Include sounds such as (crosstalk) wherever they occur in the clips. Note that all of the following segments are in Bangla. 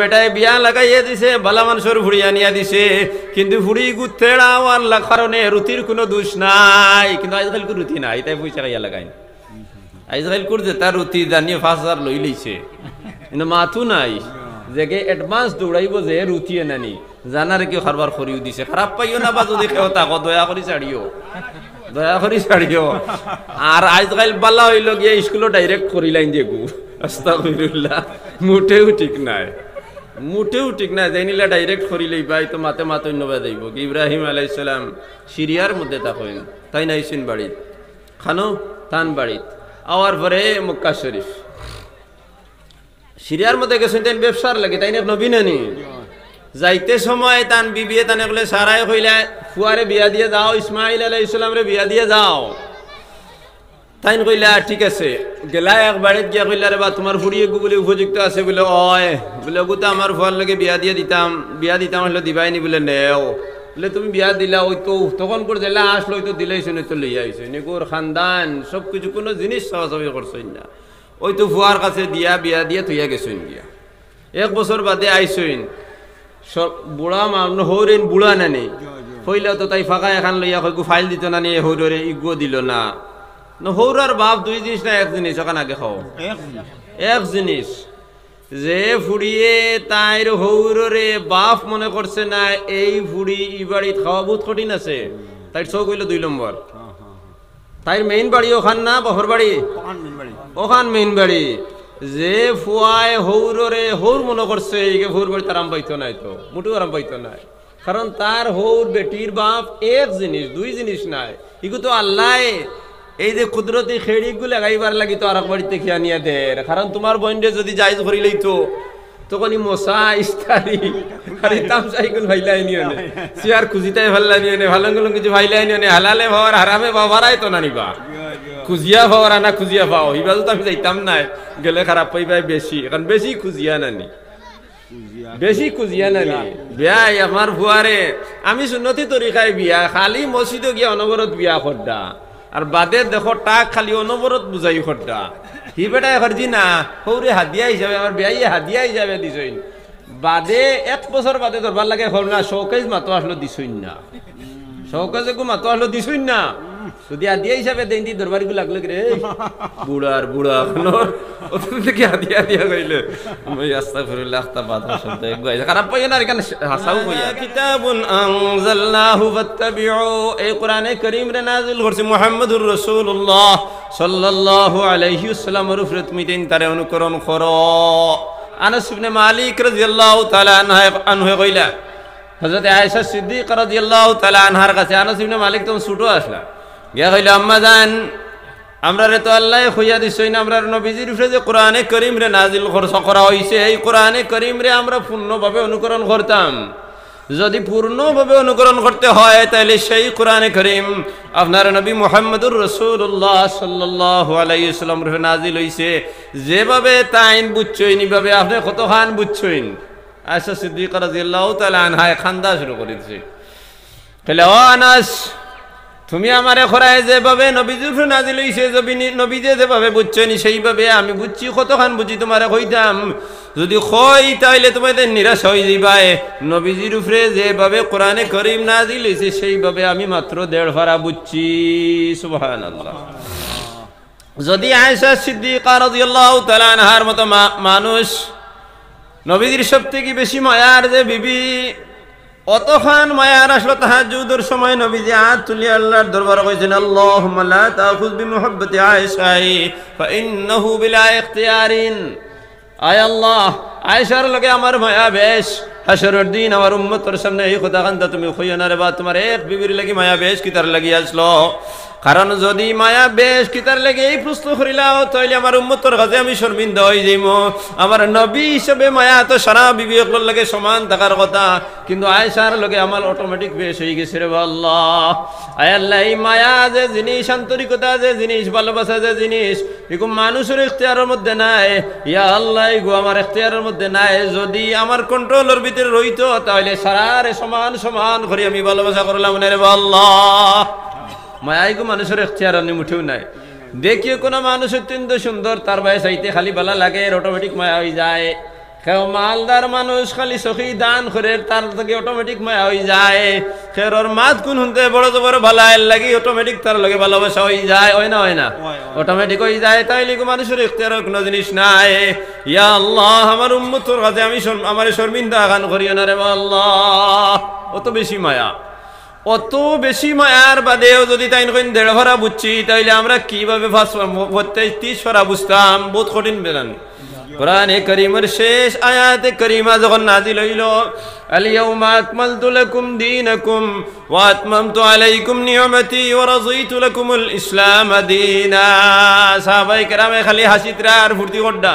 বেটায় বিয়া লাগাইয়া দিছে মানুষের আনিয়া দিছে কিন্তু রুতির কোনো দোষ নাই কিন্তু আজকাল কো রুতি নাই তাই পয়সা খাইয়া লাগাই আজকাল যে তার রুতি জানিয়ে পাঁচ হাজার লই লইছে কিন্তু মাথু নাই জেগে এডভান্স দৌড়াইব যে রুতি এনানি জানার কি খারবার খরিও দিছে খারাপ পাইও না বা যদি কেউ তাকো দয়া করি ছাড়িও দয়া করি ছাড়িও আর আজকাল বালা হইল গিয়ে স্কুলও ডাইরেক্ট করি লাইন দেখু আস্তা ঠিক নাই মোটেও ঠিক না জানিলে ডাইরেক্ট করিলেই ভাই তো মাতে মাতে আইব দেব ইব্রাহিম আলাইসালাম সিরিয়ার মধ্যে হইন তাই না ইসিন বাড়িত খানো তান বাড়িত আওয়ার পরে মক্কা শরীফ সিরিয়ার মধ্যে গেছেন তাই ব্যবসার লাগে তাই না নবীন আনি যাইতে সময় তান বিবিয়ে তানে বলে সারাই হইলে ফুয়ারে বিয়া দিয়ে যাও ইসমাইল আলাইসালামরে বিয়া দিয়ে যাও তাইন কইলা ঠিক আছে গেলা এক বাড়িত গিয়া কইলা রে বা তোমার ফুরিয়ে গু বলে উপযুক্ত আছে বলে অয় বলে ওগু তো আমার ফল লাগে বিয়া দিয়ে দিতাম বিয়া দিতাম হলে দিবাই নি বলে নেও বলে তুমি বিয়া দিলা ওই তো তখন করে দিলা আসলো ওই তো দিলেই শুনে তো লইয়া আইছো নিগুর খানদান সব কিছু কোনো জিনিস সবাসবি করছই না ওই তো ফুয়ার কাছে দিয়া বিয়া দিয়ে থইয়া গেছইন গিয়া এক বছর বাদে আইসইন সব বুড়া মামন হৌরেন বুড়া নানি হইলেও তো তাই ফাঁকা এখান লইয়া কই ফাইল দিত না নিয়ে হৌরে ইগুও দিল না নহর বাপ দুই জিনিস না এক জিনিস ওখানে আগে খাও এক জিনিস যে ফুড়িয়ে তাইর হৌরে বাপ মনে করছে না এই ফুড়ি ই বাড়ি খাওয়া বহুত কঠিন আছে তাই চৌ কইলো দুই নম্বর তাইর মেইন বাড়ি ওখান না বহর বাড়ি ওখান মেইন বাড়ি যে ফুয়ায় হৌরে হৌর মনে করছে এইকে হৌর বাড়িতে আরাম পাইতো নাই তো মুটু আরাম পাইতো নাই কারণ তার হৌর বেটির বাপ এক জিনিস দুই জিনিস নাই ইগু তো আল্লাহ এই যে কুদরতি খেড়িগুলো লাগাইবার লাগি তো আর বাড়িতে খেয়া নিয়ে দের কারণ তোমার বন্ধে যদি জায়জ করিলেই তো তখন মশা ইস্তারি আরে তামসাইগুল ভাইলাই নিও নে চেয়ার খুঁজিটাই ভাল্লা নিও নে ভালো গুলো কিছু ভাইলাই নিও নে হালালে ভাবার হারামে ভাবারাই তো না নিবা খুঁজিয়া ভাবার আনা খুঁজিয়া পাও হিবা তো আমি যাইতাম নাই গেলে খারাপ পাইবাই বেশি কারণ বেশি খুজিয়া নানি বেশি খুজিয়া নানি বিয়াই আমার ভুয়ারে আমি সুন্নতি তরিকায় বিয়া খালি মসজিদে গিয়া অনবরত বিয়া করদা আর বাদে দেখো টাক খালি অনবরত বুঝাই খরটা হি বেটা খরজি না সৌরে হাদিয়া হিসাবে আমার বেয়াই হাদিয়া হিসাবে দিছইন বাদে এক বছর বাদে ধরবার লাগে হল না শৌকেজ মাতো আসলো দিছইন না শৌকেজ মাতো আসলো দিছইন না যদি আদিয়া হিসাবে দেন দি দরবারি গুলো লাগলো রে বুড়া আর বুড়া হলো ওদের থেকে আদিয়া আদিয়া কইল আমি আস্তাগফিরুল্লাহ তা বাদা শব্দ গাইজ খারাপ পাই না এখানে হাসাও কই কিতাবুন আনজালনাহু ফাত্তাবিউ এই কোরআনে কারীম রে নাজিল করছে মুহাম্মদুর রাসূলুল্লাহ সাল্লাল্লাহু আলাইহি ওয়াসাল্লামের উপরে তুমি দিন তারে অনুকরণ করো আনাস ইবনে মালিক রাদিয়াল্লাহু তাআলা আনহু কইলা হযরত আয়েশা সিদ্দিকা রাদিয়াল্লাহু তাআলা আনহার কাছে আনাস ইবনে মালিক তুমি ছোট আসলা গিয়া কইল আম্মা যান আমরারে তো আল্লাহ খুঁজা দিছই না আমরার নবীজির উপরে যে কোরআনে করিম রে নাজিল খরচ করা হয়েছে এই কোরআনে করিম রে আমরা পূর্ণভাবে অনুকরণ করতাম যদি পূর্ণভাবে অনুকরণ করতে হয় তাহলে সেই কোরআনে করিম আপনার নবী মোহাম্মদুর রসুল্লাহ সাল্লাহ আলাইসালাম রহে নাজিল হইছে যেভাবে তাইন বুঝছইন এভাবে আপনি কত খান বুঝছইন আয়সা সিদ্দিক রাজিয়াল্লাহ তাহলে আনহায় খান্দা শুরু করে দিছে তাহলে ও আনাস তুমি আমারে খরায় যেভাবে নবীজুর নাজিল সে নবীজে যেভাবে বুঝছো নি সেইভাবে আমি বুঝছি কতখান বুঝি তোমারে কইতাম যদি কই তাহলে তোমাদের নিরাশ হয়ে যাইবায় নবীজির উপরে যেভাবে কোরআনে করিম নাজিল হইছে সেইভাবে আমি মাত্র দেড় ভরা বুঝছি সুবাহান যদি আয়সা সিদ্দিকা রাজিয়াল্লাহ তালানহার মতো মানুষ নবীজির সব থেকে বেশি মায়ার যে বিবি অতখান মায়ার আসলো তাহাজুদের সময় নবীজি হাত তুলিয়া আল্লাহর দরবার কইছেন আল্লাহুম্মা লা তাখুজ বিমুহাব্বতি আয়েশাই ইন্নাহু বিলা ইখতিয়ারিন আয় আল্লাহ আয়েশার লগে আমার মায়া বেশ হাসরের দিন আমার উম্মতের সামনে এই কথা কান্দা তুমি হইয়া না রে বা তোমার এক বিবির লাগি মায়া বেশ কি তার লাগি আসলো কারণ যদি মায়া বেশ কিতার লেগে এই প্রশ্ন করিলাও তাইলে আমার উম্মতর কাছে আমি শর্মিন্দা হয়ে যাইম আমার নবী হিসেবে মায়া তো সারা বিবেকর লাগে সমান থাকার কথা কিন্তু আয়সার লগে আমার অটোমেটিক বেশ হয়ে গেছে রে আল্লাহ আয় আল্লাহ এই মায়া যে জিনিস আন্তরিকতা যে জিনিস ভালোবাসা যে জিনিস এরকম মানুষের ইখতিয়ারের মধ্যে নাই ইয়া আল্লাহ গো আমার ইখতিয়ারের মধ্যে নাই যদি আমার কন্ট্রোলের ভিতরে রইতো তাহলে সারা রে সমান সমান করে আমি ভালোবাসা করলাম রে আল্লাহ মায়াইগো মানুষের আনি মুঠেও নাই দেখিও কোনো মানুষ অত্যন্ত সুন্দর তার বাইরে চাইতে খালি বালা লাগে অটোমেটিক মায়া হয়ে যায় কেউ মালদার মানুষ খালি সখী দান করে তার থেকে অটোমেটিক মায়া হয়ে যায় খের ওর মাত কোন শুনতে বড় তো বড় ভালা লাগি অটোমেটিক তার লগে ভালোবাসা হয়ে যায় হয় না হয় না অটোমেটিক হয়ে যায় তাই তাইলে মানুষের ইখতিয়ার কোনো জিনিস নাই ইয়া আল্লাহ আমার উম্মত কাছে আমি আমার শর্মিন্দা গান করিও না রে আল্লাহ অত বেশি মায়া অত বেশি মায়ার বাদেও যদি তাই কইন দেড় ভরা বুঝছি তাইলে আমরা কিভাবে তিরিশ ভরা বুঝতাম বহুত কঠিন বেলান কোরআনে করিমের শেষ আয়াতে করিমা যখন নাজিল হইল اليوم أكملت لكم دينكم وأتممت عليكم نعمتي ورضيت لكم الإسلام دينا صحابة كرام خلي حسيت رار فرتي غدا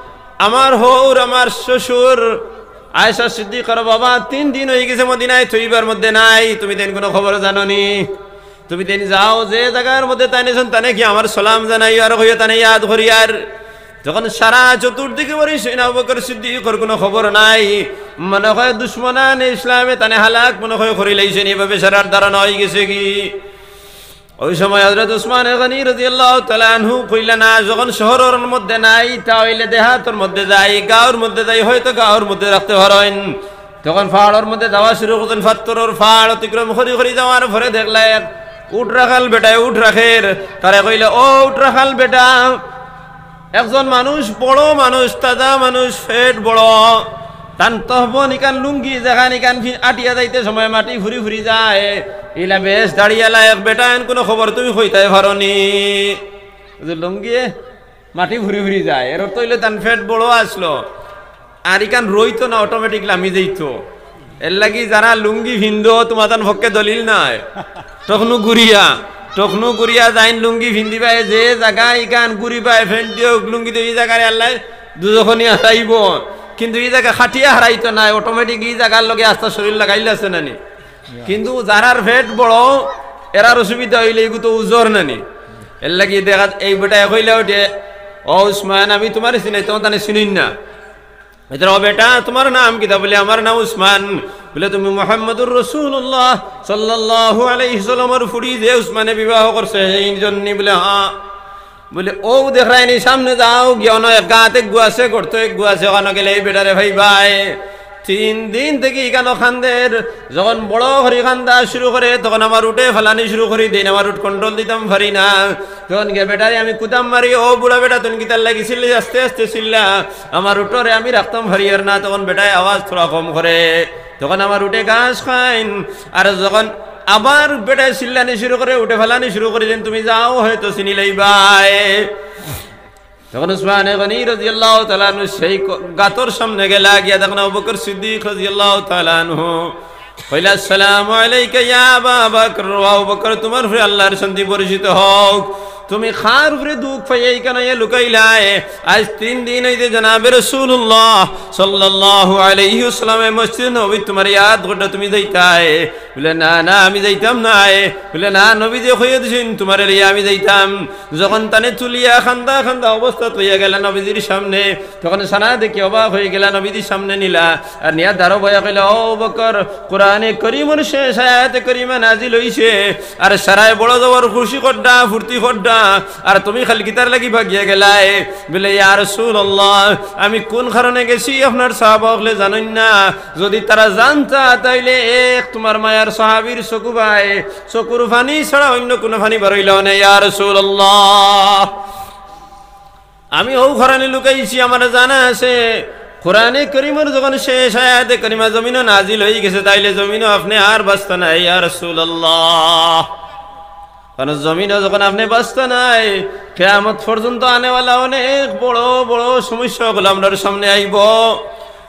আমার হৌর আমার শ্বশুর আয়সা করো বাবা তিন দিন হয়ে গেছে মদিনায় থইবার মধ্যে নাই তুমি তেন কোনো খবর জানো নি তুমি তেন যাও যে জায়গার মধ্যে তাইনেছেন তানে কি আমার সালাম জানাই আর হইয়া তানে ইয়াদ করিয়ার যখন সারা চতুর্দিকে বলি সিদ্ধি কর কোনো খবর নাই মনে হয় দুশ্মনান ইসলামে তানে হালাক মনে হয় করিলাইছেন এভাবে সারার দ্বারা নয় গেছে কি ওই সময় হজরত উসমান গনি রাজি আল্লাহ তালানহু কইলে না যখন শহরের মধ্যে নাই তাহলে দেহাতর মধ্যে যাই গাঁওর মধ্যে যাই হয়তো গাঁওর মধ্যে রাখতে পারেন তখন পাহাড়ের মধ্যে যাওয়া শুরু করতেন ফাত্তরের পাহাড় অতিক্রম করি করি যাওয়ার ভরে দেখলেন উঠ রাখাল বেটায় উঠ রাখের তারা কইলে ও উঠ রাখাল বেটা একজন মানুষ বড় মানুষ তাজা মানুষ ফেট বড় তান তহবন ইকান লুঙ্গি যেখান ইকান আটিয়া যাইতে সময় মাটি ফুরি ফুরি যায় ইলা বেশ দাঁড়িয়ে লায়ক বেটা এন কোনো খবর তুমি হইতাই ভারনি লুঙ্গি মাটি ফুরি ফুরি যায় এর অর্থ হইলে তান ফেট বড় আসলো আর ইকান রইতো না অটোমেটিক লামি যেইতো এর লাগি যারা লুঙ্গি ভিন্দ তোমার তান ভক্কে দলিল নাই তখনু ঘুরিয়া তখনু ঘুরিয়া যাইন লুঙ্গি ভিন্দি পায় যে জায়গা ইকান ঘুরি পায় ফেন্ট দিও লুঙ্গি দিয়ে এই জায়গায় আল্লাহ দুজখনি আসাইব কিন্তু এই জায়গা খাটিয়া হারাইতো না অটোমেটিক এই জায়গার লগে আস্তা শরীর লাগাইলাছে আছে নানি কিন্তু যারার ভেট বড় এরার অসুবিধা হইলে এগুলো তো নানি এর লাগি দেখা এই বেটা কইলে ওটে ও উসমান আমি তোমার চিনাই তোমার তানে চিনিন না ও বেটা তোমার নাম কিতা বলে আমার নাম উসমান বলে তুমি মোহাম্মদুর রসুল্লাহ সাল্লাহ আলাইসাল্লামর ফুড়ি যে উসমানে বিবাহ করছে এই জন্য বলে হ্যাঁ বলে ও দেখায়নি সামনে যাও গিয়ে এক গাঁতে গুয়াছে করতো এক গুয়াছে ওখানে গেলে এই বেটারে ভাই ভাই তিন দিন থেকে কেন খানদের যখন বড় হরি খান্দা শুরু করে তখন আমার উঠে ফেলানি শুরু করি দিন আমার উঠ কন্ট্রোল দিতাম ভারি না তখন গে বেটারে আমি কুতাম মারি ও বুড়া বেটা তুমি কিতার লাগিছিল আস্তে আস্তে ছিল্লা আমার উঠোরে আমি রাখতাম হারিয়ার না তখন বেটায় আওয়াজ থোড়া কম করে তখন আমার উঠে গাছ খাইন আর যখন আবার বেটায় চিল্লানি শুরু করে উঠে ফেলানি শুরু করে যেন তুমি যাও হয়তো চিনি লইবাই তখন উসমান গনি রাজিয়াল্লাহ তালানু সেই গাতর সামনে গেলা গিয়া তখন অবকর সিদ্দিক রাজিয়াল্লাহ তালানহু কইলা সালাম আলাইকা ইয়া আবা বকর ওয়া বকর তোমার উপরে আল্লাহর সন্ধি পরিচিত হোক তুমি খার উপরে দুঃখ পাইয়াই কেন এ লুকাইলাই আজ তিন দিন হইতে জানাবে রসুল্লাহ সাল্লাল্লাহু আলাইহি ওয়াসাল্লামে মসজিদ নবী তোমার ইয়াদ গোটা তুমি যাইতায় বলে না না আমি যাইতাম না বলে না নবী যে হইয়া দিছেন তোমার এলিয়া আমি যাইতাম যখন তানে চুলিয়া খান্দা খান্দা অবস্থা তৈয়া গেল নবীজির সামনে তখন সানা দেখি অবাক হয়ে গেল নবীজির সামনে নিলা আর নিয়া দারো বয়া কইলা ও বকর কোরআনে করিমর শেষ আয়াতে করিমা নাজিল হইছে আর সারায় বড় যাওয়ার খুশি করডা ফুর্তি করডা আর তুমি খালি গিতার লাগি ভাগিয়া গেলাই বলে ইয়া রাসূলুল্লাহ আমি কোন কারণে গেছি আপনার সাহাবাগলে জানেন না যদি তারা জানতা তাইলে এক তোমার মায়া আর সাহাবির চকু ভাই চকুর ফানি ছাড়া অন্য কোনো ফানি বারইল না ইয়ার আমি ও ঘরানি লুকাইছি আমার জানা আছে কোরআনে করিমর যখন শেষ আয়াতে করিমা জমিন নাজিল হয়ে গেছে তাইলে জমিন আপনি আর বাঁচত নাই আর সুল্লাহ কারণ জমিনও যখন আপনি বাঁচত নাই কেয়ামত পর্যন্ত আনেওয়ালা অনেক বড় বড় সমস্যাগুলো আপনার সামনে আইব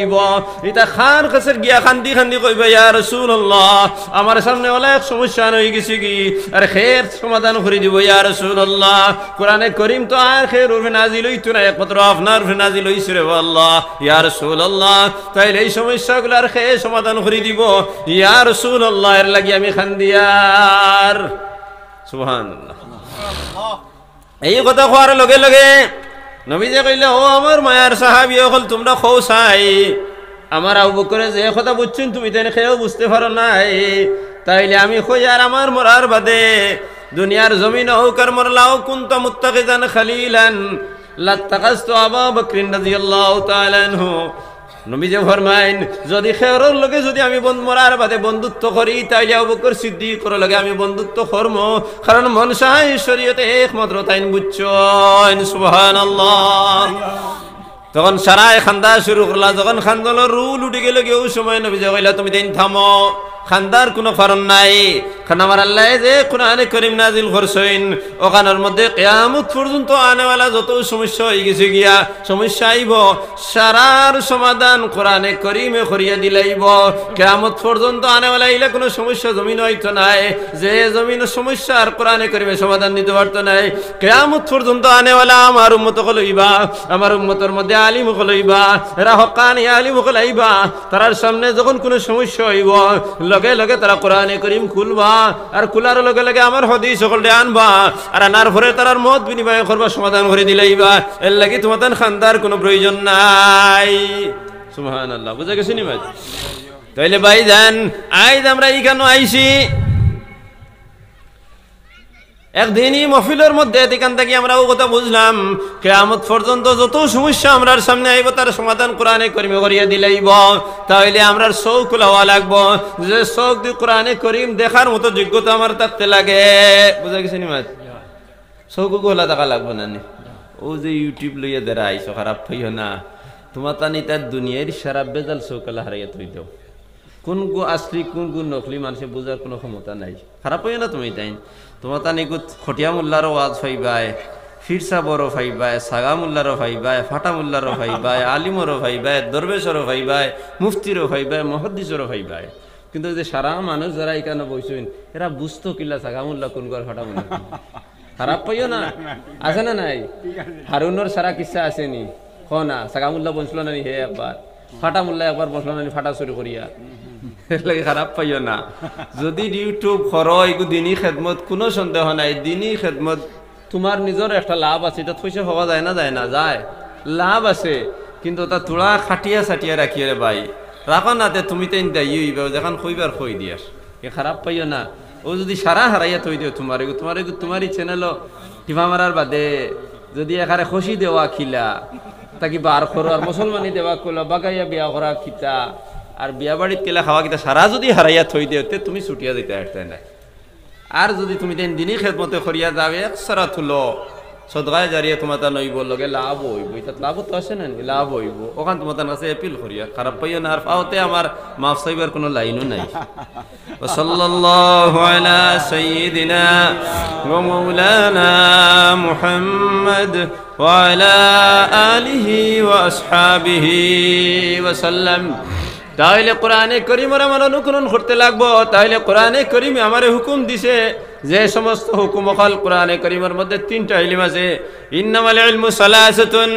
যাইব এটা খান কাছে গিয়া খান্দি খান্দি কইবে ইয়া রাসূলুল্লাহ আমার সামনে অনেক সমস্যা হয়ে গেছে কি আর খের সমাধান করে দিব ইয়া রাসূলুল্লাহ কোরআনে করিম তো আর খের উরফে নাজিল হইতো না একমাত্র আপনার উরফে নাজিল হইছে রে আল্লাহ ইয়া রাসূলুল্লাহ তাইলে এই সমস্যাগুলো আর খের সমাধান করে দিব ইয়া রাসূলুল্লাহ এর লাগি আমি খান্দি খান্দিয়ার সুবহানাল্লাহ এই কথা কোয়ার লগে লগে নবীজে কইলে ও আমার মায়ার সাহাবি হল তোমরা খো সাই আমার আবু করে যে কথা বুঝছেন তুমি তাই খেয়েও বুঝতে পারো নাই তাইলে আমি কই আর আমার মরার বাদে দুনিয়ার জমিন হৌকার মরলাও কুন্ত মুত্তাকিজান খালিলান লাত্তাকাস্তু আবা বকরিন রাদিয়াল্লাহু তাআলা আনহু নবীজে ফরমাইন যদি খেয়রর লগে যদি আমি মরার বাদে বন্ধুত্ব করি তাইলে অবকর সিদ্ধি করার লগে আমি বন্ধুত্ব কর্ম কারণ মনসাই শরীয়তে একমাত্র তাইন বুঝছেন সুহান তখন সারা খান্দা শুরু করলা যখন খান্দল রুল উঠে গেল কেউ সময় নবীজে কইলা তুমি দিন থামো খান্দার কোনো কারণ নাই কারণ আল্লাহ যে কোরআনে করিম নাজিল করছেন ওখানের মধ্যে কেয়ামত পর্যন্ত আনেওয়ালা যত সমস্যা হয়ে গেছে গিয়া সমস্যা আইব সারার সমাধান কোরআনে করিমে করিয়া দিলাইব কেয়ামত পর্যন্ত আনেওয়ালা ইলে কোনো সমস্যা জমিন হইতো নাই যে জমিন সমস্যা আর কোরআনে করিমে সমাধান দিতে পারতো নাই কেয়ামত পর্যন্ত আনেওয়ালা আমার উন্মত হলইবা আমার উন্মতর মধ্যে আলিম হলইবা এরা হকানি আলিম হলাইবা তারার সামনে যখন কোনো সমস্যা হইব লগে লগে তারা কোরআনে করিম খুলবা আর খুলার লগে লগে আমার হদি সকল আনবা আর আনার পরে তারার মত বিনিময় করবা সমাধান করে দিলাইবা এর লাগি তোমাদের খান্দার কোনো প্রয়োজন নাই সুহান আল্লাহ বুঝা গেছে নি ভাই তাইলে ভাই যান আইজ আমরা এইখানে আইসি একদিনই মফিলের মধ্যে এখান থেকে আমরা ও কথা বুঝলাম কেয়ামত পর্যন্ত যত সমস্যা আমরার সামনে আইব তার সমাধান কোরআনে করিম করিয়া দিলেইব তাহলে আমরা শোক খোলাওয়া লাগবো যে শোক দিয়ে কোরআনে করিম দেখার মতো যোগ্যতা আমার থাকতে লাগে বুঝা গেছে নিমাজ মাছ শোক খোলা দেখা লাগবো না ও যে ইউটিউব লইয়া দেরা আইসো খারাপ হইও না তোমার তানি তার দুনিয়ার সারা বেজাল শোকলা হারাইয়া তুই দেও কোন গু আসলি কোন গু নকলি মানুষে বোঝার কোনো ক্ষমতা নাই খারাপ হইও না তুমি তাই তোমার তা নিকুত খটিয়া মোল্লার ওয়াজ ফাইবায় ফিরসা বড় ফাইবায় সাগা মোল্লারও ফাইবায় ফাটা মোল্লারও ফাইবায় আলিমরও ফাইবায় দরবেশরও ফাইবায় মুফতিরও ফাইবায় মহদ্দিসরও ফাইবায় কিন্তু যে সারা মানুষ যারা এখানে বইছেন এরা বুঝতো কিল্লা সাগা মোল্লা কোন গর ফাটা মোল্লা খারাপ পাইও না আছে না নাই হারুনর সারা কিসা আসেনি খ না সাগা মোল্লা বঞ্চল না হে একবার ফাটা মোল্লা একবার বসলো না ফাটা শুরু করিয়া (laughs) লাগে খারাপ পাইও না যদি ইউটিউব খরো এগু দিনই খেদমত কোনো সন্দেহ নাই দিনই খেদমত তোমার নিজের একটা লাভ আছে এটা পয়সা হওয়া যায় না যায় না যায় লাভ আছে কিন্তু তা তোলা খাটিয়া সাটিয়া রাখিয়ে রে ভাই রাখো না তে তুমি তাই দায়ী যখন খইবার খই দিয়াস এ খারাপ পাইও না ও যদি সারা হারাইয়া থই দিও তোমার এগু তোমার এগু তোমারই চ্যানেলও টিভা মারার বাদে যদি এখানে খুশি দেওয়া খিলা তাকে বার করো আর মুসলমানি দেওয়া কলো বাগাইয়া বিয়া করা খিতা আর বিয়া বাড়িত কেলা খাওয়া কিতা সারা যদি হারাইয়া থই দিয়ে তুমি ছুটিয়া দিতে আসতে নাই আর যদি তুমি তিন দিনই খেদমতে করিয়া যাবে এক সারা তুলো সদগায় জারিয়া তোমার তা নইব লগে লাভ হইব এটা লাভ তো আসে না লাভ হইব ওখান তোমার তার কাছে এপিল করিয়া খারাপ পাইয়া না আর পাওতে আমার মাফ সাইবার কোনো লাইনও নাই وصلى الله على سيدنا ومولانا محمد وعلى آله وأصحابه তাহলে কোরআনে করিম আমার অনুকরণ করতে লাগবো তাহলে কোরআনে করিম আমার হুকুম দিছে যে সমস্ত হুকুম হল কোরআনে করিমের মধ্যে তিনটা ইলিম আছে ইন্নামাল ইলমু সালাসাতুন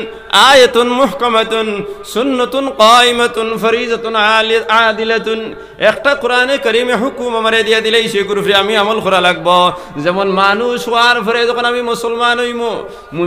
আয়াতুন মুহকামাতুন সুন্নাতুন কায়মাতুন ফরিজাতুন আদিলাতুন একটা কোরআনে করিমে হুকুম আমারে দিয়া দিলে সেই গুরুফে আমি আমল করা লাগব যেমন মানুষ হওয়ার পরে যখন আমি মুসলমান হইম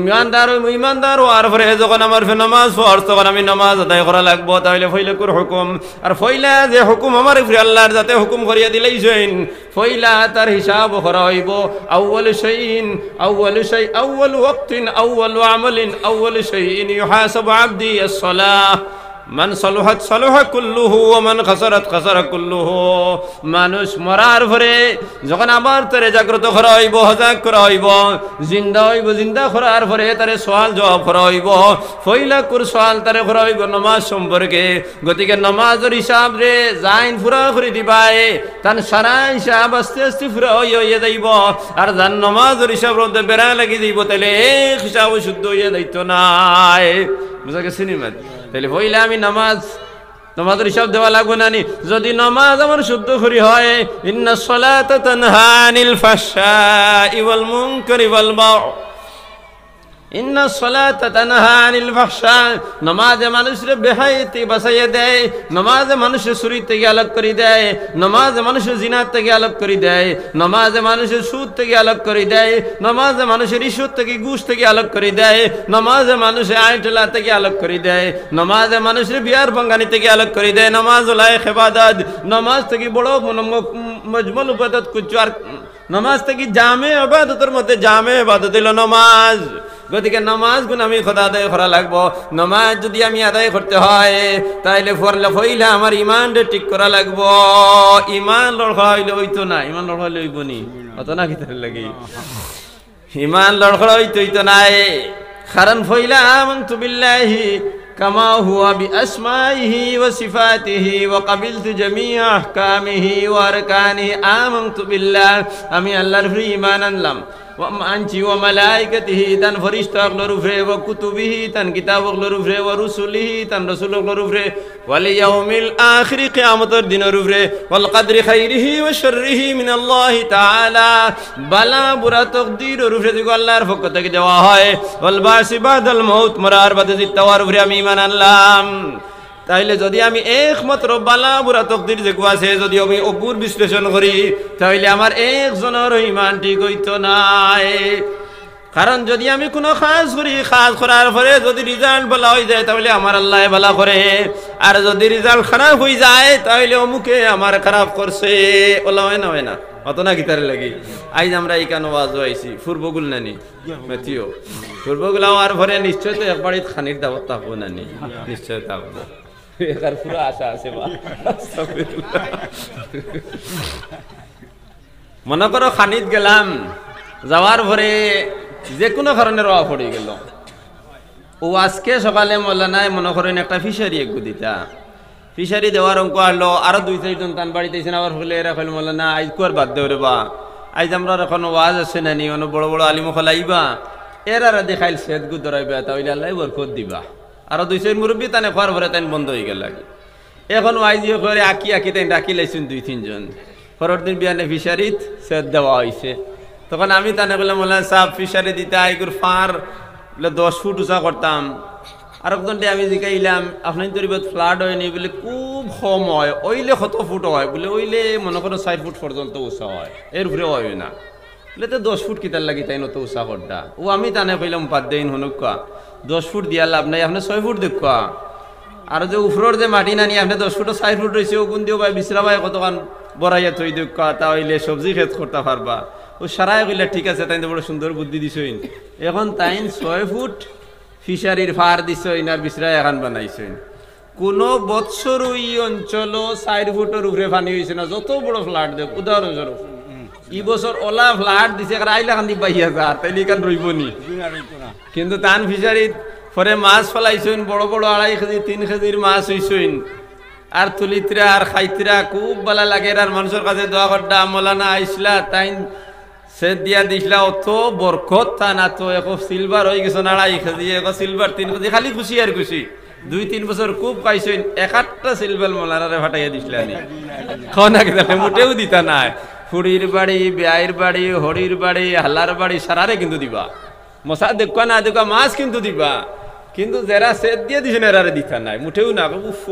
ইমানদার হইম ইমানদার হওয়ার পরে যখন আমার নামাজ পড় তখন আমি নামাজ আদায় করা লাগব তাহলে ফৈলকুর হুকুম আর ফৈলা যে হুকুম আমার ফিরে আল্লাহর যাতে হুকুম করিয়া দিলেই জৈন ফৈলা তার হিসাব করা চাইব اول شيء اول شيء اول وقت اول عمل اول شيء يحاسب عبدي الصلاه মান সলহাত সলহা কুল্লুহু মান খসরাত খসরা কুল্লুহু মানুষ মরার ভরে যখন আবার তারে জাগ্রত করা হইব হজাক করা হইব জিন্দা হইব জিন্দা করার ভরে তারে সোয়াল জবাব করা হইব ফইলা কুর সোয়াল তারে করা হইব নমাজ সম্পর্কে গতিকে নমাজের হিসাব রে জাইন ফুরা ফুরি দিবাই তান সারা হিসাব আস্তে আস্তে ফুরা হই হইয়া যাইব আর যান নমাজের হিসাব রোদে বেড়া লাগি দিব তাহলে এক হিসাব শুদ্ধ হইয়া দিত নাই বুঝা গেছে নি তাহলে হইলে আমি নামাজ নামাজের হিসাব দেওয়া লাগবে না নি যদি নামাজ আমার শুদ্ধ করি হয় ইন্না সলাত তানহা আনিল ইবল ওয়াল মুনকারি ওয়াল বাউ নমাজে মানুষের বেহাইতে বাসাইয়ে দেয় নমাজে মানুষের সুরি থেকে আলাপ করে দেয় নমাজে মানুষের জিনার থেকে আলাপ করে দেয় নমাজে মানুষের সুদ থেকে আলাপ করে দেয় নমাজে মানুষের ইস্যুর থেকে গুষ থেকে আলাপ করে দেয় নমাজে মানুষের আইটলা থেকে আলাপ করে দেয় নমাজে মানুষের বিয়ার বঙ্গানি থেকে আলাপ করে দেয় নমাজ ওলায় খেবাদাদ নমাজ থেকে বড় মজমুল উপাদত কুচু আর নমাজ থেকে জামে আবাদতের মধ্যে জামে আবাদত নমাজ গতিকে নমাজ গুণ আমি খোদা আদায় করা লাগবো নমাজ যদি আমি আদায় করতে হয় তাইলে ফরলে ফইলে আমার ইমানটা ঠিক করা লাগবো ইমান লড়খড়া হইলে হইতো না ইমান লড়খড়া হইলে হইব নি অত না কি লাগে ইমান লড়খড়া হইতো হইতো নাই কারণ ফইলা আমন্তু বিল্লাহি كما هو بأسمائه وصفاته وقبلت جميع أحكامه وأركانه آمنت بالله أمي الله في إيمان لم وأنتي وملائكته تن فرشتة غلروفه وكتبه تن كتاب غلروفه ورسله تن رسول فري وليوم الآخر قيامة الدين غلروفه والقدر خيره وشره من الله تعالى بلا برا تقدير غلروفه تقول الله رفق تك جواه والباس بعد الموت مرار بدت التوارف رميمان اللهم তাইলে যদি আমি একমাত্র বালা বুড়া তকদির যে আছে যদি আমি অপুর বিশ্লেষণ করি তাইলে আমার একজনের ইমান ঠিক নাই কারণ যদি আমি কোনো কাজ করি কাজ করার পরে যদি রিজাল্ট ভালো হয়ে যায় তাহলে আমার আল্লাহ ভালো করে আর যদি রিজাল্ট খারাপ হয়ে যায় তাহলে অমুকে আমার খারাপ করছে ওলা হয় না হয় না অত না গিটারে লাগি আইজ আমরা এই কেন আওয়াজ আইছি ফুরবগুল নানি মেথিও ফুরবগুল হওয়ার পরে নিশ্চয় তো একবারই খানির দাবত থাকবো নানি নিশ্চয় থাকবো পুরো আশা আছে মনে করো খানিত গেলাম যাওয়ার পরে যে কোনো ধরনের অভাব পড়ে গেল ও আজকে সকালে নাই মনে করেন একটা ফিশারি একটু দিতা ফিশারি দেওয়ার অঙ্ক আনলো আরো দুই চারজন তান বাড়িতে আবার হলে এরা হইল মৌলানা আজ কুয়ার বাদ দেব রে বা আজ আমরা এখন ওয়াজ আছে না নি অনেক বড় বড় আলিমখল এর আর দেখাইল সেদগু ধরাইবা তাহলে আল্লাহ বরকত দিবা আর দুই মুরব্বী তানে খোয়ার ভরে তাই বন্ধ হয়ে গেল এখন আইজি করে আঁকি আঁকি তাই ডাকি লাইছেন দুই তিনজন পরের দিন বিয়ানে ফিশারিত সেদ দেওয়া হয়েছে তখন আমি তানে বললাম বললাম সাহ ফিশারি দিতে আইগুর ফাঁর বলে দশ ফুট উঁচা করতাম আর একজনটি আমি জিকাইলাম আপনার তরিবত ফ্লাড হয়নি বলে খুব কম হয় ওইলে কত ফুট হয় বলে ওইলে মনে করো ছয় ফুট পর্যন্ত উঁচা হয় এর উপরে হয় না বলে তো দশ ফুট কিতার লাগি তাই নত উঁচা করটা ও আমি তানে কইলাম বাদ দেন হনুকা দশ ফুট দিয়া লাভ নাই আপনি ছয় ফুট দেখ আর যে উফরোর যে মাটি নানি আপনি দশ ফুট ছয় ফুট রয়েছে ওগুন দিও ভাই বিশ্রামায় কতক্ষণ বড়াইয়া থই দেখ তা হইলে সবজি খেত করতে পারবা ও সারাই কইলে ঠিক আছে তাই বড় সুন্দর বুদ্ধি দিছইন এখন তাই ছয় ফুট ফিশারির ফার দিছইন আর বিশ্রা এখন বানাইছইন কোন বৎসর ওই অঞ্চল চার ফুটের উপরে পানি হয়েছে না যত বড় ফ্লাট দেখ উদাহরণস্বরূপ ই বছর ওলা ফ্লাট দিছে আইলা কান্দি পাইয়া যা তাইলে কান রইব নি কিন্তু তান ফিশারিত পরে মাছ ফলাইছইন বড় বড় আড়াই কেজি তিন কেজির মাছ হইছইন আর তুলিত্রা আর খাইত্রা খুব ভালো লাগে আর মানুষের কাছে দোয়া করডা মলানা আইসলা তাই সে দিয়া দিছলা অত বরকত তা না তো এক সিলভার হয়ে গেছে আড়াই কেজি এক সিলভার তিন কেজি খালি খুশি আর খুশি দুই তিন বছর খুব পাইছইন এক আটটা সিলভার মলানারে ফাটাইয়া দিছলা নি খাওয়া না মোটেও দিতা নাই ফুড়ির বাড়ি বেআইর বাড়ি হরির বাড়ি হাল্লার বাড়ি সারারে কিন্তু দিবা মশা দেখবা না দেখবা মাছ কিন্তু দিবা কিন্তু যারা সেদ দিয়ে দিছে না এরারে দিতা নাই মুঠেও না উফ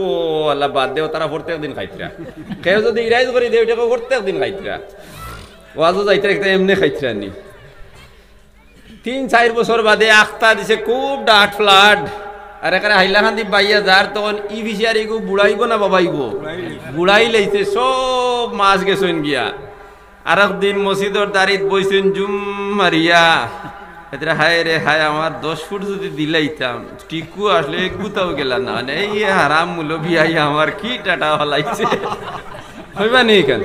আল্লাহ বাদ দেও তারা প্রত্যেক দিন খাইতরা কেউ যদি ইরাইজ করে দেয় ওটাকে প্রত্যেক দিন খাইতরা ওয়াজও যাইতে একটা এমনি খাইতরা নি তিন চার বছর বাদে আখতা দিছে খুব ডাট ফ্লাড আর এখানে হাইলাখান দি বাইয়া যার তখন ই বিচারি গো বুড়াইব না বাবাইব বুড়াই লাইছে সব মাছ গেছেন গিয়া আর একদিন মসজিদর দাঁড়িত বইছেন জুম মারিয়া এতে হায় রে হায় ফুট যদি দিলাইতাম টিকু আসলে গুতাও গেলাম না মানে এই হারাম মুলো বিয়াই আমার কি টাটা হলাইছে হইবানি কেন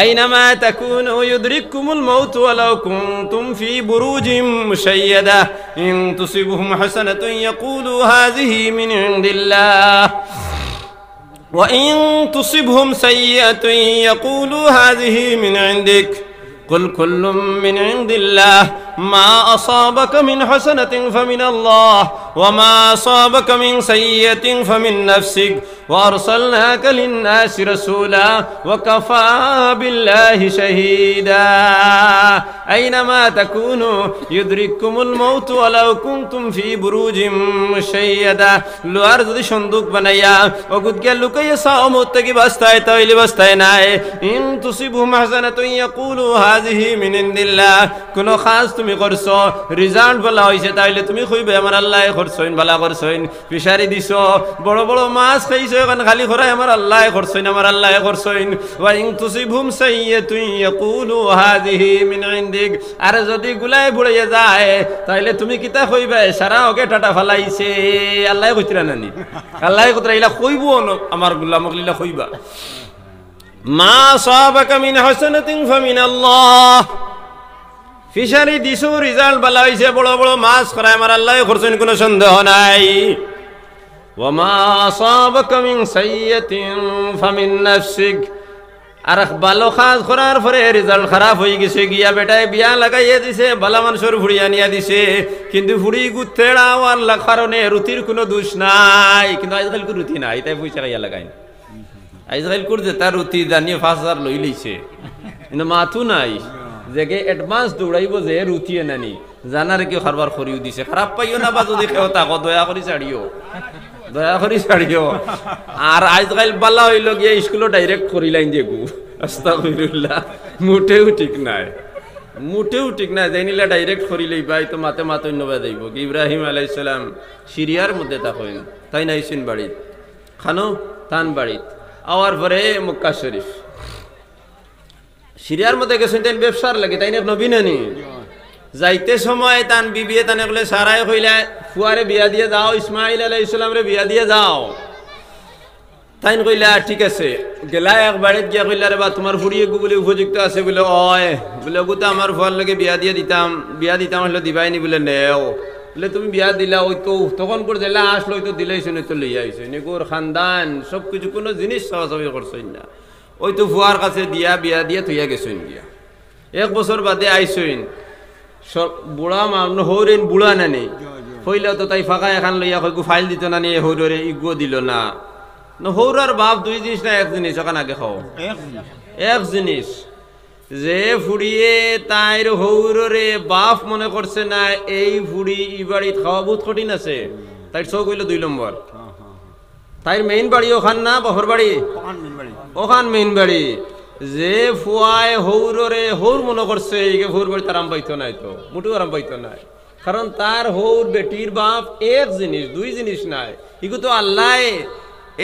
আইনামা তাকুন ইউদরিকুমুল মাউত ওয়ালাউ কুনতুম ফি বুরুজিম মুশাইয়াদা ইন তুসিবুহুম হাসানাতুন ইয়াকুলু হাযিহি মিন ইনদিল্লাহ وإن تصبهم سيئة يقولوا هذه من عندك قل كل من عند الله ما أصابك من حسنة فمن الله وما أصابك من سيئة فمن نفسك وأرسلناك للناس رسولا وكفى بالله شهيدا أينما تكونوا يدرككم الموت ولو كنتم في بروج مشيدة যদি সন্দুক বানাইয়া অগুদ গিয়া লুকাইয়া সাও মত থেকে বাস্তায় তাইলে নাই ইন তুসিবু মাহজানা তুই ইয়াকুলু হাজিহি মিন ইনদিল্লাহ কোন খাস তুমি করছো রিজাল্ট বলা হইছে তাইলে তুমি কইবে আমার আল্লাহ করছইন ভালা করছইন ফিশারি দিছো বড় বড় মাছ খাইছো এখন খালি খরাই আমার আল্লাহ করছেন আমার আল্লাহ করছেন ইয়াকুলু হাযিহি মিন ইনদিক যদি যায় তুমি কিতা কইবে সারা ওকে টাটা আল্লাহ কইতরা নানি আল্লাহ কইতরা ইলা কইবো আমার কইবা মা মিন হাসানাতিন ফামিন আল্লাহ ফিশারি দিছো রিজাল্ট বলা হয়েছে বড় বড় মাছ করায় আমার আল্লাহ করছেন কোনো সন্দেহ নাই وما أصابك من سيئة فمن نفسك আর ভালো কাজ করার পরে রেজাল্ট খারাপ হয়ে গেছে গিয়া বেটায় বিয়া লাগাইয়া দিছে বালা মানুষের ফুড়িয়া আনিয়া দিছে কিন্তু ফুড়ি গুতেড়া আল্লাহ কারণে রুতির কোনো দোষ নাই কিন্তু আজকাল কো রুতি নাই তাই পয়সা খাইয়া লাগাই আজকাল যে তার রুতি জানিয়ে পাঁচ হাজার লই লইছে কিন্তু মাথু নাই জেগে এডভান্স দৌড়াইব যে রুতি এনানি জানার কি খারবার করিও দিছে খারাপ পাইও না বা যদি কেউ তাকো দয়া করি ছাড়িও দয়া করি ছাড়িও আর আজকাল বালা হইল গিয়ে স্কুলে ডাইরেক্ট করিলাইন যে গু আস্তাফিরুল্লাহ মোটেও ঠিক নাই মোটেও ঠিক নাই জানিলে ডাইরেক্ট লই ভাই তো মাতে মাতন্যবাদ আইব ইব্রাহিম আলাইসালাম সিরিয়ার মধ্যে থাকেন তাই সিন বাড়িত খানো তান বাড়িত আওয়ার পরে মক্কা শরীফ সিরিয়ার মধ্যে গেছেন তাই ব্যবসার লাগে তাই না নবীন যাইতে সময় তান বিবিয়ে তানে বলে সারাই কইলে ফুয়ারে বিয়া দিয়ে যাও ইসমাইল আলাহ ইসলামরে বিয়া দিয়ে যাও তাইন কইলা ঠিক আছে গেলা একবারে গিয়া কইলা রে বা তোমার গু বলে উপযুক্ত আছে বলে অয় বলে ওগু তো আমার ফুয়ার লগে বিয়া দিয়ে দিতাম বিয়া দিতাম হলে নি বলে নেও বলে তুমি বিয়া দিলা ওই তো তখন করে দিলা আসলো ওই তো দিলাই শুনে তো লইয়া আইসো নিগুর খানদান সব কিছু কোনো জিনিস সবাসবি করছই না ওই তো ফুয়ার কাছে দিয়া বিয়া দিয়ে থইয়া গেছইন গিয়া এক বছর বাদে আইসইন বুড়া মানুষ হৌরেন বুড়া নানি হইলেও তো তাই ফাঁকা এখান লইয়া কই ফাইল দিত না নিয়ে হৌরে ইগুও দিল না হৌরার বাপ দুই জিনিস না এক জিনিস ওখানে আগে খাও এক জিনিস যে ফুড়িয়ে তাইর হৌরে বাপ মনে করছে না এই ফুড়ি ই বাড়িত খাওয়া বহুত কঠিন আছে তাই চৌ কইল দুই নম্বর হ্যাঁ, হ্যাঁ, হ্যাঁ। তাইর মেইন বাড়ি ওখান না বহর বাড়ি ওখান মেইন বাড়ি যে ফুয়ায় হৌররে হৌর মনে করছে এই হৌর বাড়িতে আরাম পাইতো নাই তো মুটু আরাম পাইতো নাই কারণ তার হৌর বেটির বাপ এক জিনিস দুই জিনিস নাই ইগু তো আল্লাহ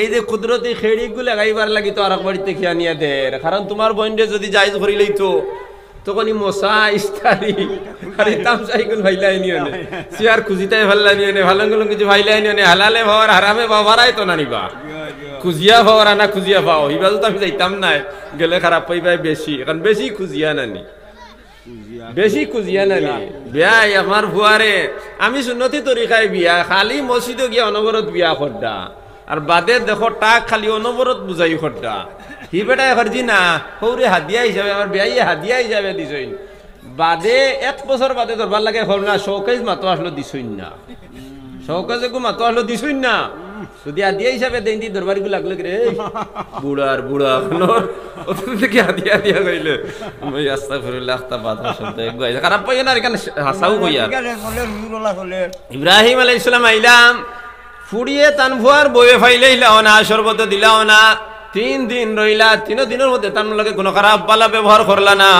এই যে কুদরতি খেড়িগুলো লাগাইবার লাগি তো আর বাড়িতে খেয়া নিয়ে দেয় কারণ তোমার বন্ধে যদি জায়জ করিলেই লইতো তখনই মশা ইস্তারি আর ইতাম সাইকেল ভাইলাই নিও নে চেয়ার খুজিতাই ভাল নিও নে ভালো কিছু ভাইলাই নিও নে হালালে ভাবার হারামে ভাবারাই তো না নিবা খুঁজিয়া ভাওয়ার আনা খুঁজিয়া বাজু তো আমি যাইতাম নাই গেলে খারাপ পাইবাই বেশি কারণ বেশি খুঁজিয়া নানি বেশি খুজিয়া নানি বিয়াই আমার ভুয়ারে আমি সুন্নতি তরিকায় বিয়া খালি মসজিদে গিয়া অনবরত বিয়া খদ্দা আর বাদে দেখো টাক খালি অনবরত বুঝাই খর্দা হি না সৌরে হাদিয়া হিসাবে আমার বিয়াইয়ে হাদিয়া হিসাবে দিছইন বাদে এক বছর বাদে ধরবার লাগে হল না শৌকেজ মাতো আসলো দিছইন না শৌকেজে মাতো আসলো দিছইন না যদি আদিয়া হিসাবে দেন দি দরবারি গুলো লাগলো রে বুড়া থেকে আদিয়া দিয়া আস্তা বাধা খারাপ পাই না এখানে হাসাও কইয়া ইব্রাহিম আলাইহিস সালাম আইলাম ফুড়িয়ে তানভুয়ার বইয়ে ফাইলে ইলাও না শরবত দিলাও না তিন দিন রইলা তিন দিনের মধ্যে তার লগে কোনো খারাপ পালা ব্যবহার করলা না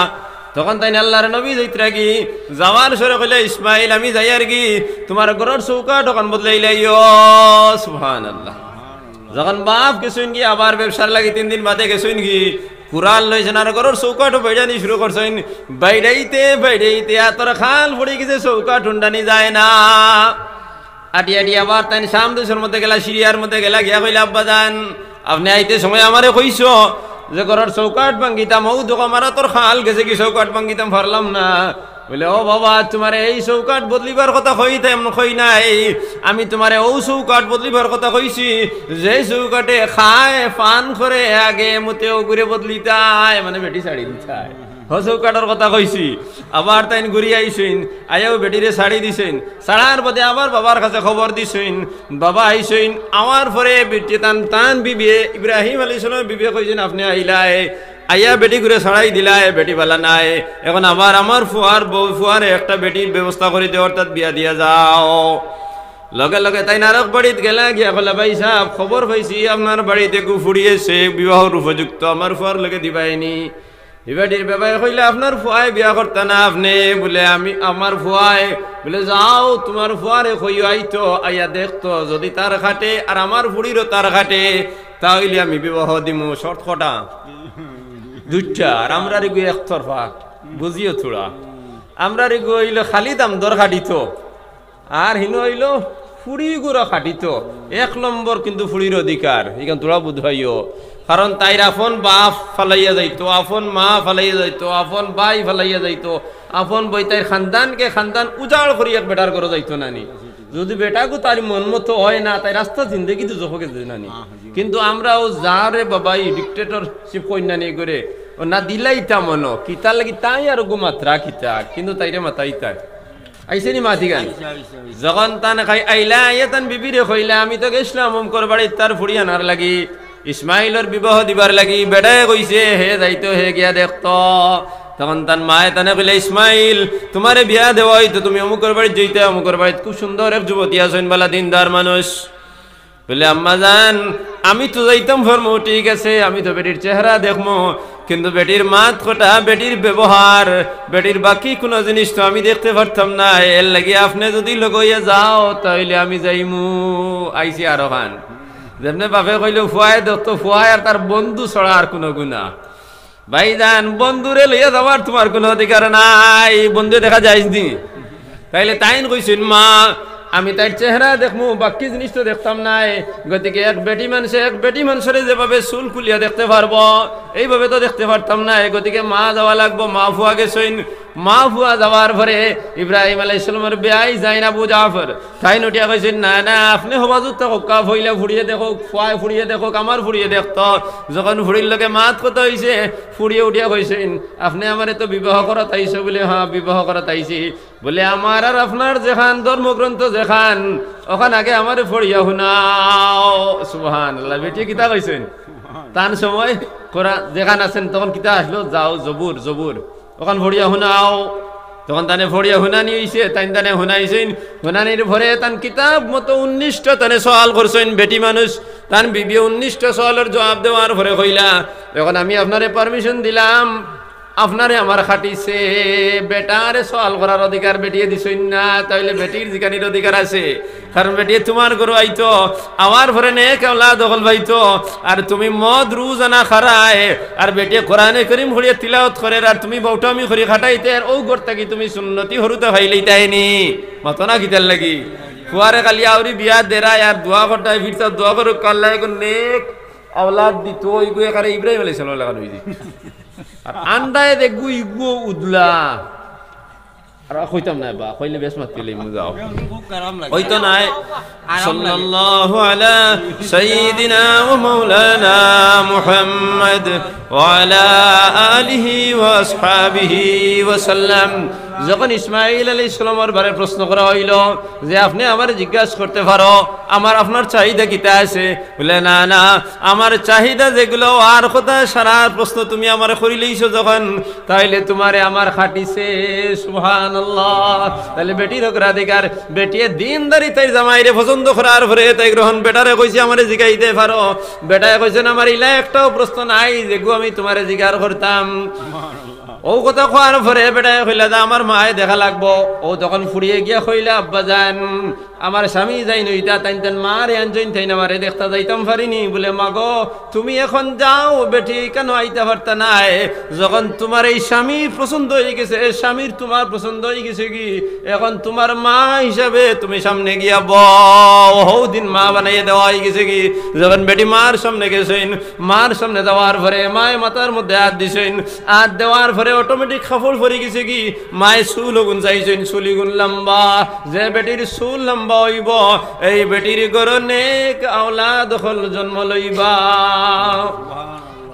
তখন তাই আল্লাহর নবী যাইতরা কি যাওয়ার সরে কইলে ইসমাইল আমি যাই আর কি তোমার ঘরের চৌকা দোকান বদলাই সুহান আল্লাহ যখন বাপ গেছুন কি আবার ব্যবসার লাগে তিন দিন বাদে কে কি কুরাল লইছেন আর গরর চৌকাটো বেড়ানি শুরু করছেন বাইরাইতে বাইরাইতে তোর খাল পড়ি গেছে চৌকা ঠুন্ডানি যায় না আটি আটি আবার তাই সাম দেশের মধ্যে গেলা সিরিয়ার মধ্যে গেলা গিয়া কইলা আব্বা যান আপনি আইতে সময় আমারে কইস যে ঘরের চৌকাট ভাঙ্গিতাম ও দোকান মারা তোর খাল গেছে কি চৌকাট ভাঙ্গিতাম ভরলাম না বলে ও বাবা তোমার এই চৌকাট বদলিবার কথা কই তেমন কই নাই আমি তোমার ও চৌকাট বদলিবার কথা কইছি যে চৌকাটে খায় পান করে আগে মতেও ঘুরে বদলিতায় মানে বেটি শাড়ি দিতায় হচৌকাটৰ কথা কৈছে আমাৰ তাইন ঘূৰি আহিছোঁ আইও বেটেৰীৰে চাৰি দিছিল চাৰাৰ পদে আমাৰ বাবাৰ কাছে খবৰ দিছোঁ বাবা আহিছোঁ আমাৰ ফৰে বেটি টান টান বিবিয়ে ইব্ৰাহিম আলিছিলৰ বিবিয়ে কৈছিল আপুনি আহিলাই আয়া বেটি ঘূৰে চাৰাই দিলাই বেটি পালা নাই এখন আমাৰ আমাৰ ফুৱাৰ বৌ ফুৱাৰে একটা বেটিৰ ব্যৱস্থা কৰি দিওঁ অৰ্থাৎ বিয়া দিয়া যাও লগে লগে তাই নাৰক বাৰীত গেলে গিয়া ক'লে ভাই চাহ খবৰ পাইছি আপোনাৰ বাৰীত একো ফুৰি আছে বিবাহৰ উপযুক্ত আমাৰ ফুৱাৰ লগে দিবাই এবারের ব্যাপারে কইলে আপনার ফুয়ায় বিয়া করতে না আপনি বলে আমি আমার ফুয়ায় বলে যাও তোমার ফুয়ারে কই আইতো আইয়া দেখতো যদি তার খাটে আর আমার ফুড়িরও তার খাটে তাহলে আমি বিবাহ দিমু শর্ট কটা দুইটা আর আমরা রেগু একতরফা বুঝিও থোড়া আমরা রেগু হইলো খালি দাম দর খাটিত আর হিনো হইলো ফুড়ি গুড়ো খাটিত এক নম্বর কিন্তু ফুড়ির অধিকার এখান বোধ বুঝাইও কারণ তাইর আফন বাপ ফালাইয়া যাইতো আফন মা ফালাইয়া যাইতো আফন ভাই ফালাইয়া যাইতো আফন বই তাই খানদানকে খানদান উজাড় করিয়া বেটার করে যাইতো নানি যদি বেটাকে তার মন মতো হয় না তাই রাস্তা জিন্দগি তো জহকে নানি কিন্তু আমরা ও যারে বাবাই এই ডিকটেটরশিপ কন্যা করে ও না দিলাই তা মনো কিতা লাগি তাই আর গো মাত্রা কিতা কিন্তু তাইরে মাথাই তাই আইসেনি মাতি গান যখন তান খাই আইলা ইয়ে তান বিবিরে হইলা আমি তো গেছিলাম ওম করবাড়ি তার ফুড়িয়া নার লাগি ইসমাইলর বিবাহ দিবার লাগি বেড়ায় গইছে হে যাইতো হে গিয়া দেখত তখন তার মায়ে তানে কইলে ইসমাইল তোমারে বিয়া দেওয়া হইতো তুমি অমুকর বাড়িতে জইতে অমুকর বাড়িতে খুব সুন্দর এক যুবতী আছেন বেলা দিনদার মানুষ বলে আম্মা জান আমি তো যাইতাম ফর্ম ঠিক আছে আমি তো বেটির চেহারা দেখমো কিন্তু বেটির মাত কটা বেটির ব্যবহার বেটির বাকি কোনো জিনিস তো আমি দেখতে পারতাম না এর লাগে আপনি যদি লগইয়া যাও তাহলে আমি যাইমু আইসি আরো খান যেমনে বাপে কইলে ফুয়ায় দত্ত ফুয়ায় আর তার বন্ধু ছড়া আর কোনো গুণা যান বন্ধুরে লইয়া যাওয়ার তোমার কোনো অধিকার নাই বন্ধু দেখা যাইস নি তাইলে তাইন কইছেন মা আমি তার চেহারা দেখমু বাকি জিনিস তো দেখতাম নাই গতিকে এক বেটি মানুষে এক বেটি মানুষের যেভাবে চুল খুলিয়া দেখতে পারবো এইভাবে তো দেখতে পারতাম নাই গতিকে মা যাওয়া লাগবো মা ফুয়া গেছেন মা ফুয়া যাওয়ার পরে ইব্রাহিম আলাই ইসলামের বেআই যায় না বুজাফর তাই নটিয়া কইছেন না না আপনি হবাজুত হক্কা ফুইলে ফুড়িয়ে দেখো ফুয়ায় ফুড়িয়ে দেখো আমার ফুড়িয়ে দেখত যখন ফুড়ির লোকে মাত কত হইছে ফুড়িয়ে উঠিয়া কইছেন আপনি আমার তো বিবাহ করা তাইছে বলে হ্যাঁ বিবাহ করা তাইছি বলে আমার আর আপনার যেখান ধর্মগ্রন্থ যেখান ওখানে আগে আমার ফড়িয়া শুনাও সুহান আল্লাহ বেটিয়ে কিতা কইছেন তার সময় কোরআন যেখান আছেন তখন কিতা আসলো যাও জবুর জবুর ওখান ভরিয়া শুনাও তখন তানে ভরিয়া শুনানি হইছে তাই তানে শুনাইছেন শুনানির ভরে তান কিতাব মতো উন্নিষ্ট তানে সওয়াল করছেন বেটি মানুষ তান বিবি উন্নিষ্ট সওয়ালের জবাব দেওয়ার ভরে কইলা এখন আমি আপনারে পারমিশন দিলাম আপনারে আমার খাটিছে বেটারে সওয়াল করার অধিকার বেটিয়ে দিছই না তাইলে বেটির জিকানির অধিকার আছে কারণ বেটিয়ে তোমার গরু আইতো আমার ভরে নে কেওলা দখল ভাইতো আর তুমি মদ রুজ আনা খারায় আর বেটিয়ে কোরআনে করিম হড়িয়ে তিলাওত করে আর তুমি আমি হরি খাটাইতে আর ও গর থাকি তুমি সুন্নতি হরুতে তাই তাইনি মত না কিতার লাগি খুয়ারে কালি আউরি বিয়া দেরা আর দোয়া ঘটায় ফিরতা দোয়া করুক কাল্লা এখন নেক আওলাদ দিত ওই গুয়ে কারে ইব্রাহিম আলাইহিস সালাম লাগানো হইছে আর আন্ডায় দেখবো ইগু উদলা আর কইতাম না বা কইলে বেশ মাতি লই মুজাও হইতো নাই সাল্লাল্লাহু আলা সাইয়্যিদিনা ওয়া মাওলানা মুহাম্মদ ওয়া আলা আলিহি ওয়া আসহাবিহি ওয়া সাল্লাম যখন ইসমাইল আলী ইসলামর বারে প্রশ্ন করা হইল যে আপনি আমার জিজ্ঞাসা করতে পারো আমার আপনার চাহিদা কিতা আছে বলে না না আমার চাহিদা যেগুলো আর কথা সারা প্রশ্ন তুমি আমার করিলেইছো যখন তাইলে তোমারে আমার খাটিছে সুহান তাহলে বেটির অগ্রাধিকার বেটিয়ে দিনদারি তাই জামাইরে পছন্দ করার পরে তাই গ্রহণ বেটারে কইছে আমার জিগাইতে পারো বেটায় কইছেন না আমার ইলা একটাও প্রশ্ন নাই যেগু আমি তোমারে জিগার করতাম ও কথা খোয়ার পরে বেটায় কইলা যে আমার মায় দেখা লাগবো ও তখন ফুরিয়ে গিয়া কইলা আব্বা যান আমার স্বামী যাই নইতা তাইন তান মারে আনজইন তাইন মারে দেখতা যাইতাম ফারিনি বলে মাগো তুমি এখন যাও বেটি কেন আইতে পারতে নাই যখন তোমার এই স্বামী পছন্দ হয়ে গেছে স্বামীর তোমার পছন্দ হয়ে গেছে কি এখন তোমার মা হিসাবে তুমি সামনে গিয়া বহু দিন মা বানাইয়ে দেওয়া হয়ে গেছে কি যখন বেটি মার সামনে গেছেন মার সামনে দেওয়ার পরে মায়ের মাতার মধ্যে হাত দিছেন হাত দেওয়ার পরে অটোমেটিক খাফল ফরে গেছে কি মায়ের চুল গুন যাইছেন চুলি গুন লম্বা যে বেটির চুল লম্বা লম্বা হইব এই বেটির নেক আওলাদ হল জন্ম লইবা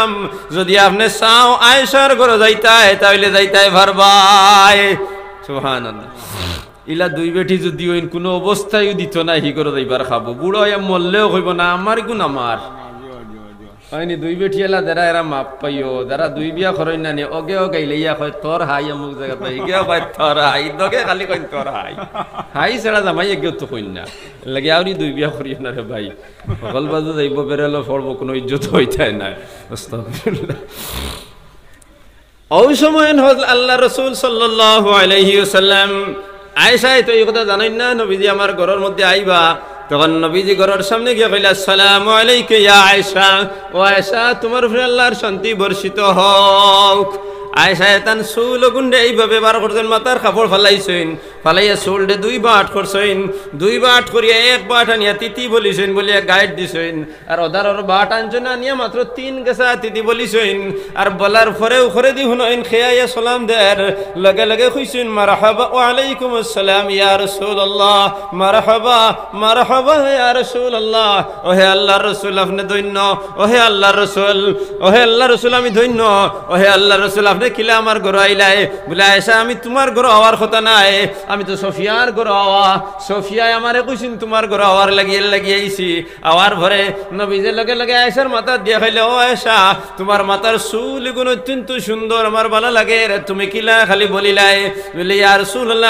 দিলাম যদি আপনি চাও আয়েশার ঘরে যাইতায় তাহলে যাইতায় ভারবাই সুহান ইলা দুই বেটি যদি ওই কোনো অবস্থায় দিত না হি করে যাইবার খাবো বুড়ো মরলেও কইব না আমার গুণ আমার হয়নি দুই বেঠিয়ালা দেরা এরা মাপ পাইও যারা দুই বিয়া খরই না নি অগে অগে লইয়া কয় তোর হাই অমুক জায়গা পাই গিয়া কয় তোর হাই দগে খালি কই তোর হাই হাই ছাড়া জামাই এগিয়ে তো কই না লাগে আউরি দুই বিয়া করিও না রে ভাই সকল বাজু যাইব বেরোলো ফলব কোনো ইজ্জত হইতাই না আস্তাগফিরুল্লাহ ওই সময় আল্লাহ রাসূল সাল্লাল্লাহু আলাইহি ওয়াসাল্লাম আয়েশা তো এই কথা জানাই না নবীজি আমার ঘরের মধ্যে আইবা তখন নবীজি ঘরের সামনে গিয়ে কইলা সালাম আলাইকে ইয়া আয়েশা ও আয়েশা তোমার উপরে আল্লাহর শান্তি বর্ষিত হোক আয় শায়তান চুল গুন্ডে এইভাবে বার করছেন মাতার কাপড় ফালাইছেন ফালাইয়া চুলটে দুই আট করছেন দুই আট করিয়া এক আট আনিয়া তিতি বলিছেন বলিয়া গাইড দিছেন আর বা বাট আনছেন আনিয়া মাত্র তিন গেছা তিতি বলিছেন আর বলার ফরে উখরে দি হুনইন খেয়াইয়া সালাম দেয়ার লগে লগে খুঁজছেন মারহাবা ওয়ালাইকুম আসসালাম ইয়া রাসূলুল্লাহ মারহাবা মারহাবা ইয়া রাসূলুল্লাহ ওহে আল্লাহর রাসূল আপনি ধন্য ওহে আল্লাহর রাসূল ওহে আল্লাহর রাসূল আমি ধন্য ওহে আল্লাহর রাসূল রে কিলা আমার বলে আয়সা আমি তোমার হওয়ার কথা নাই আমি তো সফিয়ার হওয়া সফিয়ায় আমারে তোমার হওয়ার লাগিয়ে লাগিয়ে আওয়ার ভরে নবীজের লগে লগে আয়সার মাথা দিয়া ও আয়সা তোমার মাথার অত্যন্ত সুন্দর আমার ভালো লাগে তুমি কিলা খালি বলিলাই বলে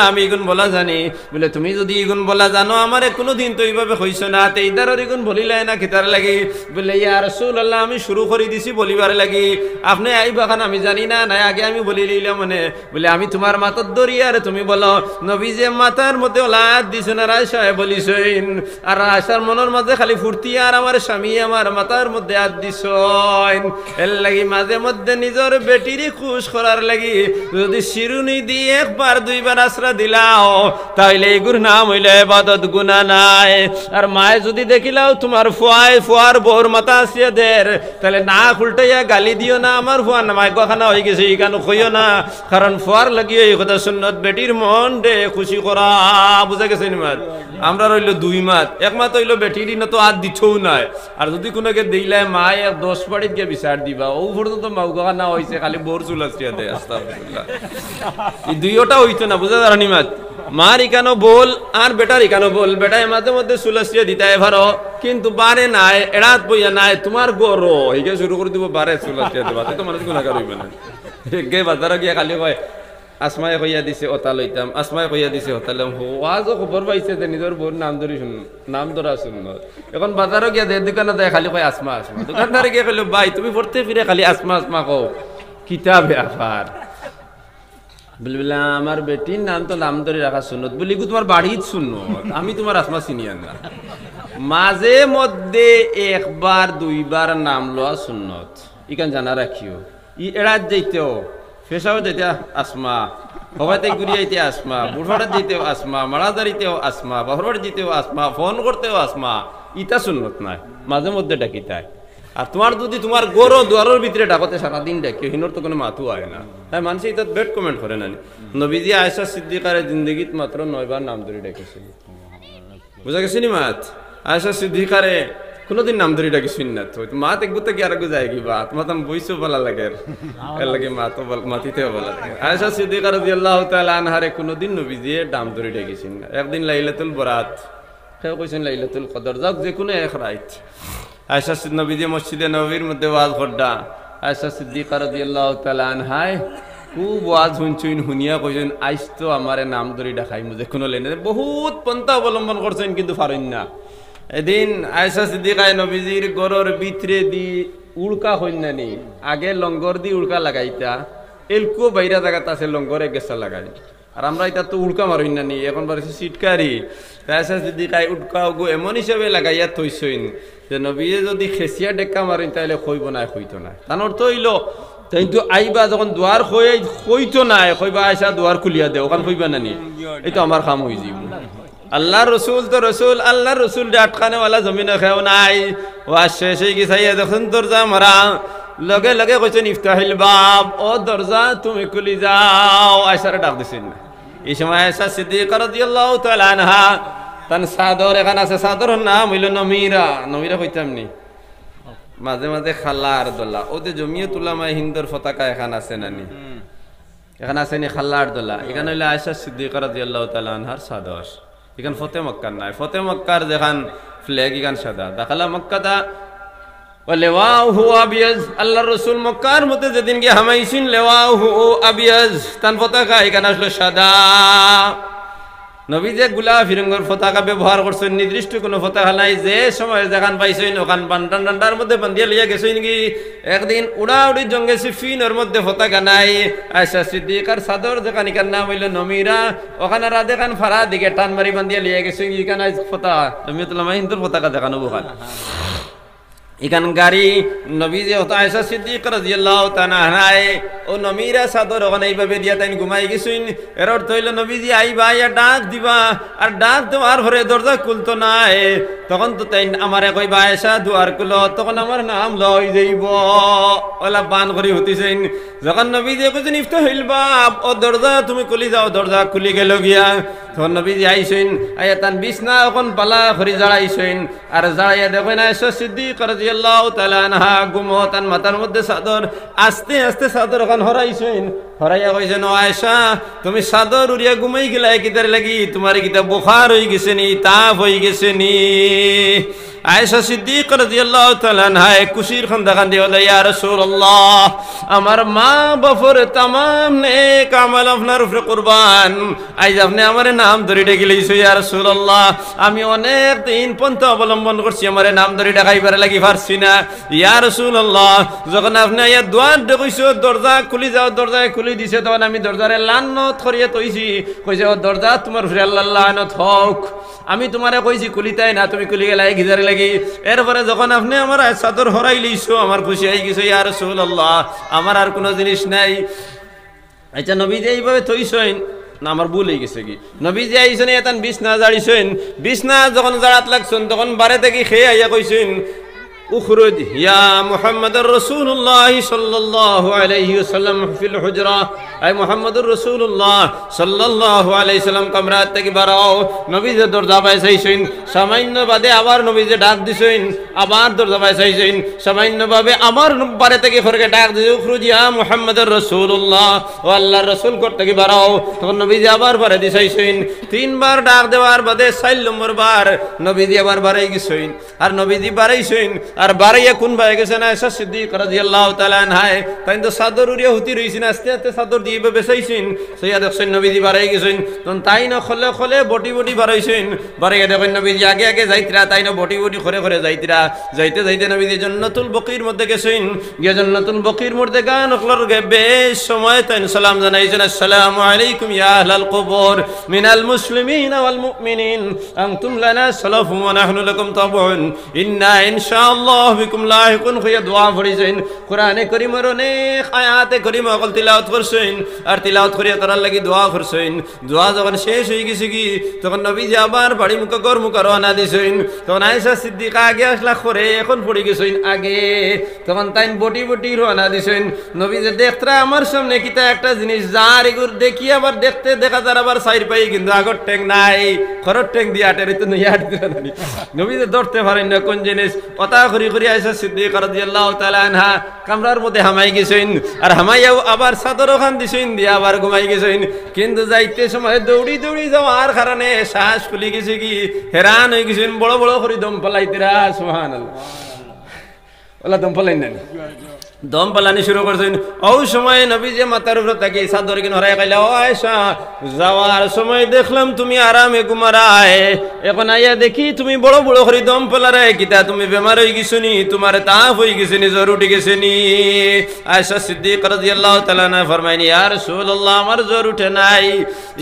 আমি এগুন বলা জানি বলে তুমি যদি এগুন বলা জানো আমারে কোনোদিন তো এইভাবে হইছো না তেইদারর এগুন বলিলাই না খিতার লাগি বলে ইয়ার চুল হল্লা আমি শুরু করে দিছি বলিবার লাগি আপনি আইবাখান আমি জানি না আগে আমি বলি লইলাম মানে বলে আমি তোমার মাথার দড়ি আর তুমি বলো নবী যে মাথার মধ্যে ওলাদ দিছো না রায়সায় বলিস আর রায়সার মনের মাঝে খালি ফুর্তি আর আমার স্বামী আমার মাথার মধ্যে হাত দিস এর লাগি মাঝে মধ্যে নিজের বেটিরই খুশ করার লাগি যদি শিরুনি দিয়ে একবার দুইবার আশ্রা দিলাও তাইলে গুরু নাম হইলে বাদত গুণা নাই আর মায়ে যদি দেখিলাও তোমার ফুয়ায় ফুয়ার বোর মাথা আসিয়া দের তাহলে না খুলটাইয়া গালি দিও না আমার ফুয়ার না মায় কখানা হয়ে গেছি গান কইও না কারণ ফোয়ার লাগিয়ে এই কথা সুন্নত বেটির মন দে খুশি করা বুঝা গেছে নিমাত আমরা রইল দুই মাত এক মাত হইল বেটির না তো আর দিছও নাই আর যদি কোনোকে দিলে মা এক দশ বাড়ির গিয়ে বিচার দিবা ও তো মাউ মাউকা না হয়েছে খালি বোর চুলাচিয়া দেয় আস্তা এই দুইটা হইতো না বুঝা যারা নিমাত মার ইকানো বল আর বেটার ইকানো বল বেটা মাঝে মধ্যে সুলাসিয়া দিতে ভারো কিন্তু বারে নাই এড়াত বইয়া নাই তোমার গর হইকে শুরু করে দিব বারে সুলাসিয়া দেবা তো মানুষ গুণাকার হইবে না রেগে বাজারে গিয়া খালি কয় আসমায় কইয়া দিছে ওতা লইতাম আসমায় কইয়া দিছে ওতা লইতাম ওয়াজও খবর পাইছে যে নিজের বোর নাম ধৰি শুন নাম ধৰা শুন এখন বাজারও গিয়া দে দোকানত যায় খালি কয় আসমা আসমা দোকানদারে গিয়ে কইলো ভাই তুমি পড়তে ফিরে খালি আসমা আসমা কও কিতাবে আফার বলবিলা আমার বেটির নাম তো নাম ধরে রাখা সুন্নত বলি গু তোমার বাড়ির সুন্নত আমি তোমার আসমা চিনিয়ান না মাঝে মধ্যে একবার দুইবার নাম লওয়া সুন্নত ইখান জানা রাখিও ই এড়াত যাইতেও ফেসাও যাইতে আসমা হবাতে ঘুরিয়াইতে আসমা বুড়ার যেতেও আসমা মারাদারিতেও আসমা বাহরার যেতেও আসমা ফোন করতেও আসমা ইতা সুন্নত নাই মাঝে মধ্যে তাই আর তোমার যদি তোমার গোর দুয়ারের ভিতরে ডাকতে সারাদিন ডাকি হিনোর তো কোনো মাথু আয় না তাই মানুষ ইতাত বেড কমেন্ট করে না নবীজি আয়সা সিদ্দিকারে জিন্দগিত মাত্র নয়বার নাম ধরে ডেকেছিল বুঝা গেছে নি মাত আয়সা সিদ্দিকারে কোনদিন নাম ধরি ডাকি না তো মা দেখবো তো কি আর যায় কি বা তোমার তো বইসো বলা লাগে এর লাগে মা তো মাটিতে বলা লাগে আয়েশা সিদ্দিকা রাদিয়াল্লাহু তাআলা আনহারে কোনদিন নবী দিয়ে ডাম ধরি শুন না একদিন লাইলাতুল বরাত কে কইছেন লাইলাতুল কদর যাক যে কোনো এক রাত আয়েশা সিদ্দিক নবী দিয়ে মসজিদে নবীর মধ্যে ওয়াজ খড্ডা আয়েশা সিদ্দিকা রাদিয়াল্লাহু তাআলা তালা আনহায় খুব ওয়াজ হুনচুইন হুনিয়া কইছেন আইস তো আমারে নাম ধরি ডাকাই মুজে কোন লেনে বহুত পন্থা অবলম্বন করছেন কিন্তু ফারেন না এদিন আয়সা সিদ্দিকায় নবীজির গরর ভিতরে দি উড়কা হইনানি আগে লঙ্গর দি উড়কা লাগাইতা এলকু বাইরা জায়গাতে আছে লঙ্গরে গেছা লাগাই আর আমরা এটা তো উড়কা মারুন না নি এখন বাড়িছে সিটকারি আয়সা সিদ্দিকায় উড়কা উগু এমন হিসাবে লাগাইয়া থইসইন যে নবীয়ে যদি খেসিয়া ডেক্কা মারেন তাহলে হইব না হইতো না তার অর্থ হইল কিন্তু আইবা যখন দুয়ার হয়ে হইতো না কইবা আয়সা দুয়ার খুলিয়া দে ওখান কইবা না নি এই তো আমার কাম হয়ে যাইব আল্লাহ রসুল তো রসুল আল্লাহ রসুল আটকানেওয়ালা জমিন খেও নাই ও শেষে সাইয়া দেখুন দরজা মারা লগে লগে কইছেন ইফতাহিল বাপ ও দরজা তুমি খুলি যাও আয়সারে ডাক দিছেন এই সময় আয়সা সিদ্দিক রাদিয়াল্লাহু তাআলা আনহা তান সাদর এখান আছে সাদর নাম হইল নমিরা নমিরা কইতাম নি মাঝে মাঝে খাল্লা আর দোলা ও যে জমিয়ে তুলামায় হিন্দুর পতাকা এখান আছে নানি এখানে আছে নি খাল্লা আর দোলা এখানে হইলে আয়সা সিদ্দিক রাদিয়াল্লাহু তালা আনহার সাদর এখান ফতে মক্কার নাই ফতে মক্কার যেখান ফ্ল্যাগ এখান সাদা দেখালা মক্কাদা আল্লাহ রসুল মক্কার মধ্যে যেদিন গিয়ে হামাইছিন হু আবিয়াজ তান পতাকা এখানে আসলো সাদা নবী যে গুলা ফিরঙ্গর ফতাকা ব্যবহার করছো নির্দিষ্ট কোনো ফতাকা নাই যে সময় দেখান পাইছই ওখান বান্ডান ডান্ডার মধ্যে বান্ধিয়া লিয়া গেছই নাকি একদিন উড়াউড়ি জঙ্গে ফিনর মধ্যে ফতাকা নাই আয়সা সিদ্দিকার সাদর দেখান ইকার নাম হইল নমিরা ওখানে রা দেখান ফারা দিকে টান মারি বান্ধিয়া লিয়া গেছেন ইকান ফতাকা তুমি নমিউতুল্লাহ হিন্দুর ফতাকা দেখানো ওখানে এখানকারী নবী যে হতা আয়সা সিদ্দিক রাজিয়াল্লাহ তানাহায় ও নমীরা সাদর ওখানে এইভাবে দিয়া তাই ঘুমাই গেছুন এর অর্থ হইল নবীজি আইবা ইয়া ডাক দিবা আর ডাক তোমার ঘরে দরজা খুলতো নাই তখন তো তাই আমারে কইবা আয়সা দুয়ার খুলো তখন আমার নাম লই যাইব ওলা বান করি হতিছেন যখন নবীজি কইছেন ইফতা হইল বা ও দরজা তুমি খুলি যাও দরজা খুলি গেল গিয়া তখন নবীজি আইসইন আয়া তান বিছনা এখন পালা খড়ি জড়াইসইন আর জড়াইয়া দেখেন আয়স সিদ্দিক রাজিয়াল্লাহু তাআলা আনহা গুমো তান মাথার মধ্যে চাদর আস্তে আস্তে চাদর এখন হরাইসইন হরাইয়া কইছেন ও আয়সা তুমি চাদর উড়িয়া ঘুমাই গেলা কিতার লাগি তোমার কিতা বোখার হয়ে গেছে নি তাপ হয়ে গেছে নি আয়েশা সিদ্দিক রাদিয়াল্লাহু তাআলা নাই খুশির খন্দা দি হলো ইয়া রাসূলুল্লাহ আমার মা বাপর तमाम নেক আমল আপনার উপরে কুরবান আজ আপনি আমার নাম ধরে ডেকে লইছো ইয়া রাসূলুল্লাহ আমি অনেক দিন পন্থ অবলম্বন করছি আমার নাম ধরে ডাকাইবার লাগি পারছি না ইয়া রাসূলুল্লাহ যখন আপনি ইয়া দোয়ার ডেকেছো দরজা খুলি যাও দরজায় খুলি দিছে তখন আমি দরজারে লানত করিয়ে তৈছি কইছে ও দরজা তোমার ফিরে আল্লাহ লানত হোক আমি তোমারে কইছি তাই না তুমি খুলি গেলাই গিজারে লাগি এরপরে যখন আপনি আমার চাদর হরাই লইছো আমার খুশি হয়ে গেছো ইয়ার আল্লাহ আমার আর কোনো জিনিস নাই আচ্ছা নবী যে এইভাবে থইছেন না আমার ভুল হয়ে গেছে কি নবী যে আইসেন এতান বিছনা জাড়িছেন বিছনা যখন জাড়াত লাগছেন তখন বারে থেকে খেয়ে আইয়া কইছেন উখরুজ ইয়া মুহাম্মাদুর রাসূলুল্লাহ সাল্লাল্লাহু আলাইহি ওয়াসাল্লাম ফিল হুজরা আই মুহাম্মাদুর রাসূলুল্লাহ সাল্লাল্লাহু আলাইহি সাল্লাম কামরা থেকে বাড়াও নবী যে দরজা পাইছাইছেন সামান্য বাদে আবার নবী ডাক দিছেন আবার দরজা পাইছাইছেন সামান্য ভাবে আমার বারে থেকে ফরকে ডাক দিছে উখরুজ ইয়া মুহাম্মাদুর রাসূলুল্লাহ ও আল্লাহর রাসূল কর থেকে বাড়াও তখন নবী আবার বারে দিছাইছেন তিনবার ডাক দেওয়ার বাদে চার নম্বর বার নবী দি আবার বাড়াই গেছেন আর নবী দি আর বাড়াইয়া কোন ভাই গেছে না এসা দিয়ে রাজিয়াল্লাহ তালা নাই তাই তো সাদর উড়িয়া হতি রইছেন আস্তে আস্তে সাদর দিয়ে বেসাইছেন সৈয়াদ দেখছেন নবীজি বাড়াই গেছেন তখন তাই না খলে খলে বটি বটি বাড়াইছেন বাড়াইয়া দেখেন নবীজি আগে আগে যাইতিরা তাই না বটি বটি খরে খরে যাইতরা যাইতে যাইতে নবীজি নতুন বকির মধ্যে গেছেন গিয়ে নতুন বকির মধ্যে গান অকলর গে বেশ সময় তাই সালাম জানাইছেন আসসালাম আলাইকুম ইয়া আহলাল কবর মিনাল মুসলিমিন ওয়াল মুমিনিন আনতুম লানা সালাফু ওয়া নাহনু ইন্না ইনশাআল্লাহ আল্লাহ বিকুম লাহিকুন হইয়া দোয়া ভরিছেন কোরআনে করিমের অনেক আয়াতে করিম অকল তিলাওত করছেন আর তিলাওত করিয়া তার লাগি দোয়া করছেন দোয়া যখন শেষ হয়ে গেছে কি তখন নবীজি আবার বাড়ি মুখ গর মুখ রওনা দিছেন তখন আয়েশা সিদ্দিকা আগে আসলা করে এখন পড়ে গেছেন আগে তখন তাই বটি বটি রওনা দিছেন নবীজি দেখতরা আমার সামনে কিতা একটা জিনিস যার এগুর দেখি আবার দেখতে দেখা যার আবার সাইড পাই কিন্তু আগর ট্যাং নাই খরর ট্যাং দিয়ে আটের তো নইয়া আটতে নবীজি ধরতে পারেন না কোন জিনিস কথা ঘুরি ঘুরি আইসা সিদ্দিক কামরার মধ্যে হামাই গেছেন আর হামাইয়াও আবার সাদর খান দিছেন দিয়ে আবার ঘুমাই গেছেন কিন্তু যাইতে সময় দৌড়ি দৌড়ি যাওয়ার কারণে শ্বাস ফুলি গেছে কি হেরান হয়ে গেছেন বড় বড় করে দম পালাইতে রা সুবহানাল্লাহ ওলা দম পালাইন না দম পালানি শুরু করছেন ও সময় নবী যে মাতার উপর তাকে ধরে কিনে হরাই কইলা ও আয়েশা যাওয়ার সময় দেখলাম তুমি আরামে ঘুমারায় এখন আইয়া দেখি তুমি বড় বড় করে দম পালারে কিতা তুমি বেমার হয়ে গেছো নি তোমার তাপ হয়ে গেছে নি জ্বর উঠে গেছে নি আয়েশা সিদ্দিক রাদিয়াল্লাহু তাআলা না ফরমাইনি ইয়া রাসূলুল্লাহ আমার জ্বর উঠে নাই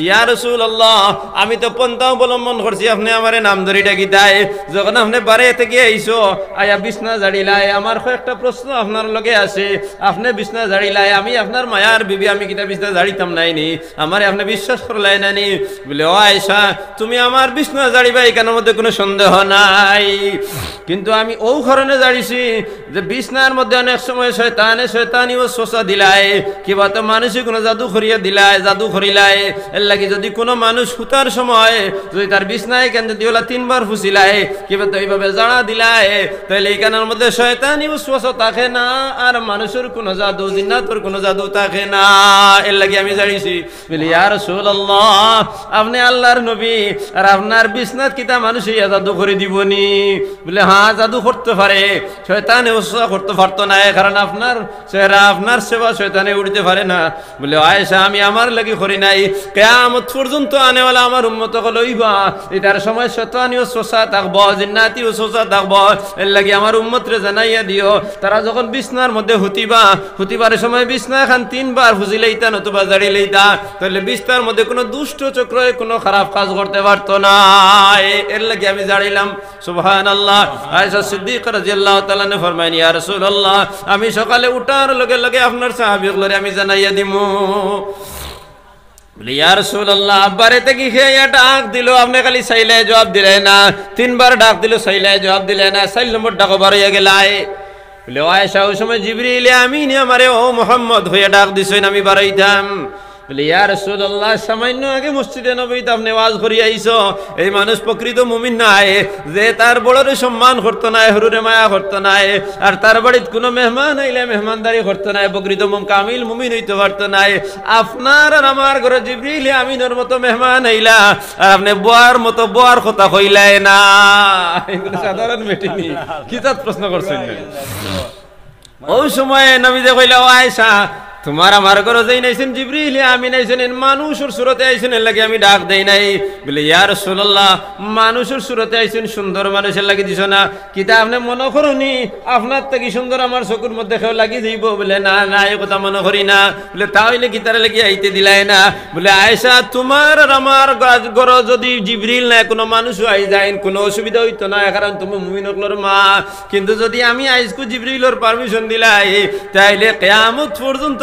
ইয়া রাসূলুল্লাহ আমি তো পন্থা অবলম্বন করছি আপনি আমার নাম ডাকি কিতায় যখন আপনি বাড়িতে থেকে আইছো আয়া বিছনা জাড়িলায় আমার কয়েকটা প্রশ্ন আপনার লগে আছে আপনি বিছনা লাই আমি আপনার মায়ার বিবি আমি কিতা বিছনা ঝাড়িতাম নি আমার আপনি বিশ্বাস করলাই নানি বলে ও আয়সা তুমি আমার বিছনা ঝাড়িবা এখানের মধ্যে কোনো সন্দেহ নাই কিন্তু আমি ওই কারণে ঝাড়িছি যে বিছনার মধ্যে অনেক সময় শয়তানে শয়তানি ও শোষা দিলাই কিবা তো মানুষই কোনো জাদু করিয়া দিলায় জাদু করিলায় এর লাগে যদি কোনো মানুষ সুতার সময় যদি তার বিছনায় কেন যদি ওলা তিনবার ফুসিলাই কিবা তো এইভাবে জানা দিলায় তাহলে এইখানের মধ্যে শয়তানি ও শোষ থাকে না আর মানুষের কোন জাদু জিন্নাতর কোন জাদু থাকে না এর লাগে আমি জানিছি বলি আর রাসূলুল্লাহ আপনি আল্লাহর নবী আর আপনার বিছনাত কিতা মানুষ ইয়া জাদু করে দিবনি বলে হ্যাঁ জাদু করতে পারে শয়তানে উৎসাহ করতে পারতো না কারণ আপনার চেহারা আপনার সেবা শয়তানে উঠতে পারে না বলে আয়েশা আমি আমার লাগি করি নাই কেয়ামত পর্যন্ত আনেওয়ালা আমার উন্মত লইবা এটার সময় শয়তানি ও শোষা থাকব জিন্নাতি ও শোষা থাকব এর লাগে আমার উম্মতরে জানাইয়া দিও তারা যখন বিছনার মধ্যে মধ্যে হতিবা হতিবার সময় বিষ্ণা খান তিনবার ফুজি লইতা নতুবা জাড়ি লইতা তাহলে বিস্তার মধ্যে কোনো দুষ্ট চক্র কোনো খারাপ কাজ করতে পারতো না এর লাগে আমি জাড়িলাম সুবহান আল্লাহ আয়সা সিদ্দিক রাজিয়াল্লাহ তাআলা নে ফরমাইন ইয়া রাসূলুল্লাহ আমি সকালে উঠার লগে লগে আপনার সাহাবী সাহাবীগুলোরে আমি জানাইয়া দিমু জবাব দিলে না তিনবার ডাক দিল সাইলে জবাব দিলে না সাইল নম্বর ডাকো বাড়িয়ে গেলায় বলে আয়সা ওই সময় জিবরিল আমিন আমারে ও মোহাম্মদ হয়ে ডাক দিছেন আমি বাড়াইতাম বলে সুদ আল্লাহ সামান্য আগে মসজিদে নবীতে আপনি ওয়াজ করিয়াইছ এই মানুষ প্রকৃত মুমিন নাই যে তার বড়রে সম্মান করতো নাই হরুরে মায়া করতো নাই আর তার বাড়িত কোনো মেহমান আইলে মেহমানদারি করতো নাই প্রকৃত মুম কামিল মুমিন হইতে পারতো নাই আপনার আর আমার ঘরে জিবরিল আমিনের মতো মেহমান আইলা আর আপনি বোয়ার মতো বোয়ার কথা কইলাই না এগুলো সাধারণ মেটিনি কি প্রশ্ন করছেন ওই সময়ে নবীদে কইলা আয়সা তোমার আমার ঘরে যাই নাইছেন জিবরিল আমি নাইছেন মানুষের সুরতে আইছেন এর লাগে আমি ডাক দেই নাই বলে ইয়া রাসূলুল্লাহ মানুষের সুরতে আইছেন সুন্দর মানুষের লাগি দিছ না কিতা আপনি মনে করুনি আপনার থেকে সুন্দর আমার চকুর মধ্যে কেউ লাগি দিব বলে না না এই কথা মনে করি না বলে তাহলে কিতার লাগি আইতে দিলাই না বলে আয়েশা তোমার আর আমার ঘরে যদি জিবরিল না কোনো মানুষ আই যায় কোনো অসুবিধা হইতো না কারণ তুমি মুমিনকলর মা কিন্তু যদি আমি আইসকু জিবরিলর পারমিশন দিলাই তাইলে কিয়ামত পর্যন্ত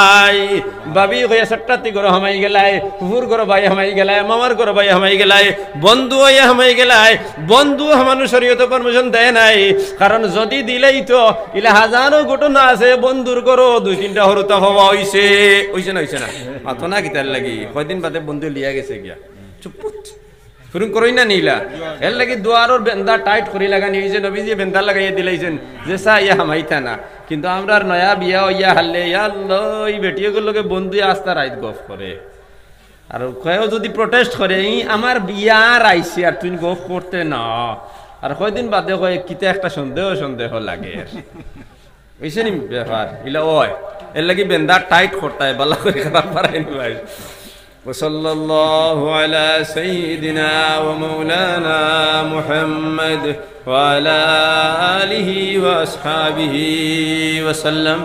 ভাই বাবি হয়ে সট্টাতি গরো হামাই গেলায় ফুফুর গরো ভাই হামাই গেলায় মামার গরো ভাই হামাই গেলায় বন্ধু হয়ে হামাই গেলায় বন্ধু হামানো শরীয়ত পারমিশন দেয় নাই কারণ যদি দিলেই তো ইলা হাজারো ঘটনা আছে বন্ধুর গরো দুই তিনটা হরতা হওয়া হইছে হইছে না হইছে না মাথা না কিতার লাগি কয়দিন বাদে বন্ধু লিয়া গেছে গিয়া চুপ শুরু করই না নিলা এর লাগে দুয়ারোর বেন্দা টাইট করি লাগা নিয়েছে নবী যে বেন্দা লাগাইয়া দিলাইছেন যে সা ইয়া হামাইতা না কিন্তু আমরা নয়া বিয়া ইয়া হারলে ইয়া লই বেটিগুলোকে বন্ধু আস্তা রাইত গফ করে আর কেউ যদি প্রোটেস্ট করে ই আমার বিয়ার আইসি আর তুই গফ করতে না আর কয়দিন বাদে কয় কিতে একটা সন্দেহ সন্দেহ লাগে বুঝছেন ব্যাপার ইলা ওয় এর লাগে বেন্দা টাইট করতে বালা করে খারাপ পারাইনি ভাই وصلى الله على سيدنا ومولانا محمد وعلى آله وأصحابه وسلم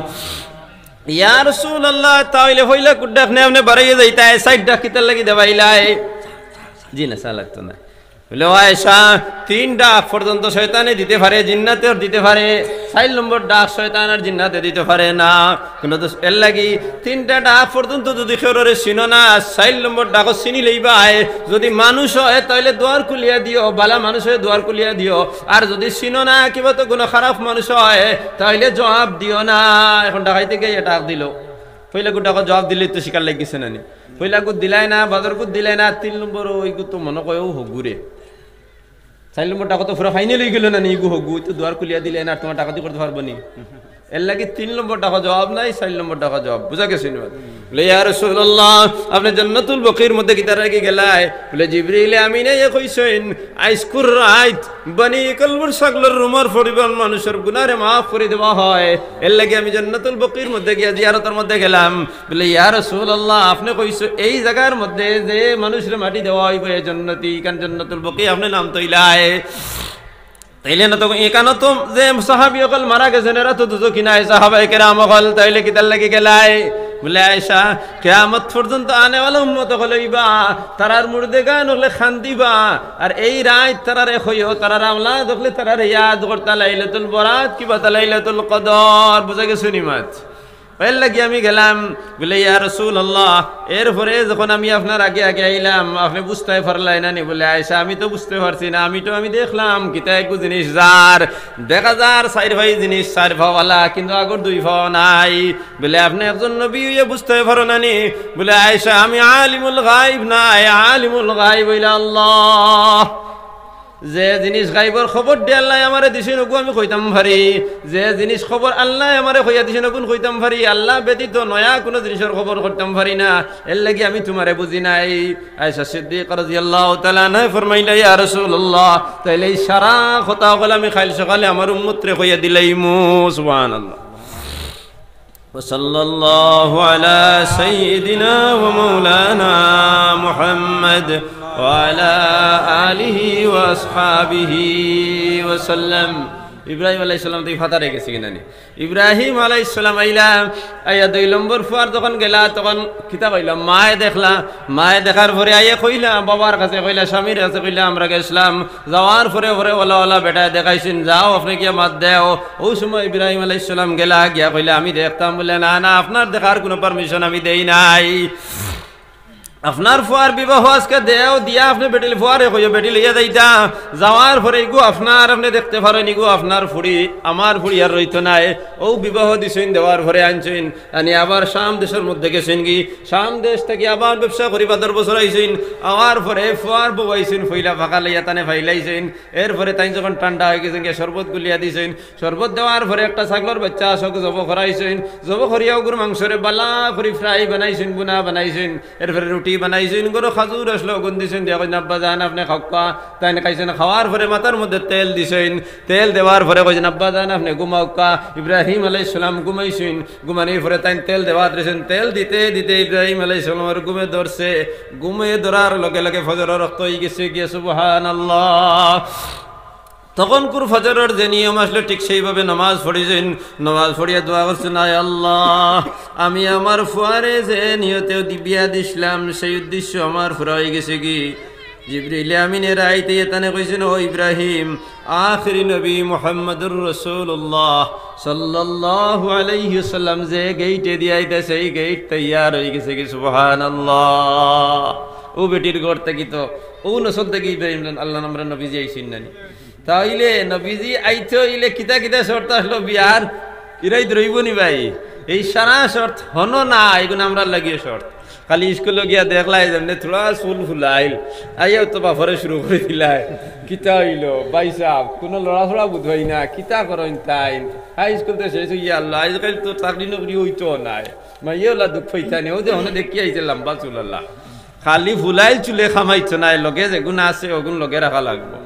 يا رسول الله تعالى هويلا كدخنا ابن بريه زيتا سايد دخيتل لگی دبائلا جينا سالك تنائي আয়সা তিন ডাক পর্যন্ত শয়তানে দিতে পারে জিন্নাতেও দিতে পারে চার নম্বর ডাক শয়তান আর জিন্নাতে দিতে পারে না কিন্তু তো এর লাগি তিনটা ডাক পর্যন্ত যদি খেররে চিনো না চার নম্বর ডাকও চিনি লইবাই যদি মানুষ হয় তাহলে দুয়ার খুলিয়া দিও বালা মানুষ হয়ে দুয়ার খুলিয়া দিও আর যদি চিনো না কিবা তো কোনো খারাপ মানুষ হয় তাহলে জবাব দিও না এখন ডাকাই থেকে ডাক দিল পইলা গুটাকে জবাব দিলে তো শিকার লাগিছে নানি নি পইলা দিলাই না বাজার গুট দিলাই না তিন নম্বর ওই গুট তো মনে কয়ও ঘুরে চার নম্বর টাকা তো পুরো ফাইনাল হয়ে গেল না নিগু হোক তো দোয়ার খুলিয়া দিলে না তোমার টাকা দিয়ে করতে পারবো নি এর লাগে তিন নম্বর টাকা জবাব নাই চার নম্বর টাকা জবাব বুঝা গেছে আপনি কি বনি মানুষের গুনারে মাফ করে দেওয়া হয় এর লাগে আমি জান্নাতুল বকির মধ্যে গিয়া মধ্যে গেলাম বলে ইয়া রাসূলুল্লাহ আপনি কইছো এই জায়গার মধ্যে যে মানুষের মাটি দেওয়া হইব এ জান্নতি কান জান্নাতুল বকির আপনি নাম তৈলায় তাইলে না তো এখানো তো যে সাহাবি অকল মারা গেছেন এরা তো দুজো কিনাই সাহাবাই কেরাম অকল তাইলে কি তার লাগে গেলাই বলে আয়সা কেয়ামত পর্যন্ত আনে বলে উন্নত হলইবা তারার মুর্দে গান হলে দিবা আর এই রাত তারারে হইও তারার আমলা দেখলে তারারে ইয়াদ করতা লাইলাতুল বরাত কিবা তালাইলাতুল কদর বুঝা গেছে নিমাত এর লাগি আমি গেলাম বলে ইয়া রসুল আল্লাহ এরপরে যখন আমি আপনার আগে আগে আইলাম আপনি বুঝতে পারলাই না নি বলে আয়সা আমি তো বুঝতে পারছি না আমি তো আমি দেখলাম কিতা একু জিনিস যার দেখা যার চার ভাই জিনিস চার ভাওয়ালা কিন্তু আগর দুই ভাও নাই বলে আপনি একজন নবী ইয়ে বুঝতে পারো না নি বলে আয়সা আমি আলিমুল গাইব নাই আলিমুল গাইব ইলা আল্লাহ যে জিনিস গাইবর খবর দিয়ে আল্লাহ আমারে দিছে নকু আমি কইতাম ভারি যে জিনিস খবর আল্লাহ আমারে হইয়া দিছে নকুন কইতাম ভারি আল্লাহ ব্যতীত নয়া কোনো জিনিসের খবর করতাম ভারি না এর লাগি আমি তোমারে বুঝি নাই আয়সা সিদ্দিক রাদিয়াল্লাহু তাআলা না ফরমাইলা ইয়া রাসূলুল্লাহ তাইলে সারা কথা বলে আমি খাইল সকালে আমার উম্মতরে কইয়া মু সুবহানাল্লাহ وصلى الله على سيدنا ومولانا محمد وعلى آله وأصحابه وسلم ইব্রাহিম আলাই ইসলাম তুই ফাতা রেখেছি কিনা নি ইব্রাহিম আলাই ইসলাম আইলাম আইয়া দুই নম্বর ফুয়ার যখন গেলা তখন কিতাব আইলাম মায়ে দেখলা মায়ে দেখার পরে আইয়া কইলা বাবার কাছে কইলা স্বামীর কাছে কইলা আমরা গেছিলাম যাওয়ার পরে পরে ওলা ওলা বেটায় দেখাইছেন যাও আপনি গিয়া মাত দেও ওই সময় ইব্রাহিম আলাই ইসলাম গেলা গিয়া কইলা আমি দেখতাম বলে না না আপনার দেখার কোনো পারমিশন আমি দেই নাই আপনার ফুয়ার বিবাহ আজকে দেও দিয়া আপনি বেটিল ফুয়ারে কইও বেটি লইয়া যাইতা যাওয়ার পরে গু আপনার আপনি দেখতে পারেন গো আপনার ফুড়ি আমার ফুড়ি আর রইতো নাই ও বিবাহ দিছইন দেওয়ার পরে আনছইন আনি আবার শাম দেশের মধ্যে গেছেন কি শাম দেশ থেকে আবার ব্যবসা করি বাদর বছর আইছইন আওয়ার পরে ফুয়ার বউ আইছইন ফইলা ফাঁকা লইয়া তানে ফাইলাইছেন এরপরে তাই যখন ঠান্ডা হয়ে গেছেন শরবত গুলিয়া দিছেন শরবত দেওয়ার পরে একটা ছাগলর বাচ্চা আসক জব করাইছেন জব করিয়াও গুর মাংসরে বালা করি ফ্রাই বানাইছেন বুনা বানাইছেন এরপরে রুটি বানাইছেন গরু খাজুর আসলো গুন দিছেন দিয়া কইন আব্বা জান আপনি খাক্কা তাই খাইছেন খাওয়ার পরে মাথার মধ্যে তেল দিছেন তেল দেওয়ার পরে কইছেন আব্বা জান আপনি ঘুমাওকা ইব্রাহিম আলাইহিস সালাম ঘুমাইছেন ঘুমানির পরে তাই তেল দেওয়া দিয়েছেন তেল দিতে দিতে ইব্রাহিম আলাইহিস সালামের ঘুমে ধরছে ঘুমে ধরার লগে লগে ফজরের রক্ত হয়ে গেছে গিয়ে আল্লাহ তখন কুর ফজরের যে নিয়ম আসলে ঠিক সেইভাবে নামাজ পড়িছেন নামাজ পড়িয়া দোয়া করছেন আয় আল্লাহ আমি আমার ফুয়ারে যে নিয়তেও দিবিয়া দিছিলাম সেই উদ্দেশ্য আমার ফুরা হয়ে গেছে কি জিবরিলে আমিনের আইতে তানে কইছেন ও ইব্রাহিম আখরি নবী মোহাম্মদুর রসুল্লাহ সাল্লাল্লাহু আলাইহি সাল্লাম যে গেইটে দিয়ে সেই গেইট তৈয়ার হয়ে গেছে কি আল্লাহ ও বেটির ঘর থেকে তো ও নসল থেকে ইব্রাহিম আল্লাহ নম্বর নবী যে নানি তাহলে নবীজি আইতো ইলে কিতা কিতা শর্ত আসলো বিয়ার ইরাই রইব নি ভাই এই সারা শর্ত হন না এগুলো আমরা লাগিয়ে শর্ত খালি স্কুলে গিয়া দেখলাই যেমনি থোড়া চুল ফুলাইল আইয়াও তো বাফরে শুরু করে দিলাই কিতা হইল বাই সাহ কোনো লড়া ফড়া বুধ হই না কিতা করেন তাই হাই স্কুল তো শেষ হইয়া আল্লাহ আজকাল তো চাকরি নকরি হইতো নাই ইয়ে ওলা দুঃখ হইতা নেও যে হনে দেখি আইছে লম্বা চুল আল্লাহ খালি ফুলাইল চুলে খামাইছো নাই লগে যেগুন আছে ওগুন লগে রাখা লাগবো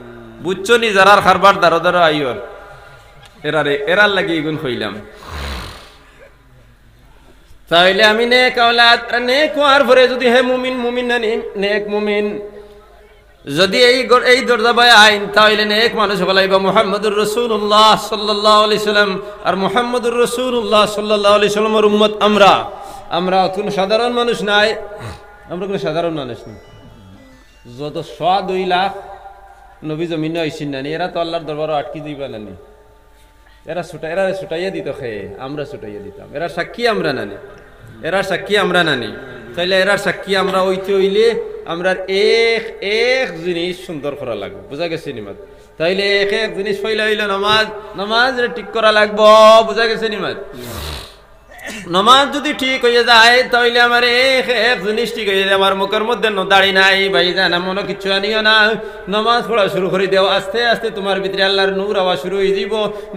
বুঝছো নি যারার খারবার দারো দারো আইয়র এরারে এরার লাগি এগুন কইলাম তাইলে আমি নেক আওলাদ নেক হওয়ার পরে যদি হে মুমিন মুমিন নানি নেক মুমিন যদি এই এই দরজাবায় আইন তাহলে নেক মানুষ বলাইব মোহাম্মদুর রসুল্লাহ সাল্লাহ আলি সাল্লাম আর মোহাম্মদুর রসুল্লাহ সাল্লাহ আলি সাল্লামর উম্মত আমরা আমরা কোন সাধারণ মানুষ নাই আমরা কোন সাধারণ মানুষ নাই যত স দুই লাখ নবী জমিন আইসিন নানি এরা তো আল্লাহর দরবারও আটকি দিবা নানি এরা ছুটা এরা ছুটাইয়া দিত খেয়ে আমরা ছুটাইয়া দিতাম এরা সাক্ষী আমরা নানি এরা সাক্ষী আমরা নানি তাইলে এরা সাক্ষী আমরা ওইতে হইলে আমরা এক এক জিনিস সুন্দর করা লাগবে বোঝা গেছে নিমাজ তাইলে এক এক জিনিস ফইলা হইল নামাজ নামাজ ঠিক করা লাগবো বোঝা গেছে নিমাজ নমাজ যদি ঠিক হয়ে যায় তাহলে আমার এক জিনিস ঠিক হয়ে যায় আমার মুখের মধ্যে দাড়ি নাই ভাই না মনে কিছু আনিও না নমাজ পড়া শুরু করে দেও আস্তে আস্তে তোমার ভিতরে আল্লাহর নূর আওয়া শুরু হয়ে দিব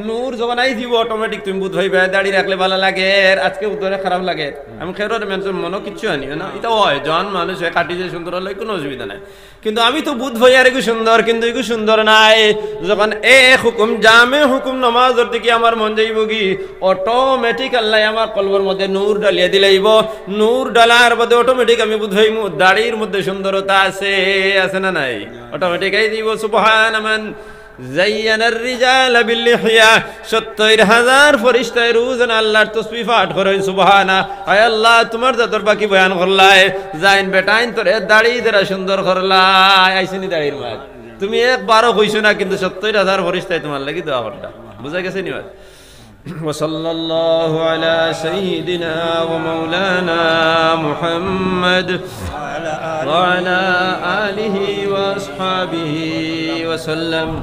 নূর যখন আই দিব অটোমেটিক তুমি বুধ ভাই দাড়ি রাখলে ভালো লাগে আজকে উত্তরে খারাপ লাগে আমি খেরোর মানুষের মনে কিছু আনিও না এটা হয় জন মানুষ কাটি যে সুন্দর হলে কোনো অসুবিধা নাই কিন্তু আমি তো বুধ ভাইয়ার এগু সুন্দর কিন্তু এগু সুন্দর নাই যখন এ হুকুম জামে হুকুম নমাজর দিকে আমার মন যাইব কি অটোমেটিক আল্লাহ আমার কলবর মধ্যে নূর ডালিয়ে দিলেইব নূর ডালার মধ্যে অটোমেটিক আমি বুধ হইমু দাড়ির মধ্যে সুন্দরতা আছে আছে না নাই অটোমেটিক এই দিব সুবহান আমান زين الرجال باللحية شطير هزار فرشتة روزن الله تسبي فات خروي سبحانا اي الله تمرد دربا کی بيان غرلائي زين بيتاين تر اي داري درا شندر غرلائي اي سنی داري رمائي تم ایک بارو خوشونا كنت شطير هزار فرشتة تمال لگي دعا غرلائي بزا کسي نواد وصلى الله على سيدنا ومولانا محمد وعلى آله وأصحابه وسلم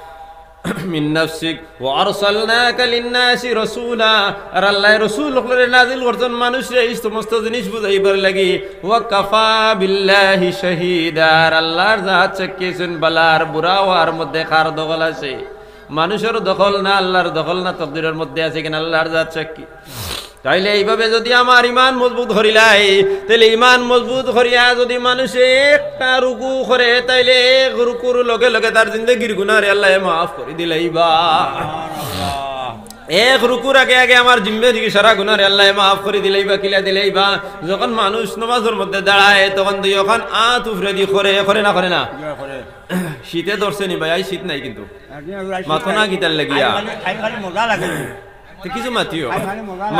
(clears throat) মিন নাফসিক ওয়া আরসালনাকা লিন-নাসি রাসূলা আর আল্লাহ রাসূল করে নাযিল করছেন মানুষে এই সমস্ত জিনিস বুঝাইবার লাগি ওয়া কাফা বিল্লাহি শাহীদা আর আল্লাহর জাত চেকেছেন বালার বুরা ওয়ার মধ্যে কার দখল আছে মানুষের দখল না আল্লাহর দখল না তকদিরের মধ্যে আছে কিনা আল্লাহর জাত চেকি তাইলে এইভাবে যদি আমার ইমান মজবুত হরিলাই তাহলে ইমান মজবুত হরিয়া যদি মানুষে একটা রুকু করে তাইলে এক রুকুর লগে লগে তার জিন্দগির গুনারে আল্লাহ মাফ করে দিলাইবা বা এক রুকুর আগে আগে আমার জিম্মে দিকে সারা গুনারে আল্লাহ মাফ করে দিলেই বা কিলা দিলেই বা যখন মানুষ নমাজের মধ্যে দাঁড়ায় তখন দুই ওখান আ উফরে দি করে করে না করে না শীতে ধরছে নি ভাই শীত নাই কিন্তু মাথা না গিতার লাগিয়া কিছু মাতিও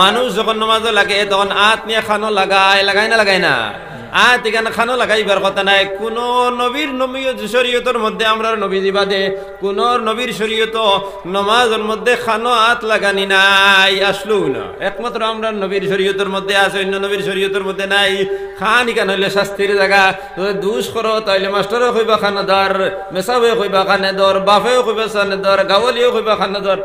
মানুষ যখন নমাজও লাগে তখন আত নিয়ে খানো লাগায় লাগায় না লাগায় না কথা নাই মধ্যে লাগানি নাই একমাত্র আমরা নবীর শরীয়তর মধ্যে আছে অন্য নবীর শরীয়তর মধ্যে নাই খান কেন হইলে শাস্তির জায়গা দুষ করো তাইলে মাস্টারও খানা ধর মেসাবে কইবা খানে ধর বাফেও কইবা সানে ধর গাওয়ালিও কইবা খানা ধর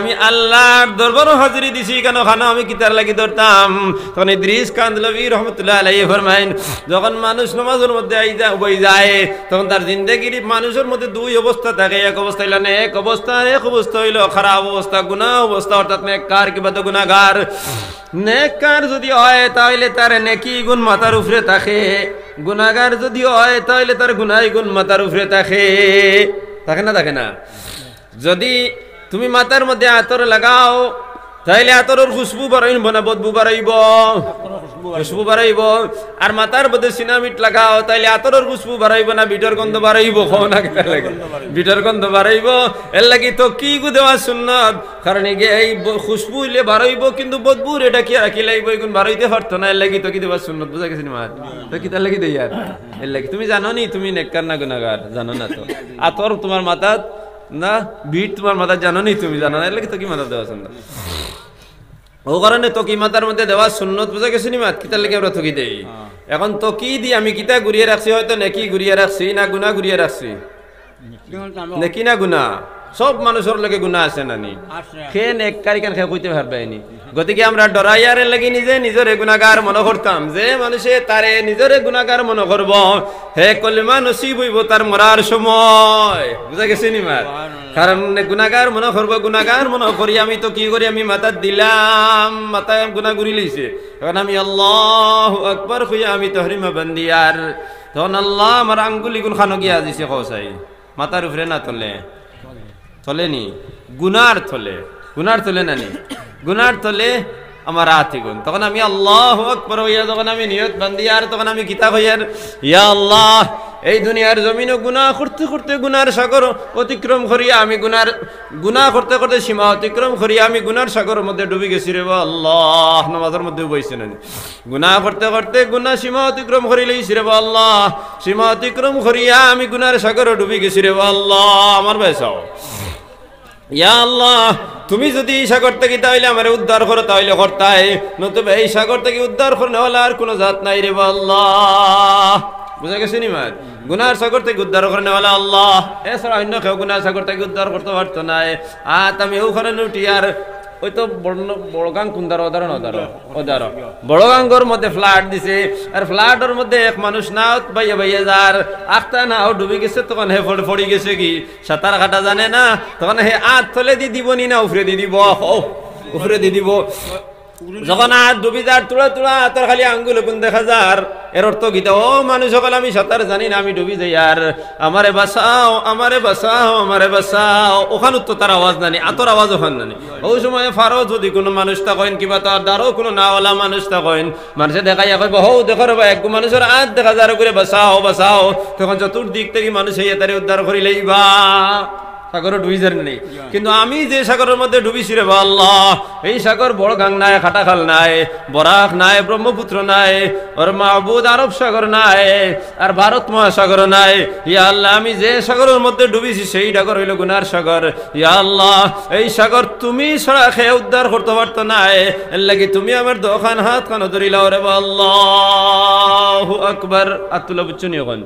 আমি আল্লাহর দরবারও হাজিরি দিছি কেন খানা আমি কিতার লাগি ধরতাম তখন ইদ্রিস কান্দলবি যখন মানুষ নমাজের মধ্যে বই যায় তখন তার জিন্দগির মানুষের মধ্যে দুই অবস্থা থাকে এক অবস্থা হইল এক অবস্থা এক অবস্থা হইল খারাপ অবস্থা গুণা অবস্থা অর্থাৎ নেককার কিংবা তো নেককার যদি হয় তাহলে তার নেকি গুণ মাথার উপরে থাকে গুণাগার যদি হয় তাহলে তার গুণাই গুণ মাথার উপরে থাকে থাকে না থাকে না যদি তুমি মাথার মধ্যে আতর লাগাও তাইলে আতরের খুশবু বাড়াইন বনা বদবু বাড়াইব খুশবু বাড়াইব আর মাথার বদে সিনামিট লাগাও তাইলে আতরের খুশবু বাড়াইব না বিটার গন্ধ বাড়াইব খোনা কে লাগে বিটার গন্ধ বাড়াইব এর লাগি তো কি গু দেওয়া সুন্নত কারণ এই খুশবু ইলে বাড়াইব কিন্তু বদবু এটা কি রাখি লাগব এগুন বাড়াইতে পারতো না এর লাগি তো কি দেওয়া সুন্নাত বুঝা গেছে মা তো কি তার লাগি দেই আর এর লাগি তুমি জানো নি তুমি নেককার না গুনাগার জানো না তো আতর তোমার মাথাত না ভিড় তোমার মাথা জানো নি তুমি জানো না এর লাগে তো কি মাথা দেওয়া সুন্দর ও কারণে তকি মাতার মধ্যে দেওয়া সুন্নত বুঝা গেছে নিমাত মাত কিতার লেগে আমরা তকি দেই হ্যাঁ। এখন তকি দি আমি কিতা ঘুরিয়ে রাখছি হয়তো নেকি ঘুরিয়ে রাখছি না গুনা ঘুরিয়ে রাখছি নেকি না গুনা সব মানুষের লগে গুণা আছে না নি খে নেককারি কেন খে কইতে পারবেনি গতিকে আমরা ডরাইয়ারে লাগি নিজে নিজরে গুণাগার মনে করতাম যে মানুষে তারে নিজরে গুণাগার মনে করব হে কলিমা নসিব হইব তার মরার সময় বুঝা গেছে নি মার কারণ গুণাগার মনে করব গুণাগার মনে করি আমি তো কি করি আমি মাথা দিলাম মাথায় গুণা ঘুরি লইছে এখন আমি আল্লাহ আকবর হইয়া আমি তহরিমা আর তখন আল্লাহ আমার আঙ্গুলি গুণ খানো গিয়া দিছে কসাই মাথার উপরে না তোলে থলেনি গুনার থলে গুনার থলে নানি গুনার থলে আমার গুণ তখন আমি আল্লাহ আকবর হইয়া তখন আমি নিয়ত বান্ধি আর তখন আমি কিতাব হইয়ার ইয়া আল্লাহ এই দুনিয়ার জমিনও গুণা করতে করতে গুনার সাগর অতিক্রম করিয়া আমি গুনার গুণা করতে করতে সীমা অতিক্রম করিয়া আমি গুনার সাগরের মধ্যে ডুবি গেছি রে আল্লাহ নামাজের মধ্যে বইছে না গুণা করতে করতে গুণা সীমা অতিক্রম করি লইছি রে আল্লাহ সীমা অতিক্রম করিয়া আমি গুনার সাগরে ডুবি গেছি রে আল্লাহ আমার বেসাও ইয়া আল্লাহ তুমি যদি এই সাগর থেকে তাহলে আমার উদ্ধার করো তাহলে কর্তায় নতুবা এই সাগর থেকে উদ্ধার করলে হলে আর কোনো জাত নাই রে আল্লাহ বুঝা গেছে নি মার গুনার সাগর থেকে উদ্ধার করে নেওয়ালা আল্লাহ এছাড়া অন্য কেউ গুনার সাগর থেকে উদ্ধার করতে পারতো না আত আমি ওখানে উঠি আর ওই তো বড়গাং কুন্দার অদারণ অদারণ অদারণ বড়গাঙ্গর মধ্যে ফ্লাট দিছে আর ফ্লাটের মধ্যে এক মানুষ নাও ভাইয়া ভাইয়া যার আখটা নাও ডুবে গেছে তখন হে ফড়ি গেছে কি সাঁতার কাটা জানে না তখন হে আত তলে দিয়ে দিব নি না উফরে দিয়ে দিব উফরে দিয়ে দিব যখন আর ডুবিদার তুলা তুলা তোর খালি আঙ্গুল দেখা যার এর অর্থ গীতা ও মানুষ সকল আমি সাঁতার জানি না আমি ডুবি যাই আর আমারে বাসাও আমারে বাসাও আমারে বাসাও ওখান তো তার আওয়াজ নানি আতর আওয়াজ ওখান নানি ওই সময় ফারও যদি কোনো মানুষ তা কইন কিবা তার দ্বারও কোনো নাওয়ালা মানুষ তা কইন মানুষে দেখাই কইব হৌ দেখো রে এক মানুষের আজ দেখা যার করে বাসাও বাসাও তখন চতুর্দিক থেকে মানুষ হইয়া তারে উদ্ধার করি লইবা সাগরে ডুবি যাননি কিন্তু আমি যে সাগরের মধ্যে ডুবিছি রে আল্লাহ এই সাগর বড় গাং নাই খাটাখাল নাই বরাক নাই ব্রহ্মপুত্র নাই ওর মাহবুদ আরব সাগর নাই আর ভারত মহাসাগর নাই ইয়া আল্লাহ আমি যে সাগরের মধ্যে ডুবিছি সেই সাগর হইল গুনার সাগর ইয়া আল্লাহ এই সাগর তুমি ছাড়া খেয়ে উদ্ধার করতে পারত নাই এর লাগি তুমি আমার দোকান হাত কানো ধরিলাও রে আল্লাহ আকবর আতুলা বুচ্ছনি ওখান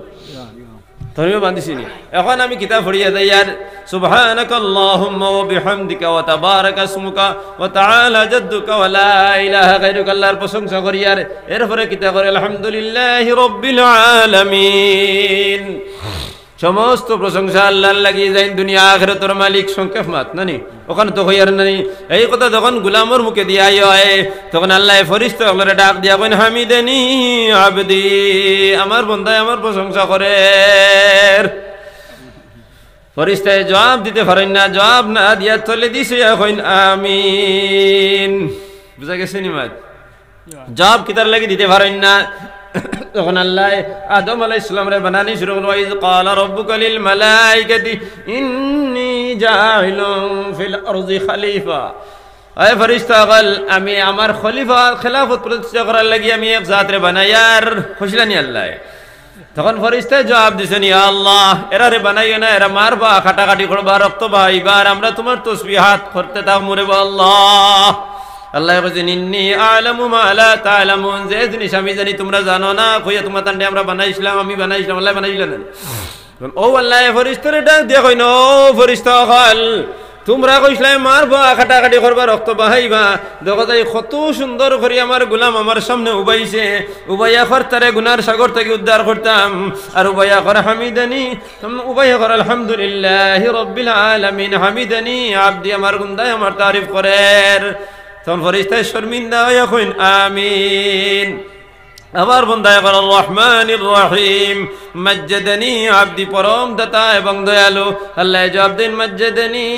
ধর্মীয় বান্ধিছি এখন আমি কিতাব ফড়িয়া দেয় আর سبحانك اللهم وبحمدك وتبارك اسمك وتعالى جدك ولا اله غيرك আল্লাহর প্রশংসা করি আর এরপরে কিতাব করে আলহামদুলিল্লাহি রাব্বিল আলামিন সমস্ত প্রশংসা আল্লাহ লাগিয়ে যাই দুনিয়া আখরে তোর মালিক সংক্ষেপ মাত নানি ওখানে তো হইয়ার নানি এই কথা যখন গুলামর মুখে দিয়া হয় তখন আল্লাহ ফরিস্ত হলরে ডাক দিয়া কইন হামিদেনি আবদি আমার বন্ধায় আমার প্রশংসা করে ফরিস্তায় জবাব দিতে পারেন না জবাব না দিয়া চলে দিস এখন আমিন বুঝা গেছে নিমাত জবাব তার লাগি দিতে পারেন না তখন আল্লাহ আদম আলাই ইসলামরে বানানি শুরু করলো ইজ কাল রব্বুকালিল কেদি ইন্নি জাইলুম ফিল আরদি খলিফা আয় ফরিস্তাগল আমি আমার খলিফা খেলাফত প্রতিষ্ঠা করার লাগি আমি এক আর বানাইয়ার খুশলানি আল্লাহ তখন ফরিস্তায় জবাব দিছে নি আল্লাহ এরা রে বানাইও না এরা মারবা কাটাকাটি করবা রক্ত বা এবার আমরা তোমার তসবিহাত করতে তা মরে আল্লাহ আল্লাহ বলছেন ইন্নি আলামু মালা লা তাআলামুন যে জিনিস আমি জানি তোমরা জানো না কইয়া তোমার তান্ডে আমরা বানাইছিলাম আমি বানাইছিলাম আল্লাহ বানাইছিলাম না ও আল্লাহ ফরিস্তারে ডাক দিয়া কইন ও ফরিস্তা হল তোমরা কইসলাই মারবা কাটাকাটি করবা রক্ত বাহাইবা জগতাই কত সুন্দর করে আমার গুলাম আমার সামনে উবাইছে উবাইয়া কর তারে গুনার সাগর থেকে উদ্ধার করতাম আর উবাইয়া কর হামিদানি উবাইয়া কর আলহামদুলিল্লাহ রব্বিল আলামিন হামিদানি আব্দি আমার গুন্দায় আমার তারিফ করের তখন ফরিস্তায় শর্মিন্দা হইয়া কইন আমিন আবার বন্ধায় করার রহমান রহিম মজ্জেদানি আবদি পরম দাতা এবং দয়ালু আল্লাহ জবাব দিন মজ্জেদানি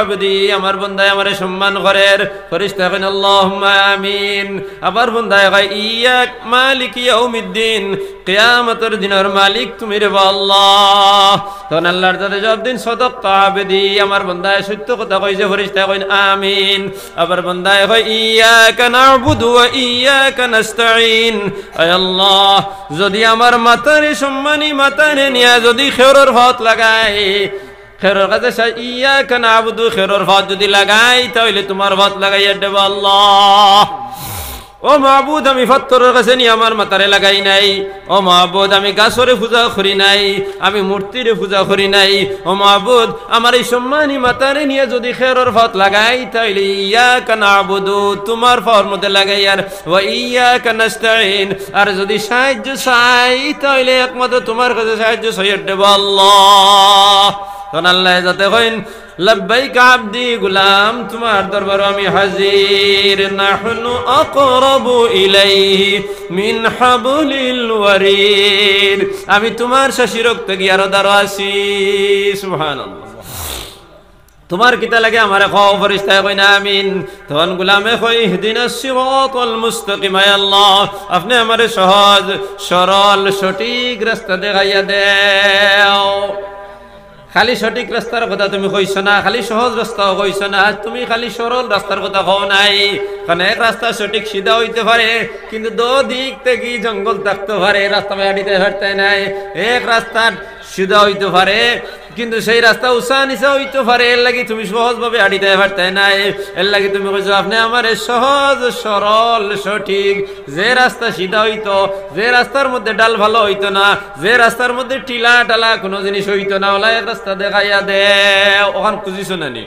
আবদি আমার বন্ধায় আমারে সম্মান করের ফরিস্তা কইন আল্লাহ আমিন আবার বন্ধায় কয় ইয়াক মালিক ইয়াউমিদ্দিন কিয়ামতের দিনের মালিক তুমি রে আল্লাহ তখন আল্লাহর তাদের জবাব দিন সদক তাবেদি আমার বন্দায় সত্য কথা কইছে ফরিস্তা কইন আমিন আবার বন্দায় কই ইয়া কানাবুদু ওয়া ইয়া কানাস্তাইন আয় আল্লাহ যদি আমার মাতারে সম্মানী মাতারে নিয়া যদি খেরর হাত লাগায় খেরর কাছে ইয়া কানাবুদু খেরর হাত যদি লাগাই তাহলে তোমার হাত লাগাইয়া দেব আল্লাহ ও মাহবুদ আমি ফত্তরের কাছে নিয়ে আমার মাতারে লাগাই নাই ও মাহবুদ আমি গাছরে পূজা করি নাই আমি মূর্তিরে পূজা করি নাই ও মাহবুদ আমার এই সম্মানী মাতারে নিয়ে যদি খেরর ফত লাগাই তাইলে ইয়া কানা আবুদু তোমার ফর মধ্যে লাগাই আর ও ইয়া কানাস্তাইন আর যদি সাহায্য চাই তাইলে একমাত্র তোমার কাছে সাহায্য সহ্য আল্লাহ তখন আল্লাহ যাতে হইন লব্বাই কাবদি গুলাম তোমার দরবার আমি হাজির নাহনু আকরাবু ইলাইহি মিন হাবলিল ওয়ারিদ আমি তোমার শাসি রক্ত কি আরো দারো আছি সুবহানাল্লাহ তোমার কিতা লাগে আমার খাও ফরিস্তায় কই না আমিন তখন গুলামে কই ইহদিনাস সিরাতাল মুস্তাকিম আয় আল্লাহ আপনি আমারে সহজ সরল সঠিক রাস্তা দেখাইয়া দেও খালি সঠিক রাস্তার কথা তুমি কইছো না খালি সহজ রাস্তাও কইছো না তুমি খালি সরল রাস্তার কথা কও নাই কারণ এক রাস্তা সঠিক সিধা হইতে পারে কিন্তু দো দিক থেকে জঙ্গল থাকতে পারে রাস্তা বাড়িতে হাঁটতে নাই এক রাস্তা সিধা হইতে পারে কিন্তু সেই রাস্তা উষা নিচা হইতে পারে এর লাগি তুমি সহজভাবে আড়িতে পারতে নাই এর লাগি তুমি কইছো আপনি আমার সহজ সরল সঠিক যে রাস্তা সিধা হইতো যে রাস্তার মধ্যে ডাল ভালো হইতো না যে রাস্তার মধ্যে টিলা টালা কোনো জিনিস হইতো না ওলা এর রাস্তা দেখাইয়া দে ওখান খুঁজিছো না নি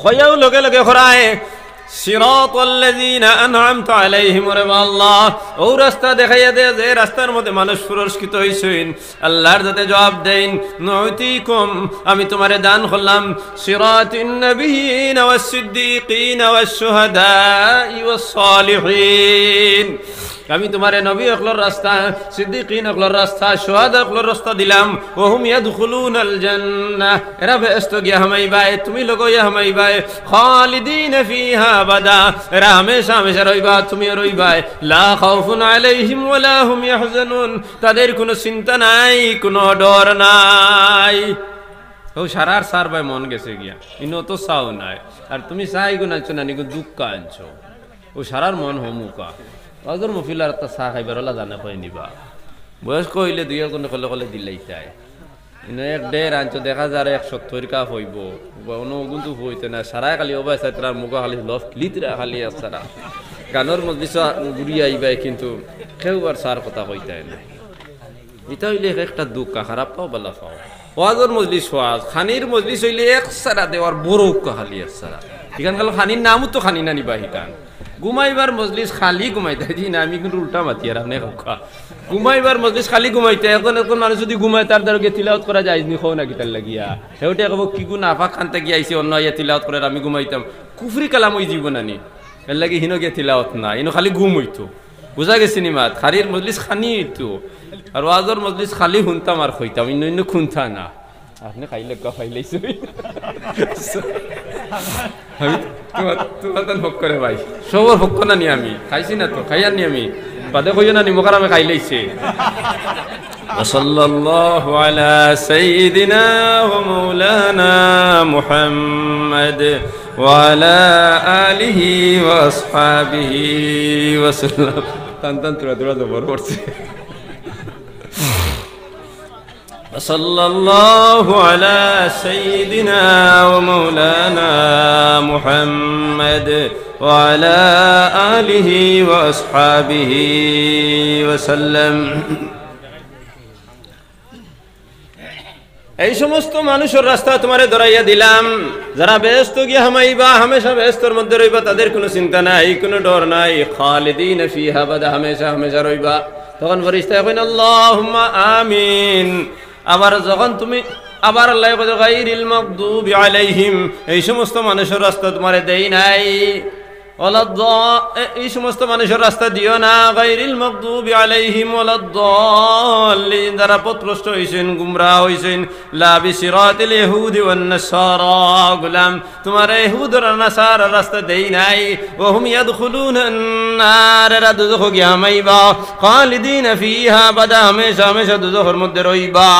খয়াও হ্যাঁ। লগে লগে খরায় صراط الذين أنعمت عليهم رب الله ও রাস্তা দেখাইয়া দে যে রাস্তার মধ্যে মানুষ পুরস্কৃত হইছেন আল্লাহর যাতে জবাব দেন নতিকুম আমি তোমারে দান করলাম সিরাতিন নবিয়িন ওয়াস সিদ্দিকিন ওয়াস শুহাদা ওয়াস সালিহিন আমি তোমার নবী অকলর রাস্তা সিদ্দিকিন অকলর রাস্তা সোহাদ অকলর রাস্তা দিলাম ওহুম ইয়াদ খুলুন আল জান্নাহ এরা ব্যস্ত গিয়া হামাই বাই তুমি লোক ইয়া হামাই বাই খালিদিন ফিহা বাদা এরা হামেশা হামেশা রইবা তুমি রইবা লা খাউফুন আলাইহিম ওয়ালা হুম ইয়াহজানুন তাদের কোনো চিন্তা নাই কোনো ডর নাই ও সারার সার ভাই মন গেছে গিয়া ইন তো চাও নাই আর তুমি চাই গুণ আনছো না নিগো দুঃখ আনছো ও সারার মন হমুকা অগর মফিলার তো চাহ খাইবার হলা জানে কই নিবা বয়স্ক হইলে দুই একজনে কলে কলে দিলাই তাই এক দেড় আঞ্চ দেখা যায় এক সত্তর কাপ হইব অনুগুণতো হইতে না সারা খালি অবাই তাৰ মুখ খালি লফ লিতরা খালি সারা গানের মজলিস ঘূৰি আইবাই কিন্তু কেউ আর সার কথা কইতে না এটা হইলে একটা দুঃখ খারাপ পাও বেলা পাও ওয়াজর মজলিস ওয়াজ খানির মজলিস হইলে এক সারা দেওয়ার বড় খালি এক সারা এখান কাল খানির নামও তো খানি না নিবা হিকান ঘুমাইবার মজলিস খালি ঘুমাইতে না আমি কিন্তু উল্টা মাতি আর আপনি খা ঘুমাইবার মজলিস খালি ঘুমাইতে এখন এখন মানুষ যদি ঘুমায় তার দ্বারা গিয়ে তিলাওত করা যায় নি খাও না কি তার লাগিয়া সেটা কব কি গুণ আফা খান থেকে আইসি অন্য ইয়া তিলাওত করে আমি ঘুমাইতাম কুফরি কালাম ওই জীবন আনি এর লাগে হিনো গিয়ে তিলাওত না হিনো খালি ঘুম হইতো বুঝা গেছে নি মাত খারির মজলিস খানি হইতো আর ওয়াজর মজলিস খালি শুনতাম আর খইতাম ইন্য ইন্য খুনতা না আপনি খাইলে গা ফাইলেইছ আমি তোমার তোমার তান হক করে ভাই সবর হক না নি আমি খাইছি না তো খাই আনি আমি বাদে কইও না নিমকার আমি খাইলেইছে وصلى الله على سيدنا ومولانا محمد وعلى آله وأصحابه وسلم تن تن ترى ترى دبر فصلى الله على سيدنا ومولانا محمد وعلى آله وأصحابه وسلم এই সমস্ত মানুষের রাস্তা তোমারে ধরাইয়া দিলাম যারা ব্যস্ত গিয়া হামাইবা হামেশা ব্যস্তর মধ্যে রইবা তাদের কোনো চিন্তা নাই কোনো ডর নাই খালিদিন ফিহা বাদা হামেশা হামেশা রইবা তখন ফরিস্তা এখন আল্লাহুম্মা আমিন আবার যখন তুমি আবার আল্লাহ গাইরিল মকদুবি আলাইহিম এই সমস্ত মানুষের রাস্তা তোমারে দেই নাই এই সমস্ত মানুষের রাস্তা দিও না গাইরিল মকদুবি আলাইহিম ওয়ালাদ্দাল্লিন যারা পথভ্রষ্ট হইছেন গুমরাহ হইছেন লা বিসিরাতিল ইহুদি ওয়ান নাসারা গুলাম তোমার ইহুদ আর নাসারা রাস্তা দেই নাই ওয়া হুম ইয়াদখুলুনা النار এরা দুযখ গিয়ামাইবা খালিদিন ফিহা বাদা হামেশা হামেশা দুযখের মধ্যে রইবা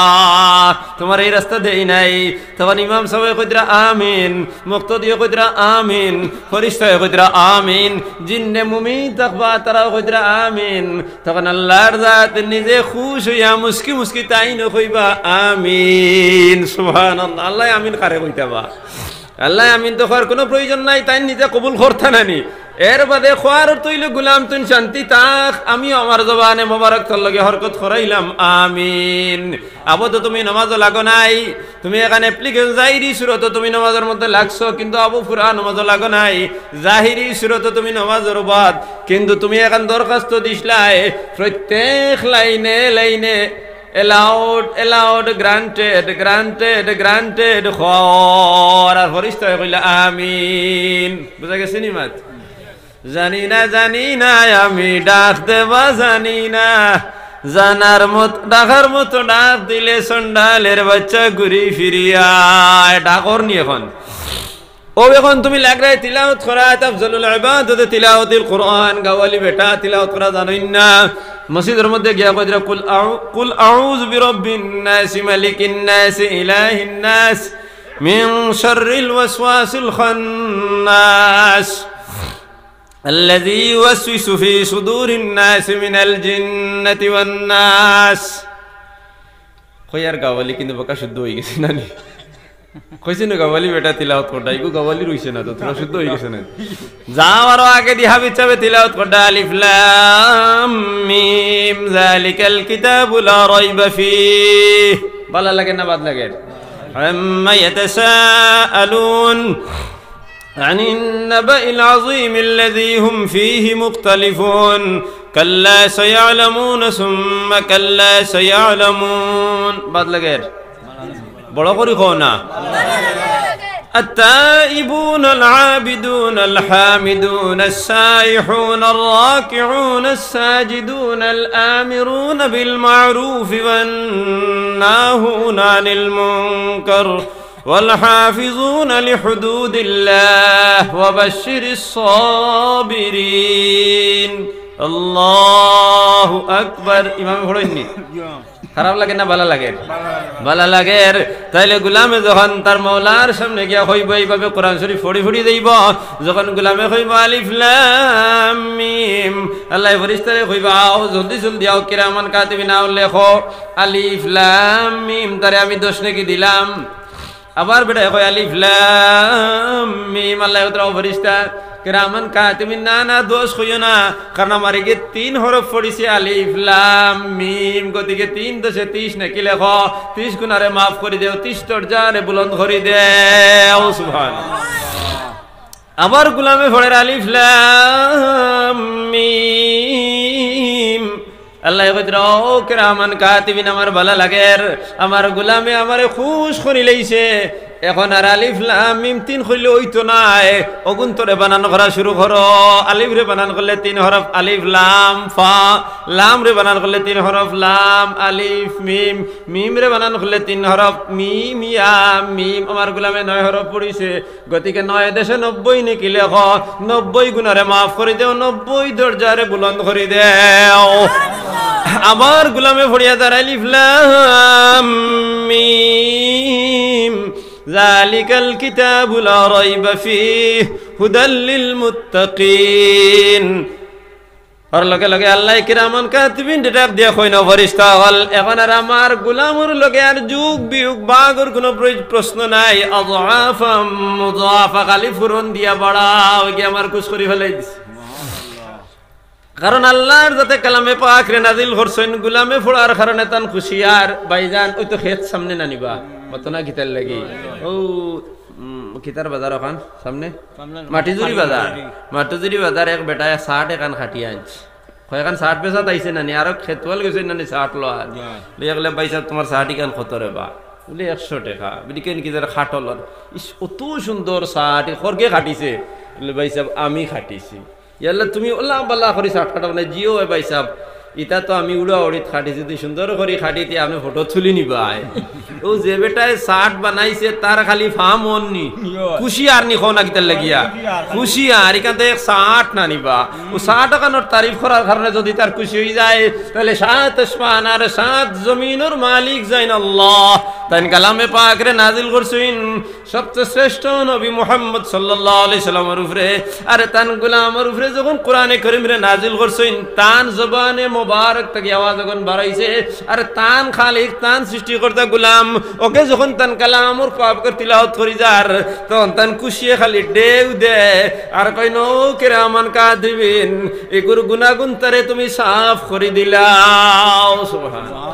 তোমার এই রাস্তা দেই নাই তখন ইমাম সাহেব কইদরা আমিন মুক্তদি কইদরা আমিন ফরিস্তা কইদরা আমিন আমিন জিন্নে মুমি তখবা তারা কইতরা আমিন তখন আল্লাহর জাত নিজে খুশ হইয়া মুসকি মুসকি তাই নকইবা আমিন সুহান আল্লাহ আমিন কারে কইতাবা আল্লাহ আমিন তো হওয়ার কোনো প্রয়োজন নাই তাই নিজে কবুল করতা নানি এর বাদে খোয়ার তৈল গুলাম তুই শান্তি তাক আমি আমার জবানে মোবারক তোর লগে হরকত করাইলাম আমিন আবদ তুমি নামাজ লাগো নাই তুমি এখানে অ্যাপ্লিকেশন জাহিরি সুরত তুমি নামাজের মধ্যে লাগছো কিন্তু আবু ফুরা নামাজ লাগো নাই জাহিরি সুরত তুমি নামাজের বাদ কিন্তু তুমি এখন দরখাস্ত দিসলাই প্রত্যেক লাইনে লাইনে allowed allowed granted granted granted হর আর হরিস্ত কইলা আমিন বুঝা গেছে নি জানি না জানি না আমি ডাক দেবা জানি না জানার মত ডাকার মতো ডাক দিলে সন্ডালের বাচ্চা ঘুরি ফিরিয়ায় ডাকর নি এখন ও এখন তুমি লাগরাই তিলাওত করা তাফজলুল ইবাদত তিলাওয়াতিল কুরআন গাওয়ালি বেটা তিলাওত করা জানেন না মসজিদের মধ্যে গিয়া কইরা কুল আউ কুল আউযু বিরাব্বিন নাস মালিকিন নাস ইলাহিন নাস মিন শাররিল ওয়াসওয়াসিল খান্নাস الذي يوسوس في صدور الناس من الجنة والناس খয়ার গাওয়ালি কিন্তু বোকা শুদ্ধ হয়ে গেছে নানি কইছে না গাওয়ালি বেটা তিলাওত করডা ইগো গাওয়ালি রইছে না তো তোরা শুদ্ধ হয়ে গেছে না যাও আরো আগে দি হাবি চাবে তিলাওত করডা আলিফ লাম মিম যালিকাল কিতাবু লা রাইবা ফিহ ভালো লাগে না বাদ লাগে আম্মা ইয়াতাসাআলুন عن النبأ العظيم الذي هم فيه مختلفون كلا سيعلمون ثم كلا سيعلمون بعد لغير بڑا قري خونا التائبون العابدون الحامدون السائحون الراكعون الساجدون الآمرون بالمعروف والناهون عن المنكر والحافظون لحدود الله وبشر الصابرين আল্লাহু আকবার ইমাম ঘোড়েননি খারাপ লাগে না ভালো লাগে ভালো লাগে তাইলে গুলামে যখন তার মৌলার সামনে গিয়া হইব এইভাবে কোরআন শরীফ ফড়ি ফড়ি দেইব যখন গুলামে হইব আলিফলাম মিম আল্লাহ ফরিস্তারে হইব আও জলদি জলদি আও কিরামান কাতিবিন আও লেখো আলিফলাম মিম তারে আমি দোষ নাকি দিলাম আবার বেটা কয় আলিফ লিমালিস্তা মিম আল্লাহ তুমি না না দোষ হইও না কারণ আমার এগে তিন হরফ পড়িছে আলিফ লাম মিম গতিকে তিন দোষে তিস কি লেখ তিস গুণারে মাফ করে দেও তিস তর্জারে বুলন্দ করে দে আবার গুলামে ফড়ের আলিফ লাম মিম আল্লাহ ও কেরামান কাতিবিন আমার ভালো লাগের আমার গুলামে আমারে খুশ করি লইছে এখন আলিফ তিন নাই বানান বানান আলিফ লাম ফা বানান আলিফ মিম বানান মিম নয় গতিকে নয় দেশে নব্বই নেকি লেখ নব্বই গুণারে মাফ করে দেও নব্বই দরজারে বুলন্দ করে দেও আবার গুলামে ফড়িয়া দাঁড়াই লিফলাম মিম ذلك الكتاب لا ريب فيه هدى للمتقين আর লগে লগে আল্লাহ কিরামান কাতিবিন ডেটার দিয়ে কইন ফরিস্তা হল এখন আর আমার গুলামর লগে আর যুগ বিয়োগ বাগর কোনো প্রশ্ন নাই আযআফাম মুযাআফা খালি ফুরন দিয়া বড়া ওই আমার কুশ করি ফেলাই দিছে কারণ আল্লাহর যাতে কালামে পাক রেনাজিল হরসইন গুলামে ফোড়ার কারণে তান খুশিয়ার বাইজান ওই তো খেত সামনে না নিবা মতনা কিতার লাগি ও কিতার বাজার ওখান সামনে মাটিজুরি বাজার মাটিজুরি বাজার এক বেটায় শার্ট এখান খাটিয়ে আনছে এখন শার্ট পেশাত আইছে নানি আর খেতুয়াল গেছে নানি শার্ট লওয়া লই গেলে বাইসা তোমার শার্ট ইখান খতরে বা বলে একশো টাকা বলি কেন কি যারা খাটলর ইস কত সুন্দর শার্ট খরকে খাটিছে বলে বাইসাব আমি খাটিছি ইয়াল্লা তুমি ওল্লা বাল্লা করিস আটটা মানে জিও এ ভাই সাহেব ইটা তো আমি উড়া অড়িত খাটি যদি সুন্দর করে দিয়ে আমি ফটো তুলি নিব আয় ও যে বেটায় শার্ট বানাইছে তার খালি ফার্ম অননি খুশি আর নি খোনা কিতার লাগিয়া খুশি আর এখান থেকে শার্ট না নিবা ও শার্ট কানোর তারিফ করার কারণে যদি তার খুশি হয়ে যায় তাহলে সাত আসমান আর সাত জমিনের মালিক জাইন আল্লাহ তাই কালামে পাকরে নাজিল করছইন সবচেয়ে শ্রেষ্ঠ নবী মোহাম্মদ সাল্লাহ আলাইহি সাল্লামের উপরে আরে তান গুলামের উপরে যখন কোরআনে করিমরে নাজিল করছইন তান জবানে মোবারক থেকে আওয়াজ যখন বাড়াইছে আর তান খালিক তান সৃষ্টিকর্তা গুলাম ওকে যখন তান কালামুর পাপ করে তিলাওয়াত করি যার তখন তান খুশিয়ে খালি ডেউ দে আর কই নো কেরা আমান কাদিবিন এগুর গুনাগুন তারে তুমি সাফ করে দিলাও সুবহানাল্লাহ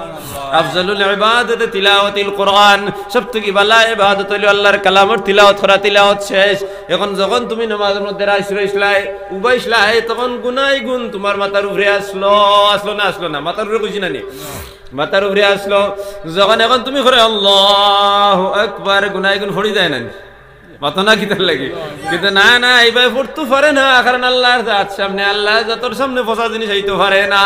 আফজালুল ইবাদাত তিলাওয়াতিল কোরআন সব থেকে বালা ইবাদত হলো আল্লাহর কালামের তিলাওয়াত করা তিলাওয়াত শেষ এখন যখন তুমি নামাজের মধ্যে রাইছ রাইছলাই উবাইছলাই তখন গুনাই গুণ তোমার মাথার উপরে আসলো আসলো না আসলো না মাথার উপরে কইছি না নি মাথার উপরে আসলো যখন এখন তুমি করে আল্লাহ একবার গুনা এখন ফড়ি যায় না মাথা না কিতার লাগে কিন্তু না না এইভাবে পড়তে পারে না কারণ আল্লাহর সামনে আল্লাহ যতর সামনে ফসা জিনিস হইতে পারে না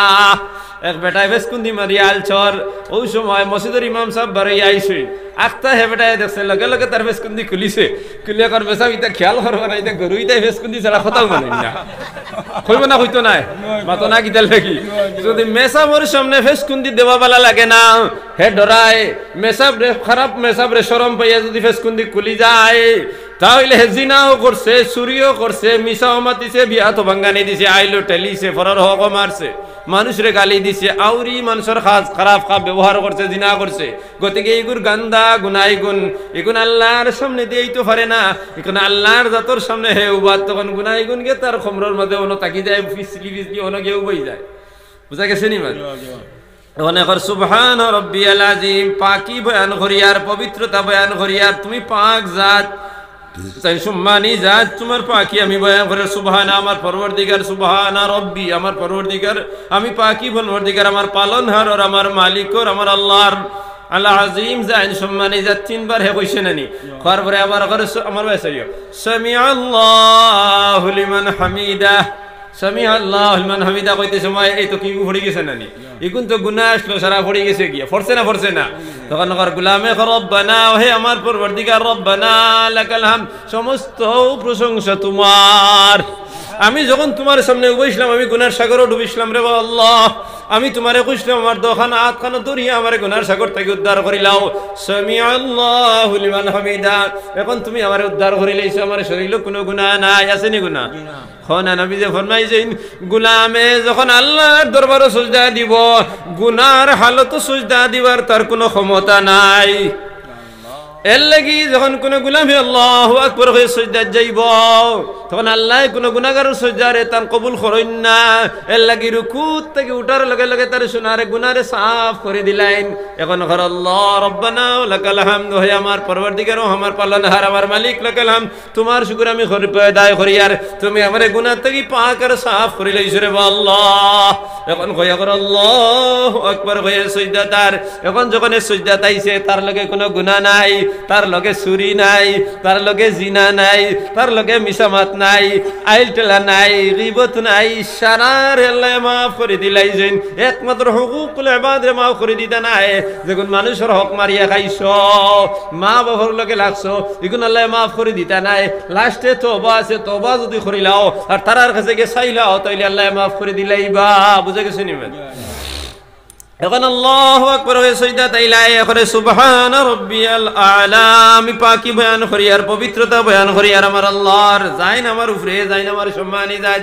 এক বেটাই বেসকুন্দি মারিয়াল চর ওই সময় মসজিদের ইমাম সাহেব বারে আইসে আখতা হে বেটাই দেখছে লগে লগে তার বেসকুন্দি খুলিছে খুলে এখন বেসা ইতা খেয়াল করবো না মানে ইতা গরু ইতা বেসকুন্দি ছাড়া কথাও মানে না কইব না হইতো নাই মাতো না কিতাল লাগি যদি মেসা মোর সামনে ফেসকুন্দি দেওয়া বালা লাগে না হে ডরায় মেসাব রে খারাপ মেসাব রে শরম পাইয়া যদি ফেসকুন্দি খুলি যায় তাহলে জিনাও করছে চুরিও করছে মিশাও মাতিছে বিয়া তো ভাঙ্গানি দিছে আইলো টেলিছে ফরার হক মারছে মানুষরে গালি দিছে আউরি মানুষের খাস খারাপ খাপ ব্যবহার করছে জিনা করছে গতিকে এইগুর গান্দা গুনাই গুণ এগুন আল্লাহর সামনে দিয়েই তো পারে না এখন আল্লাহর জাতর সামনে হে উবাদ তখন গুনাই গুন গে তার খমরের মধ্যে অন্য তাকি যায় ফিসলি ফিসলি অন্য গেউ বই যায় বুঝা গেছে নি মানে সুবহান রব্বিয়াল আজিম পাকি বয়ান করিয়ার পবিত্রতা বয়ান করিয়ার তুমি পাক জাত তাই সম্মানী জাত পাখি আমি বয়া করে সুবাহানা আমার পরবর্তীকার সুবাহানা রব্বি আমার পরবর্তীকার আমি পাখি পরবর্তীকার আমার পালনহার ওর আমার মালিকর আমার আল্লাহর আল্লাহ আজিম জাইন সম্মানী জাত তিনবার হে কইছে নানি খাওয়ার পরে আবার করে আমার বয়স সামি আল্লাহ লিমান হামিদা স্বামী আল্লাহ হলমান হামিদা কইতে সময় এই তো কি পড়ে গেছে নানি এখন তো গুনা আসলো সারা পড়ে গেছে গিয়া ফরছে না ফরছে না তখন আমার গুলামে রব্বানা হে আমার পরবর্তীকার রব্বানা লাকাল হাম সমস্ত প্রশংসা তোমার আমি যখন তোমার সামনে উবইছিলাম আমি গুনার সাগরও ডুবিছিলাম রে আল্লাহ আমি তোমারে কইছিলাম আমার দোকান আতখানো দরিয়া আমার গুনার সাগর থেকে উদ্ধার করিলাও সামি আল্লাহ লিমান হামিদা এখন তুমি আমার উদ্ধার করিলাইছো আমার শরীরে কোনো গুনাহ নাই আছে নি গুনাহ হনা নবী যে ফরমাইছেন গুলামে যখন আল্লাহর দরবারে সুজদা দিব গুনার হালত সুজদা দিবার তার কোনো ক্ষমতা নাই এর লাগি যখন কোনো গুলামী আল্লাহ আকবর হয়ে সজ্জার যাইব তখন আল্লাহ কোনো গুণাগারের সজ্জারে তান কবুল করইন না এর লাগি রুকুত থেকে উঠার লগে লগে তার সোনারে গুনারে সাফ করে দিলাইন এখন ঘর আল্লাহ রব্বানা লাকাল হামদ হয়ে আমার পরবার দিকেরও আমার পালন হার আমার মালিক লাকাল হাম তোমার শুকুর আমি দায় করি আর তুমি আমার গুণার থেকে পাক আর সাফ করে লইছ রে আল্লাহ এখন কয়া কর আল্লাহ আকবর হয়ে সজ্জা তার এখন যখন সজ্জা তাইছে তার লগে কোনো গুণা নাই তার লগে সুরি নাই তার লগে জিনা নাই তার লগে মিসামাত নাই আইল টেলা নাই রিবত নাই সারার এলাই মাফ করে দিলাই যেন একমাত্র হকুক লেবাদরে মাফ করে দিতে নাই যখন মানুষের হক মারিয়া খাইছ মা বাবার লগে লাগছ এগুন আল্লাহ মাফ করে দিতে নাই লাস্টে তোবা আছে তোবা যদি করিলাও আর তারার কাছে গিয়ে চাইলাও তাইলে আল্লাহ মাফ করে দিলাই বা বুঝে গেছে নিবেন এখন আল্লাহ আকবর হয়ে সইদা তাইলাই এখানে সুবহান রব্বিয়াল আলা আমি পাকি বয়ান করি আর পবিত্রতা বয়ান করি আর আমার আল্লাহর যাইন আমার উপরে যাইন আমার সম্মানী যায়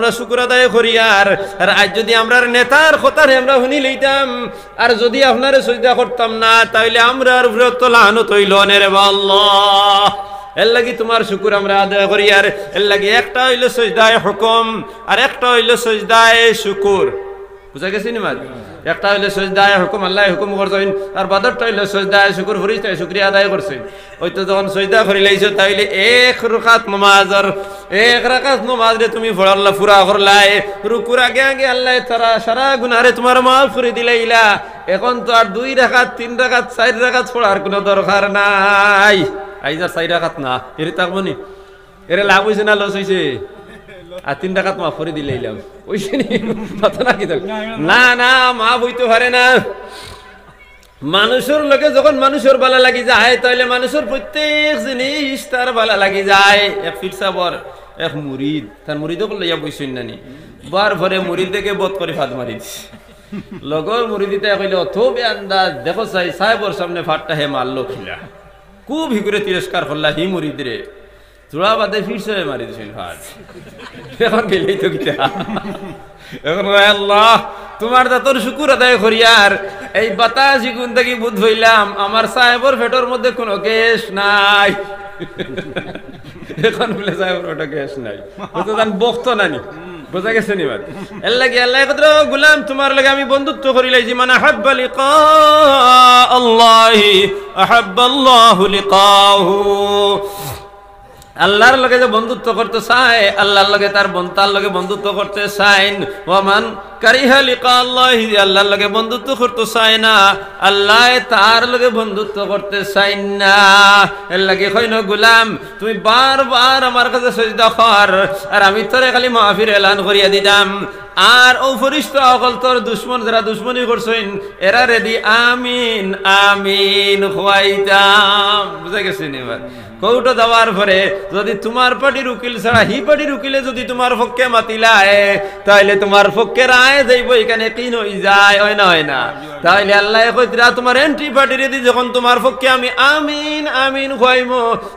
আমরা শুকুর আদায় করি আর আর আজ যদি আমরা নেতার কথা আমরা শুনি লইতাম আর যদি আপনার সুবিধা করতাম না তাহলে আমরা আর বৃহত্ত লাহানো তৈল নেরে আল্লাহ এর লাগি তোমার শুকুর আমরা আদায় করি আর এর লাগি একটা হইল সজদায় হুকুম আর একটা হইল সজদায় শুকুর বুঝা গেছে নি মাঝে একটা হইলে সজদায় হুকুম আল্লাহ হুকুম করছেন আর বাদরটা হইলে সজদায় শুকুর ফুরিস তাই শুক্রিয়া আদায় করছে ওই তো যখন সজদা ফুরি লাইছো তাইলে এক রকাত নমাজর এক রাকাত নমাজ রে তুমি ফড়াল্লা ফুরা লাই রুকুরা গে গে আল্লাহ তারা সারা গুনারে তোমার মাফ করে দিলাইলা এখন তো আর দুই রাকাত তিন রাকাত চার রাকাত ফোড়ার কোনো দরকার নাই আইজার চার রাকাত না এর তাকবনি নি এর লাভ হয়েছে না লস হয়েছে আর তিন টাকা তোমার ফরি দিলে এলাম ওই না না মা বইতে পারে না মানুষের লোকে যখন মানুষের বালা লাগি যায় তাহলে মানুষের প্রত্যেক জিনিস তার বালা লাগি যায় এক এক মুরিদ তার মুরিদও বললো ইয়া নানি বার ভরে মুরিদ দেখে বধ করে ফাঁদ মারি লগর মুরিদিতে কইলে অত বেআন্দাজ দেখো সাই সাহেবর সামনে ফাটটা হে মারলো খিলা খুব হিগুরে তিরস্কার করলা হি মুরিদ রে জোড়া বাদে ফিরস মারি দিছেন ফাঁস এখন গেলেই তো এখন আল্লাহ তোমার শুকুর আদায় এই বাতাস ইগুন থেকে বুধ হইলাম আমার সাহেবর ফেটোর মধ্যে কোনো কেস নাই এখন বলে সাহেবর ওটা কেস নাই তো জান বকত নানি বোঝা গেছে নি বাদ আল্লাহ আল্লাহ কত গুলাম তোমার লাগে আমি বন্ধুত্ব করি যে মানে হাব্বা ক আল্লাহ আহাব্বাল্লাহু লিকাহু আল্লাহর লগে যে বন্ধুত্ব করতে চায় আল্লাহর লগে তার তার লগে বন্ধুত্ব করতে চাইন ওমান কারিহা লিকা আল্লাহ আল্লাহর লগে বন্ধুত্ব করতে চায় না আল্লাহ তার লগে বন্ধুত্ব করতে চাইন না এর লাগে কইন গুলাম তুমি বারবার আমার কাছে সজদা কর আর আমি তোরে খালি মাহফির এলান করিয়া দিতাম আর ও ফরিস্তা অকল তোর দুশ্মন যারা দুশ্মনী করছেন এরা রেডি আমিন আমিন হোয়াইতাম বুঝে গেছেন এবার কৌটো দেওয়ার পরে যদি তোমার পার্টির উকিল ছাড়া হি পার্টির উকিলে যদি তোমার পক্ষে মাতিলায় তাহলে তোমার পক্ষে রায় যাইব এখানে কিন হয়ে যায় হয় না হয় না তাহলে আল্লাহ কইরা তোমার এন্ট্রি পার্টির দি যখন তোমার পক্ষে আমি আমিন আমিন খুয়াইম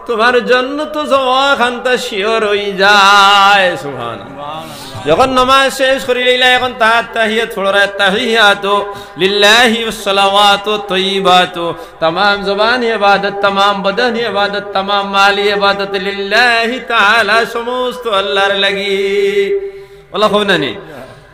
তোমার জন্য তো জওয়া খান্তা শিওর হয়ে যায় সুহান যখন নমাজ শেষ করিলে এখন তাহার তাহিয়া ছোড়রা তাহিয়াত লিল্লাহি সালাওয়াত তৈবাত তাম জবান ইবাদত তাম বদন ইবাদত তাম মালি ইবাদত লিল্লাহি তাআলা সমস্ত আল্লাহর লাগি বলা হোক না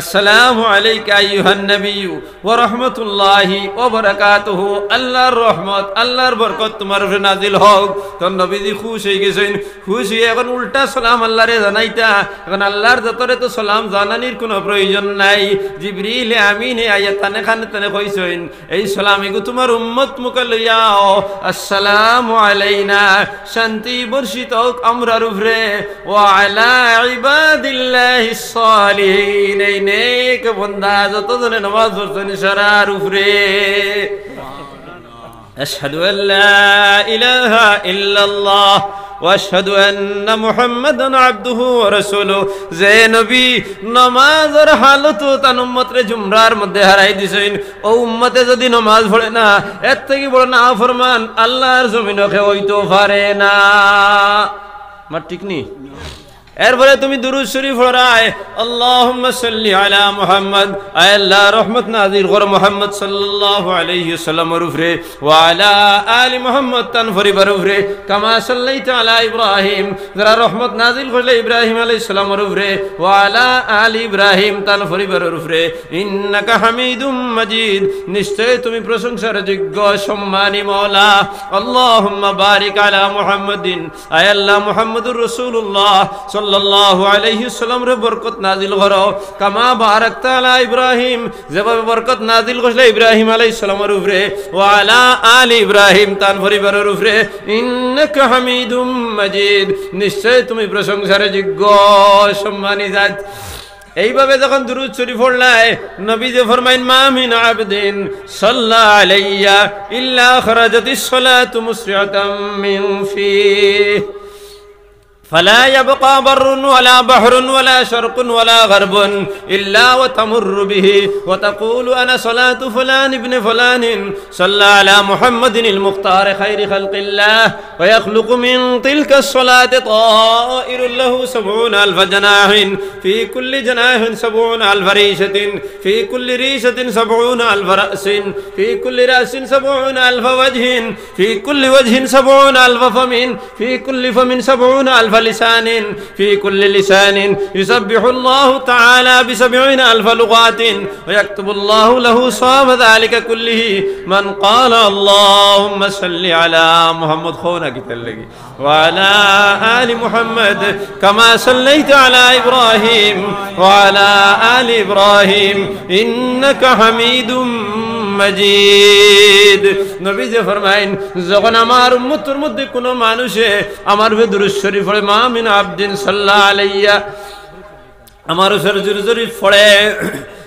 আসসালামু আলাইকা আইয়ুহান নবী ওয়া রাহমাতুল্লাহি ওয়া বারাকাতুহু আল্লাহর রহমত আল্লাহর বরকত তোমার উপরে নাজিল হোক তখন নবীজি খুশি হয়ে গেছেন খুশি হয়ে এখন উল্টা সালাম আল্লাহরে জানাইতা এখন আল্লাহর যতরে তো সালাম জানানির কোনো প্রয়োজন নাই জিবরিল আমিন আইয়া তানে খানে তানে কইছেন এই সালাম এগু তোমার উম্মত মুখে লইয়াও আসসালামু আলাইনা শান্তি বর্ষিত হোক আমরার উপরে ওয়া আলা ইবাদিল্লাহিস সালিহিন এই নেক যত জনে নমাজ পড়ছেন সারার উপরে أشهد أن لا إله إلا الله وأشهد أن محمد عبده ورسوله যে নবী নামাজের হালত জুমরার মধ্যে হারাই দিছেন ও উম্মতে যদি নমাজ পড়ে না এর থেকে বড় না ফরমান আল্লাহর জমিনকে হইতে পারে না আমার ঠিক এরপরে তুমি দুরুদ শরীফ পড়ায় আল্লাহুম্মা সাল্লি আলা মুহাম্মদ আয় আল্লাহ রহমত নাজির কর মুহাম্মদ সাল্লাল্লাহু আলাইহি ওয়াসাল্লাম রুফরে ওয়া আলা আলি মুহাম্মদ কামা সাল্লাইতা আলা ইব্রাহিম যারা রহমত নাজিল করলে ইব্রাহিম আলাইহিস সালাম রুফরে ওয়া আলা আলি ইব্রাহিম তান ফরিবার ইন্নাকা হামিদুম মাজিদ নিশ্চয় তুমি প্রশংসার যোগ্য সম্মানী মওলা আল্লাহুম্মা বারিক আলা মুহাম্মাদিন আয় আল্লাহ মুহাম্মাদুর রাসূলুল্লাহ সাল্লাল্লাহু আলাইহি সাল্লামরে বরকত নাজিল করো কামা বারাকতা আলা ইব্রাহিম যেভাবে বরকত নাজিল করলে ইব্রাহিম আলাইহিস সালামের উপরে ওয়া আলা আলি ইব্রাহিম তার পরিবারের উপরে ইন্নাকা হামিদুম মাজিদ নিশ্চয় তুমি প্রশংসারে যোগ্য সম্মানী জাত এইভাবে যখন দুরুদ শরীফ পড়লায় নবী যে ফরমাইন মামিন আবদিন সাল্লা আলাইয়া ইল্লা খরাজাতিস সালাতু মুসরিয়াতাম মিন ফি فلا يبقى بر ولا بحر ولا شرق ولا غرب إلا وتمر به وتقول أنا صلاة فلان ابن فلان صلى على محمد المختار خير خلق الله ويخلق من تلك الصلاة طائر له سبعون ألف جناح في كل جناح سبعون ألف ريشة في كل ريشة سبعون ألف رأس في كل رأس سبعون ألف وجه في كل وجه سبعون ألف فم في كل فم سبعون ألف لسان في كل لسان يسبح الله تعالى بسبعين ألف لغات ويكتب الله له صواب ذلك كله من قال اللهم صل على محمد خونا كتلقي وعلى آل محمد كما صليت على إبراهيم وعلى آل إبراهيم إنك حميد মজিদ নবী যে ফরমাইন যখন আমার উম্মতের মধ্যে কোনো মানুষে আমার ভেদুর শরীফ পড়ে মা মিন আবদিন সাল্লাহ আলাইয়া আমার শরীর শরীফ পড়ে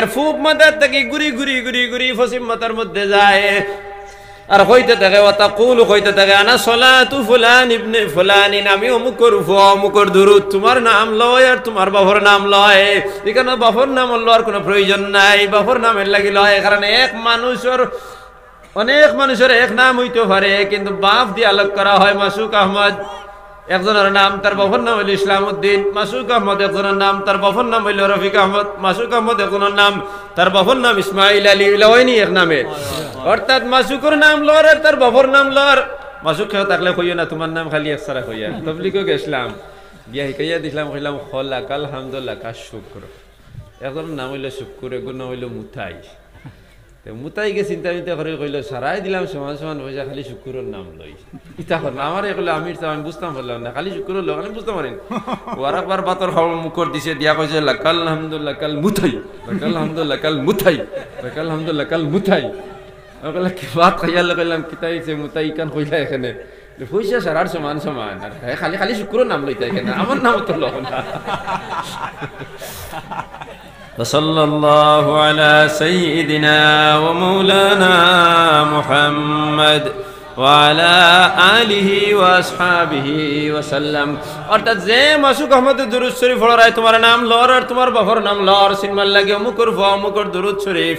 আর ফুপ মাথার থেকে ঘুরি ঘুরি ঘুরি ঘুরি ফসিম মাথার মধ্যে যায় আর হইতে থাকে তা কুল হইতে থাকে আনা সলা তু ফুলান ইবনে ফুলানিন আমি ফু অমুকর দুরুদ তোমার নাম লয় আর তোমার বাপর নাম লয় এখানে বাপর নাম লওয়ার কোনো প্রয়োজন নাই বাপর নামের লাগি লয় কারণ এক মানুষের অনেক মানুষের এক নাম হইতে পারে কিন্তু বাপ দিয়ে আলোক করা হয় মাসুক আহমদ একজনের নাম তার বাবার নাম হইল ইসলাম উদ্দিন মাসুক আহমদ একজনের নাম তার বাবার নাম হইল রফিক আহমদ মাসুক আহমদ একজনের নাম তার বাবার নাম ইসমাইল আলী হয়নি এক নামে অর্থাৎ মাসুকর নাম লর আর তার বাবার নাম লর মাসুক খেয়ে থাকলে কইও না তোমার নাম খালি একসারা কইয়া তবলিগও গেছিলাম বিয়া শিকাইয়া দেখলাম কইলাম হল আকাল হামদুল্লাহ শুক্র এখন নাম হইল শুক্র এগুলো হইল মুথাই মুতাইকে চিন্তা মিন্তা করে কইল সারাই দিলাম সমান সমান পয়সা খালি শুক্রর নাম লই ইতা করলাম আমার কইলো আমি আমি বুঝতাম পারলাম না খালি শুক্রর লোক আমি বুঝতে পারেন ওর বাতর হওয়ার মুখর দিছে দিয়া কইছে লাকাল হামদু লাকাল মুথাই লাকাল হামদু লাকাল মুথাই লাকাল হামদু লাকাল মুথাই কইলাম কি বাত খাইয়াল কইলাম কিতাই সে মুতাই কান কইলা এখানে পয়সা সারার সমান সমান আর খালি খালি শুক্রর নাম লইতা এখানে আমার নাম তো লও না وصلى الله على سيدنا ومولانا محمد ওয়ালা আলিহি ওয়াসহাবিহি ওয়াসাল্লাম অর্থাৎ যে মাসুক আহমদের দুরুদ শরীফ হড়ায় তোমার নাম লর আর তোমার বাবার নাম লর সিনমাল লাগে অমুকর ভ অমুকর দুরুদ শরীফ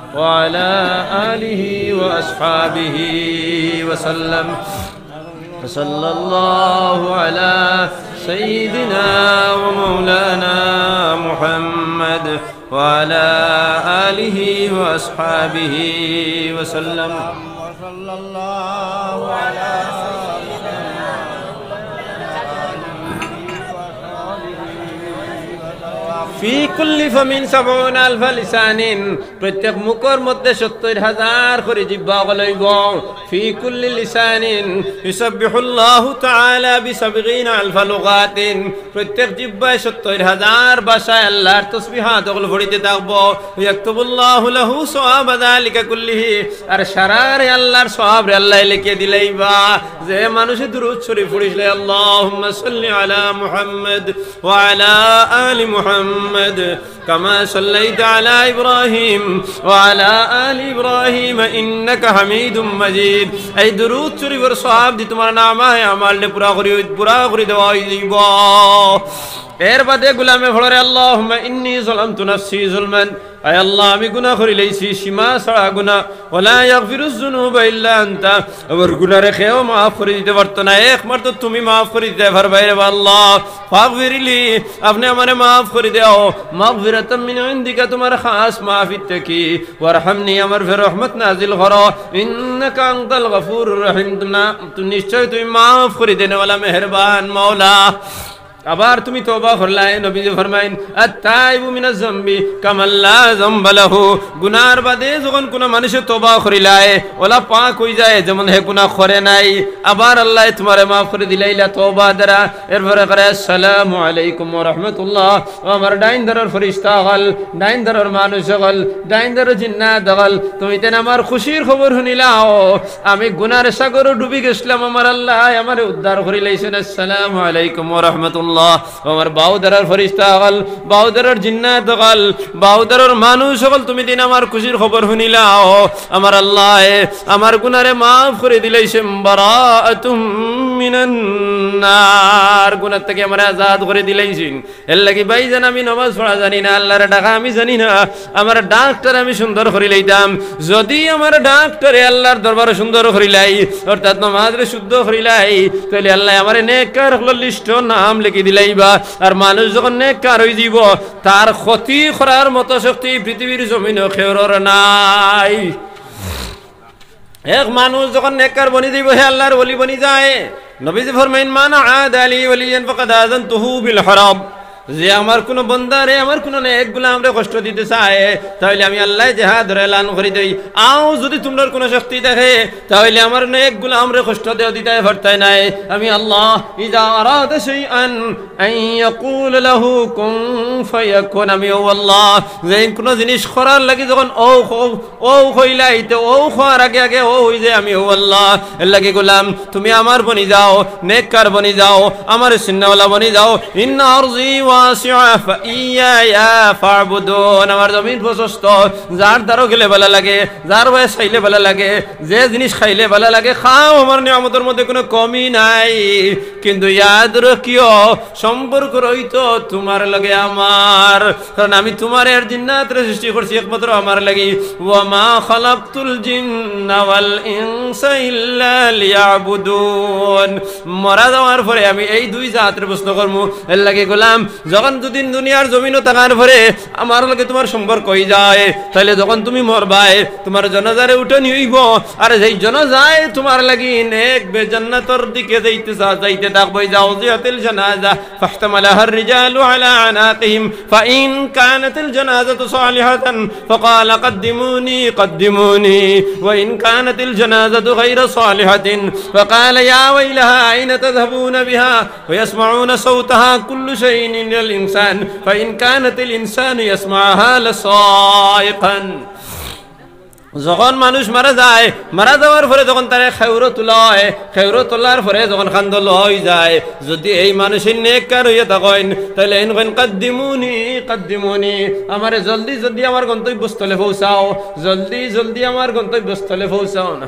وعلى آله وأصحابه وسلم فصلى الله على سيدنا ومولانا محمد وعلى آله وأصحابه وسلم وصلى الله على ফি ফমিন আলফা প্রত্যেক মুখর মধ্যে সত্তর হাজার করে জিব্বা আলফা প্রত্যেক জিব্বায় সত্তর হাজার ভাষায় আল্লাহর তসবিহাত ভরিতে থাকব লাহু কুল্লিহি আর সারারে আল্লাহর সওয়াব আল্লাহ লিখে বা যে মানুষে দুরূদ শরীফ পড়িলে আল্লাহ আলা মুহাম্মদ ওয়া আলি মুহাম্মদ محمد كما صليت على إبراهيم وعلى آل إبراهيم إنك حميد مجيد أي درود شري ورصحاب دي تمہارا نام ہے عمال نے پورا غری پورا غری دوائی دیبا এর বাদে গুলামে ভরে আল্লাহ ইন্নি জলাম তু নাফসি জুলমান আয় আল্লাহ আমি গুনাহ করি লইছি সীমা ছাড়া গুনাহ ওলা ইয়াগফিরুজ যুনুব ইল্লা আনতা আমার গুনাহ রেখেও maaf করে দিতে পারত না একমাত্র তুমি maaf করে দিতে পারবে রে আল্লাহ ফাগফিরলি আপনি আমারে maaf করে দাও মাগফিরাতাম মিন ইনদিকা তোমার খাস মাফি থেকে ওয়ারহামনি আমার ফের রহমত নাজিল করো ইন্নাকা আনতাল গফুরুর রহিম তুমি নিশ্চয় তুমি maaf করে দেনে ওয়ালা মেহেরবান মাওলা আবার তুমি তো ফরলাই নবীজি ফরমাইন আত্তাইবু মিনাজ জামবি কামাল্লা জামবালাহু গুনার বাদে যখন কোন মানুষে তোবা করিলায় ওলা পাক যায় যেমন হে করে নাই আবার আল্লাহ তোমারে maaf করে দিলাইলা তোবা দ্বারা এরপরে করে আসসালামু আলাইকুম ওয়া রাহমাতুল্লাহ আমার ডাইন ধরার হল ডাইন ধরার মানুষ হল ডাইন ধরার জিন্নাত হল তুমি তেন আমার খুশির খবর শুনিলাও আমি গুনার সাগর ডুবি গেছিলাম আমার আল্লাহ আমারে উদ্ধার করিলাইছেন আসসালামু আলাইকুম ওয়া রাহমাতুল্লাহ আল্লাহ আমার বাউদারার ফরিস্তা হল বাউদারার জিন্নাত হল বাউদারার মানুষ হল তুমি দিন আমার খুশির খবর শুনিলাও আমার আল্লাহ আমার গুনারে মাফ করে গুনার থেকে আমার আজাদ করে এর ভাই জান আমি নমাজ পড়া জানি না আল্লাহর ডাকা আমি জানি না আমার ডাক্তার আমি সুন্দর করে লইতাম যদি আমার ডাক্তারে আল্লাহর দরবারে সুন্দর করে লাই অর্থাৎ নমাজরে শুদ্ধ করে লাই তাহলে আল্লাহ আমার নেকার নাম লিখি দিলাইবা আর মানুষ যখন নেককার হয়ে দিব তার ক্ষতি করার মত শক্তি পৃথিবীর জমিন খেয়র নাই এক মানুষ যখন নেককার বনি দিব হে আল্লাহর বলি বনি যায় নবীজি ফরমাইন মান আদালি ওলি ফকাদ আজন তুহু বিল হরাব যে আমার কোনো রে আমার কোনো নেকগুলো আমরা কষ্ট দিতে চায় তাহলে আমি আল্লাহ যাহা ধরে লান করি দেই আও যদি তোমার কোনো শক্তি দেখে তাহলে আমার নেকগুলো আমরা কষ্ট দেও দিতে ভরতাই নাই আমি আল্লাহ ইজা আরাদ শাইআন ইয়াকুল লাহু কুন ফায়াকুন আমি ও আল্লাহ যে কোনো জিনিস করার লাগি যখন ও ও কইলাইতে ও খোয়ার আগে আগে ও হই যে আমি ও আল্লাহ লাগি গোলাম তুমি আমার বনি যাও নেককার বনি যাও আমার সিন্নাওয়ালা বনি যাও ইন্না আরজি আমার জমিন প্রশস্ত যার দ্বারও গেলে ভালো লাগে যার বয়স খাইলে ভালো লাগে যে জিনিস খাইলে ভালো লাগে খাও আমার নিয়মতের মধ্যে কোনো কমি নাই কিন্তু ইয়াদ রাখিও সম্পর্ক রইতো তোমার লাগে আমার কারণ আমি তোমার এর জিন্নাতের সৃষ্টি করছি একমাত্র আমার লাগি ওয়ামা খালাকতুল জিন্না ওয়াল ইনসা ইল্লা লিয়াবুদুন মরা যাওয়ার পরে আমি এই দুই জাতের প্রশ্ন করব এর লাগে গোলাম যখন দুদিন দুনিয়ার জমিনও থাকার পরে আমার লগে তোমার সম্পর্ক হয়ে যায় তাহলে যখন তুমি মরবাই তোমার জনাজারে উঠে নিইব আর সেই জনাজায় তোমার লাগি নেক বেজন্নাতর দিকে যাইতে চা যাইতে থাকবো জাওজিয়াতিল জানাজা ফাহতামালাহা الرجال على عناقهم فإن كانت الجنازة صالحة فقال قدموني قدموني وإن كانت الجنازة غير صالحة فقال يا ويلها أين تذهبون بها ويسمعون صوتها كل شيء মিনাল ইনসান ফা ইন কানাতিল ইনসানু ইয়াসমাহা যখন মানুষ মারা যায় মারা যাওয়ার পরে যখন তারে খেউর তোলা হয় তোলার পরে যখন খান্দ লয় যায় যদি এই মানুষের নেকর হইয়া থাকেন তাহলে এন কেন কাদ্দিমুনি কাদ্দিমুনি আমারে জলদি জলদি আমার গন্তব্যস্থলে পৌঁছাও জলদি জলদি আমার গন্তব্যস্থলে পৌঁছাও না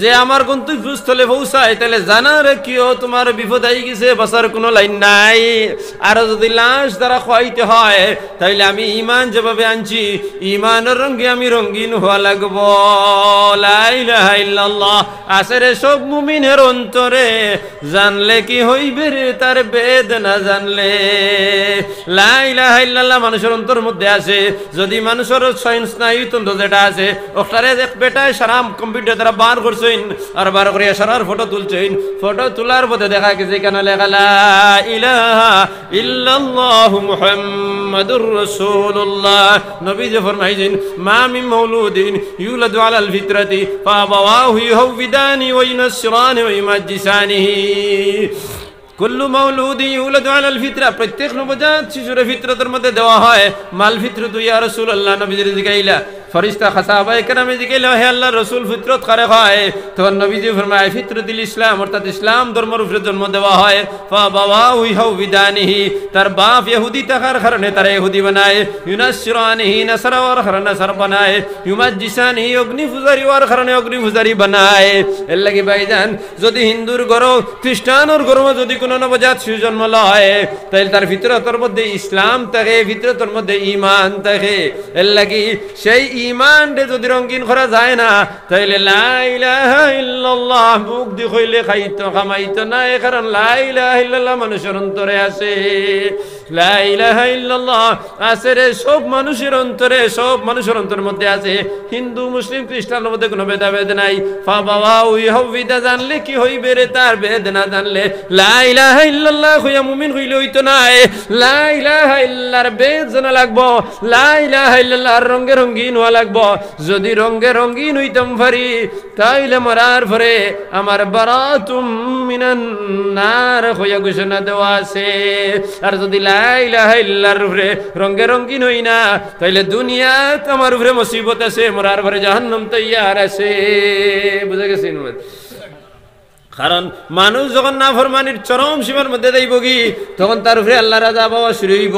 যে আমার গন্তব্যস্থলে পৌঁছায় তাহলে রে কিও তোমার বিপদ আই গেছে বাসার কোনো লাইন নাই আর যদি লাশ দ্বারা খোয়াইতে হয় তাহলে আমি ইমান যেভাবে আনছি ইমানের রঙে আমি রঙিন হওয়া লাগব আছে রে সব মুমিনের অন্তরে জানলে কি হইবে রে তার না জানলে লাইলাহাইল্লাহ মানুষের অন্তর মধ্যে আছে যদি মানুষের তন্ত্র যেটা আছে ওখানে দেখ বেটায় সারাম কম্পিউটার দ্বারা বার করছেন আর বার করে এসারার ফটো তুলছেন ফটো তোলার পথে দেখা গেছে কেন লেখালা ইলাহা ইল্লাল্লাহু রাসূলুল্লাহ নবী যে ফরমাইছেন মা মিন মাউলুদিন ইউলাদু আলাল ওয়া ওয়া কুল্লু মাউলুদি ইউলাদু আলাল প্রত্যেক নবজাত শিশুর ফিতরতের মধ্যে দেওয়া হয় মাল তুই ইয়া রাসূলুল্লাহ নবী জিজ্ঞাইলা ফরিস্তা খাসাবাই কেরামে জিগেল হে আল্লাহ রসুল ফিতরত করে হয় তখন নবীজি ফরমায় ইসলাম অর্থাৎ ইসলাম জন্ম দেওয়া হয় ফা বাবা উই হাউ বিদানিহি তার বাপ ইহুদি থাকার কারণে ইহুদি বানায় ইউনাসরানিহি ওয়ার কারণে বানায় অগ্নি পূজারি ওয়ার কারণে অগ্নি পূজারি বানায় এর লাগি ভাইজান যদি হিন্দুর গরো খ্রিস্টানোর ঘর যদি কোনো নবজাত সুজন্ম লয় তাহলে তার ফিতরতর মধ্যে ইসলাম থাকে ফিতরতর মধ্যে ইমান থাকে এর লাগি সেই ইমান রে যদি রঙ্গিন করা যায় না তাইলে লাইলাহ বুক দি হইলে খাইতো না এ কারণ লাইলাহ মানুষের অন্তরে আছে হিন্দু মুসলিম খ্রিস্টানের মধ্যে কোনো বেদ নাই বাবা জানলে কি হইবে রে তার ভেদ না জানলে লাইলাহ মুমিন হইতো নাই লাইলাহ বেদ জানা লাগবো লাইলাহ রঙ্গে রঙ্গিন লাগবো যদি রঙ্গে রঙ্গিন হইতাম ফারি তাইলে মরার ফরে আমার বড় তুমি মিনান্নার হইয়া ঘোষণা দেওয়া আছে আর যদি লাইলা হাইল্লার উপরে রঙ্গে রঙ্গিন হই না তাইলে দুনিয়া তোমার উপরে মুসিবত আছে মরার ফরে জাহান্নাম তৈয়ার আছে বুঝে গেছেন কারণ মানুষ যখন না ফরমানির চরম সীমার মধ্যে দেব কি তখন তার উপরে আল্লাহ রাজা বাবা শুরু হইব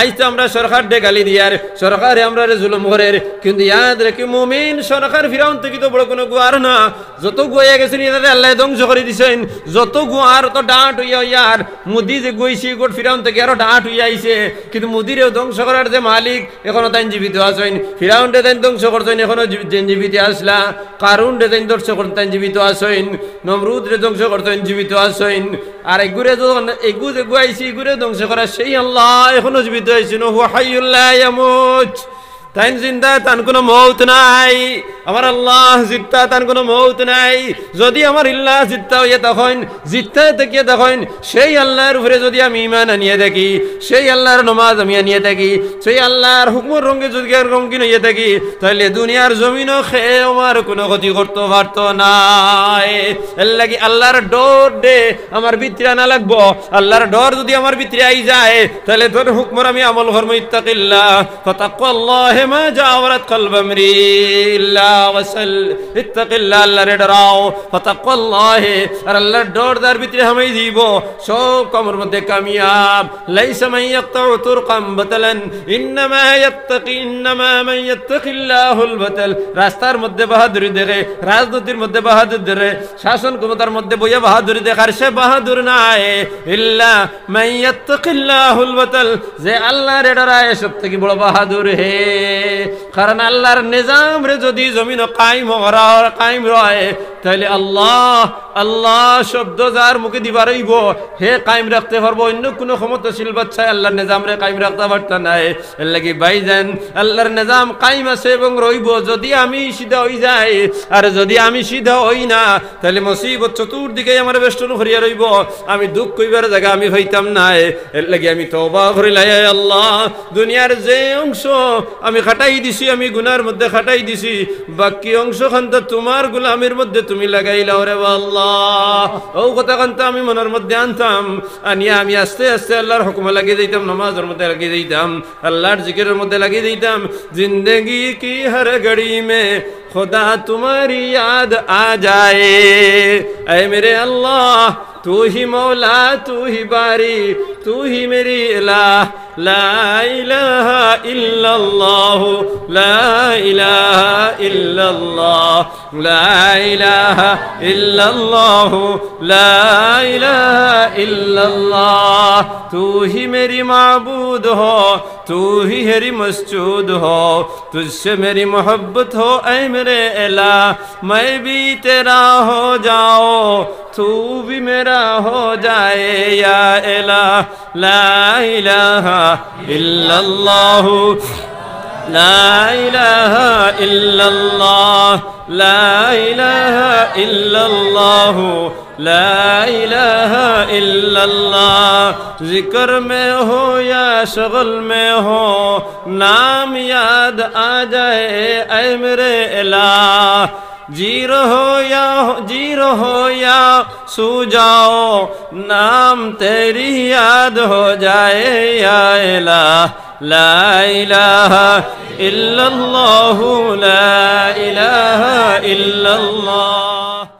আইস তো আমরা সরকার ডেকালি দিয়ার সরকারে আমরা জুলুম করের কিন্তু ইয়াদ রেখে মুমিন সরকার ফিরাউন থেকে তো বড় কোনো গুয়ার না যত গুয়া গেছেন ইয়াদের আল্লাহ ধ্বংস করে দিছেন যত গুয়ার তো ডাঁট হইয়া ইয়ার মুদি যে গইছি গোট ফিরাউন থেকে আরো ডাঁট হইয়া আইছে কিন্তু মুদিরেও ধ্বংস করার যে মালিক এখনো তাই জীবিত আছেন ফিরাউনটা তাই ধ্বংস করছেন এখনো জীবিত আসলা কারুনটা তাই ধ্বংস করেন তাই জীবিত আছেন নমরুদ রে ধ্বংস করতেন জীবিত আছেন আর এগুরে যখন এগু যে গুয়াইছি এগুরে ধ্বংস করা সেই আল্লাহ এখনো জীবিত হয়েছিল হুয়াইল্লাহ তাইন জিন্দা তান কোনো মৌত নাই আমার আল্লাহ জিত্তা তান কোনো মৌত নাই যদি আমার ইল্লাহ জিত্তা হইয়া তখন জিত্তা দেখিয়ে তখন সেই আল্লাহর উপরে যদি আমি ইমান আনিয়ে থাকি সেই আল্লাহর নমাজ আমি আনিয়ে থাকি সেই আল্লাহর হুকমর রঙ্গে যদি রঙ্গিন হইয়া থাকি তাহলে দুনিয়ার জমিনও খেয়ে আমার কোনো ক্ষতি করতে পারতো নাই এর লাগি আল্লাহর ডর দে আমার ভিতরে আনা লাগবো আল্লাহর ডর যদি আমার ভিতরে আই যায় তাহলে তোর হুকমর আমি আমল ধর্ম ইত্তাকিল্লাহ ফতাক্কাল্লাহ মা জাওরাত কলবমরি ইল্লা ওয়াসাল ইত্তাকিল্লাহ আল্লাহরে ডরাও ফাতাকুল্লাহ আর আল্লাহর ডর দার ভিতরে আমি দিব সব কমর মধ্যে কামিয়াব লাইসা মান ইয়াকতাউ তুরকাম বাতালান ইন্নামা ইয়াত্তাকি ইন্নামা মান ইয়াত্তাকিল্লাহুল বাতাল রাস্তার মধ্যে বাহাদুরি দেখে রাজনীতির মধ্যে বাহাদুর দেখে শাসন ক্ষমতার মধ্যে বইয়া বাহাদুরি দেখার সে বাহাদুর নাই ইল্লা মান ইয়াত্তাকিল্লাহুল বাতাল যে আল্লাহরে ডরায় সব থেকে বড় বাহাদুর হে কারণ আল্লাহর নিজাম রে যদি জমিন কায়েম কায়েম রয় তাহলে আল্লাহ আল্লাহ শব্দ যার মুখে দিবার হে কায়েম রাখতে পারবো অন্য কোনো ক্ষমতাশীল বাচ্চায় আল্লাহর নিজাম রে কায়েম রাখতে পারতা নাই এর লাগি যান আল্লাহর নিজাম কায়েম আছে এবং রইব যদি আমি সিধা হই যাই আর যদি আমি সিধা হই না তাহলে মুসিবত চতুর্দিকে আমার বেষ্টন করিয়া রইব আমি দুঃখ কইবার জায়গা আমি হইতাম নাই এর লাগে আমি তো অবাক হরি লাই আল্লাহ দুনিয়ার যে অংশ আমি খাটাই দিছি আমি গুনার মধ্যে খাটাই দিছি বাকি অংশ তো তোমার গুলামের মধ্যে তুমি লাগাইলা ওরে আল্লাহ ও কথা খান্তা আমি মনের মধ্যে আনতাম আনিয়া আমি আস্তে আস্তে আল্লাহর হুকুমে লাগিয়ে দিতাম নামাজের মধ্যে লাগিয়ে দিতাম আল্লাহর জিকিরের মধ্যে লাগিয়ে দিতাম জিন্দগি কি হর ঘড়ি মে খোদা তোমারি ইয়াদ আ যায় এ মেরে আল্লাহ تو ہی مولا تو ہی باری تو ہی میری الہ لا الہ الا اللہ لا الہ الا اللہ لا الہ الا اللہ لا الہ الا اللہ تو ہی میری معبود ہو تو ہی میری مسجود ہو تجھ سے میری محبت ہو اے میرے الہ میں بھی تیرا ہو جاؤ तू भी मेरा हो जाए या لا ला الا इल्लल्लाह لا إله إلا الله لا إله إلا الله لا إله إلا اللہ ذکر میں ہو یا شغل میں ہو نام یاد آ جائے اے میرے الہ جیرو ہویاو جیرو ہو یا سو جاؤ نام تیری یاد ہو جائے یا الہ لا الہ الا اللہ لا الہ الا اللہ